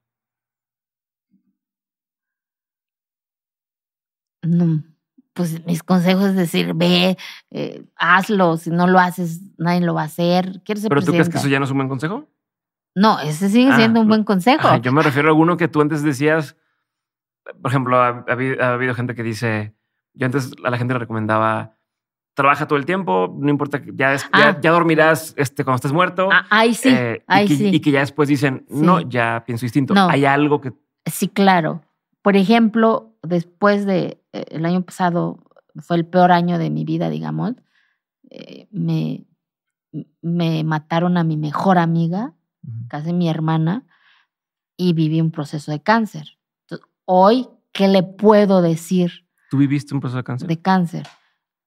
No, pues mis consejos es decir, ve, eh, hazlo, si no lo haces, nadie lo va a hacer. ¿Pero tú crees que eso ya no es un buen consejo? No, ese sigue ah, siendo un buen consejo. yo me refiero a uno que tú antes decías, por ejemplo, ha, habido gente que dice, yo antes a la gente le recomendaba, trabaja todo el tiempo, no importa, ya, ah. ya, dormirás este, cuando estés muerto. Ah, ahí sí, eh, ahí sí. Y que ya después dicen, no, ya pienso distinto. No. Hay algo que... Sí, claro. Por ejemplo, después de, eh, el año pasado fue el peor año de mi vida, digamos, eh, me, mataron a mi mejor amiga, casi mi hermana, y viví un proceso de cáncer. hoy, ¿qué le puedo decir? ¿Tú viviste un proceso de cáncer? De cáncer.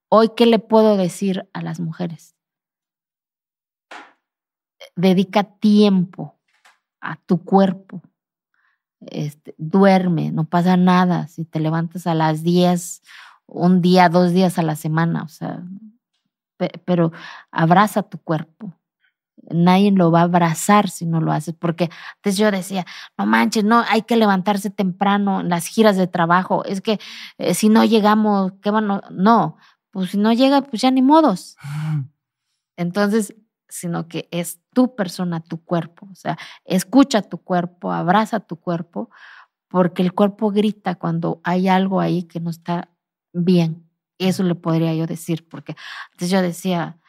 Hoy, ¿qué le puedo decir a las mujeres? Dedica tiempo a tu cuerpo, este, duerme, no pasa nada si te levantas a las 10, un día, dos días a la semana, o sea, pero abraza tu cuerpo. Nadie lo va a abrazar si no lo haces, porque antes yo decía, no manches, no, hay que levantarse temprano en las giras de trabajo, es que eh, si no llegamos, qué bueno, no, pues si no llega, pues ya ni modos. Ah. Entonces, sino que es tu persona, tu cuerpo. O sea, escucha tu cuerpo, abraza tu cuerpo, porque el cuerpo grita cuando hay algo ahí que no está bien. Eso le podría yo decir, porque antes yo decía,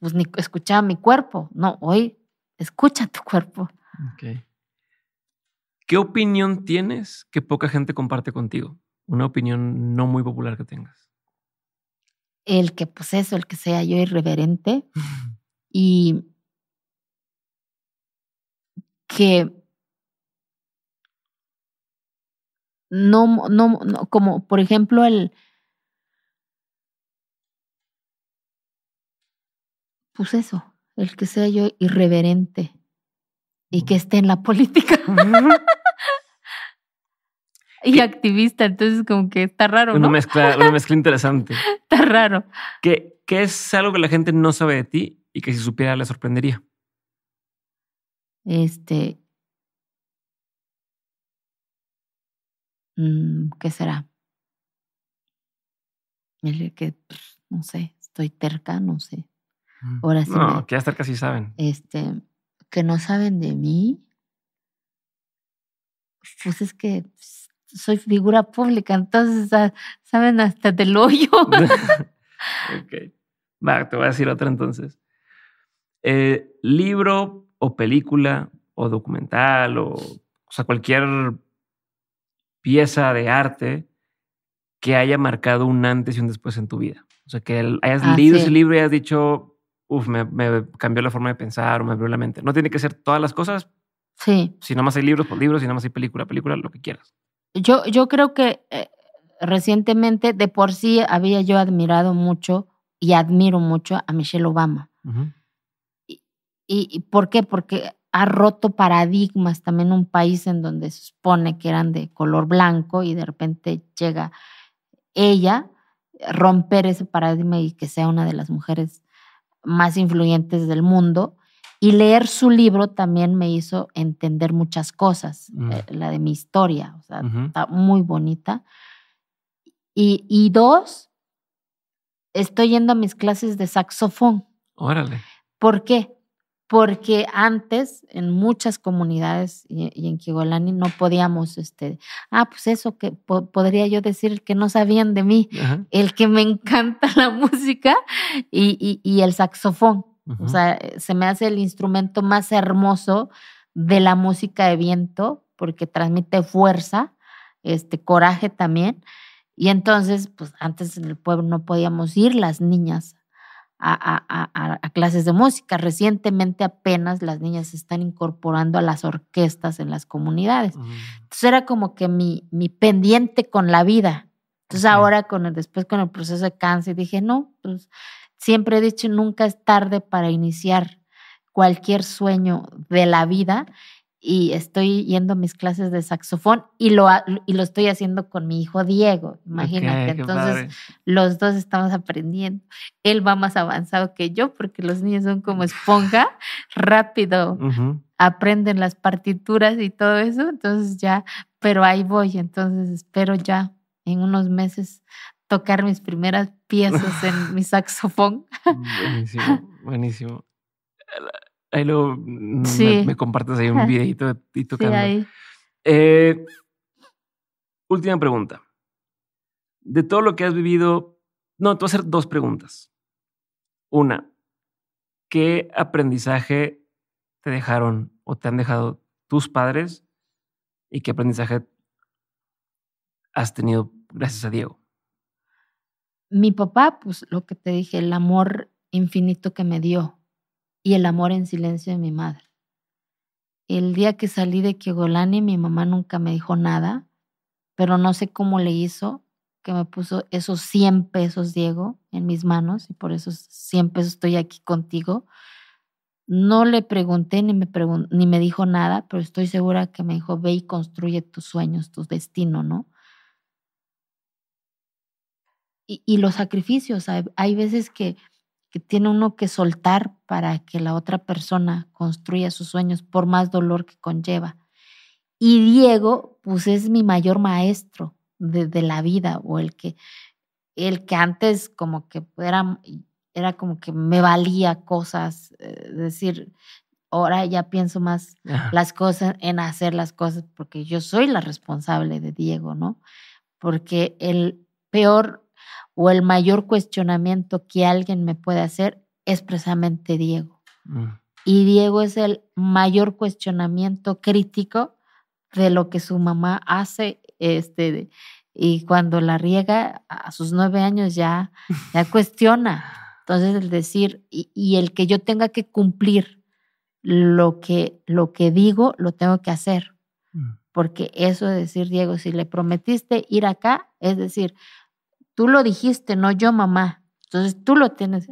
pues ni escuchaba mi cuerpo. No, hoy escucha tu cuerpo. Okay. ¿Qué opinión tienes que poca gente comparte contigo? Una opinión no muy popular que tengas. El que, pues eso, el que sea yo irreverente. y que no, no, como por ejemplo el, pues eso, el que sea yo irreverente y que esté en la política. y activista, entonces como que está raro. ¿no? Una, mezcla, interesante. está raro. Que es algo que la gente no sabe de ti y que si supiera le sorprendería. Este. Mm, ¿Qué será? que, pues, no sé, estoy terca, no sé. Mm. Ahora sí. No, que ya casi saben. Este, que no saben de mí. Pues es que pues, soy figura pública, entonces saben hasta del hoyo. ok. Va, te voy a decir otra entonces. Eh, libro o película o documental o, o sea, cualquier pieza de arte que haya marcado un antes y un después en tu vida. O sea, que hayas ah, leído ese libro y hayas dicho, uff, me, cambió la forma de pensar o me abrió la mente. No tiene que ser todas las cosas. Sí. Si nomás hay libros, por pues libros. Si nomás hay película, película, lo que quieras. Yo, yo creo que eh, recientemente de por sí había yo admirado mucho y admiro mucho a Michelle Obama. ¿Y, por qué? Porque ha roto paradigmas también un país en donde se supone que eran de color blanco y de repente llega ella eh, romper ese paradigma y que sea una de las mujeres más influyentes del mundo. Y leer su libro también me hizo entender muchas cosas, mm. eh, la de mi historia, o sea, está muy bonita. Y, y, dos, estoy yendo a mis clases de saxofón. Órale. ¿Por qué? porque antes en muchas comunidades y, en Kigolani no podíamos, este, ah, pues eso que podría yo decir que no sabían de mí, el que me encanta la música y, y, el saxofón. O sea, eh, se me hace el instrumento más hermoso de la música de viento porque transmite fuerza, este coraje también. Y entonces, pues antes en el pueblo no podíamos ir las niñas a, a, a, clases de música. Recientemente apenas las niñas se están incorporando a las orquestas en las comunidades. Entonces era como que mi, mi pendiente con la vida. Entonces ahora con el, después con el proceso de cáncer dije, no, pues siempre he dicho, nunca es tarde para iniciar cualquier sueño de la vida y estoy yendo a mis clases de saxofón y lo, y lo estoy haciendo con mi hijo Diego, imagínate. Entonces, los dos estamos aprendiendo. Él va más avanzado que yo porque los niños son como esponja, rápido aprenden las partituras y todo eso. Entonces, ya, pero ahí voy. Entonces, espero ya en unos meses tocar mis primeras piezas en mi saxofón. Buenísimo, buenísimo Ahí luego mm, me, compartas ahí un videito de tocando. ahí. Eh, última pregunta. De todo lo que has vivido, no, te voy a hacer dos preguntas. Una, ¿qué aprendizaje te dejaron o te han dejado tus padres y qué aprendizaje has tenido gracias a Diego? Mi papá, pues lo que te dije, el amor infinito que me dio y el amor en silencio de mi madre. El día que salí de Kiogolani, mi mamá nunca me dijo nada, pero no sé cómo le hizo que me puso esos 100 pesos, Diego, en mis manos, y por esos 100 pesos estoy aquí contigo. No le pregunté ni me, ni me dijo nada, pero estoy segura que me dijo, ve y construye tus sueños, tu destino, ¿no? Y, los sacrificios, hay veces que que tiene uno que soltar para que la otra persona construya sus sueños por más dolor que conlleva. Y Diego, pues es mi mayor maestro de, la vida o el que, el que antes como que era, era como que me valía cosas, eh, decir, ahora ya pienso más las cosas, en hacer las cosas, porque yo soy la responsable de Diego, ¿no? Porque el peor o el mayor cuestionamiento que alguien me puede hacer es precisamente Diego. Mm. Y Diego es el mayor cuestionamiento crítico de lo que su mamá hace, este, y cuando la riega a sus nueve años ya, cuestiona. Entonces el decir y, el que yo tenga que cumplir lo que, lo que digo, lo tengo que hacer. Mm. Porque eso es decir, Diego, si le prometiste ir acá, es decir, tú lo dijiste, no yo, mamá. Entonces tú lo tienes,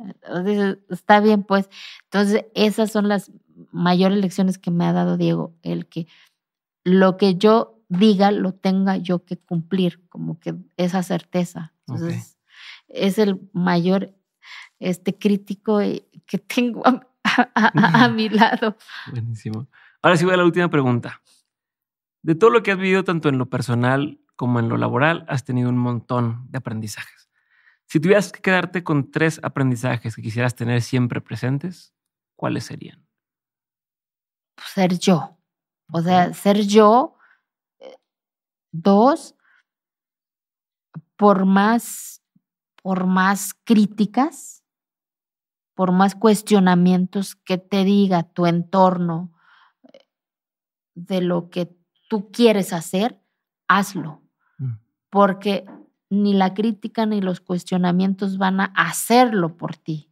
está bien, pues. Entonces esas son las mayores lecciones que me ha dado Diego, el que lo que yo diga lo tenga yo que cumplir, como que esa certeza. Entonces es el mayor este crítico eh, que tengo a, a mi lado. Buenísimo. Ahora sí voy a la última pregunta. De todo lo que has vivido tanto en lo personal como en lo laboral, has tenido un montón de aprendizajes. Si tuvieras que quedarte con tres aprendizajes que quisieras tener siempre presentes, ¿cuáles serían? Pues, ser yo. O sea, ser yo. Eh, dos, por más, por más críticas, por más cuestionamientos que te diga tu entorno eh, de lo que tú quieres hacer, hazlo porque ni la crítica ni los cuestionamientos van a hacerlo por ti.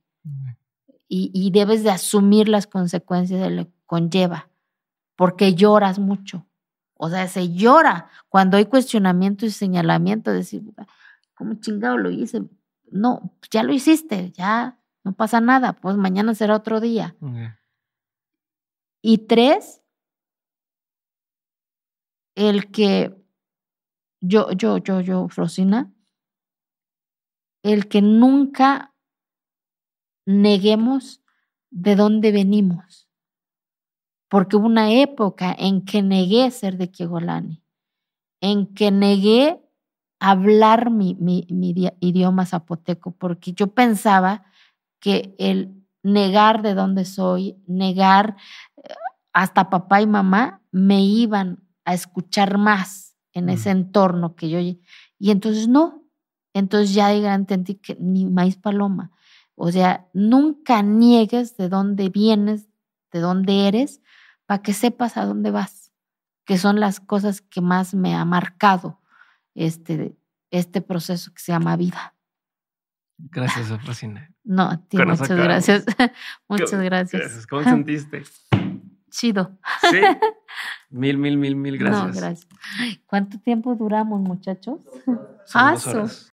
Y, debes de asumir las consecuencias de lo que conlleva, porque lloras mucho. O sea, se llora cuando hay cuestionamiento y señalamiento, decir, ¿cómo chingado lo hice? No, pues ya lo hiciste, ya no pasa nada, pues mañana será otro día. Y tres, el que yo, yo, yo, yo, Frosina, el que nunca neguemos de dónde venimos. Porque hubo una época en que negué ser de Kiegolani, en que negué hablar mi, mi idioma zapoteco, porque yo pensaba que el negar de dónde soy, negar eh, hasta papá y mamá, me iban a escuchar más en ese entorno que yo... Y entonces no, entonces ya digan, entendí que ni maíz paloma. O sea, nunca niegues de dónde vienes, de dónde eres, para que sepas a dónde vas, que son las cosas que más me ha marcado este, este proceso que se llama vida. Gracias, Rosina. No, a ti, muchas gracias. muchas gracias. gracias. ¿Cómo sentiste? chido. Sí. Mil, mil, mil, mil gracias. No, gracias. ¿Cuánto tiempo duramos, muchachos? Son ah, dos horas.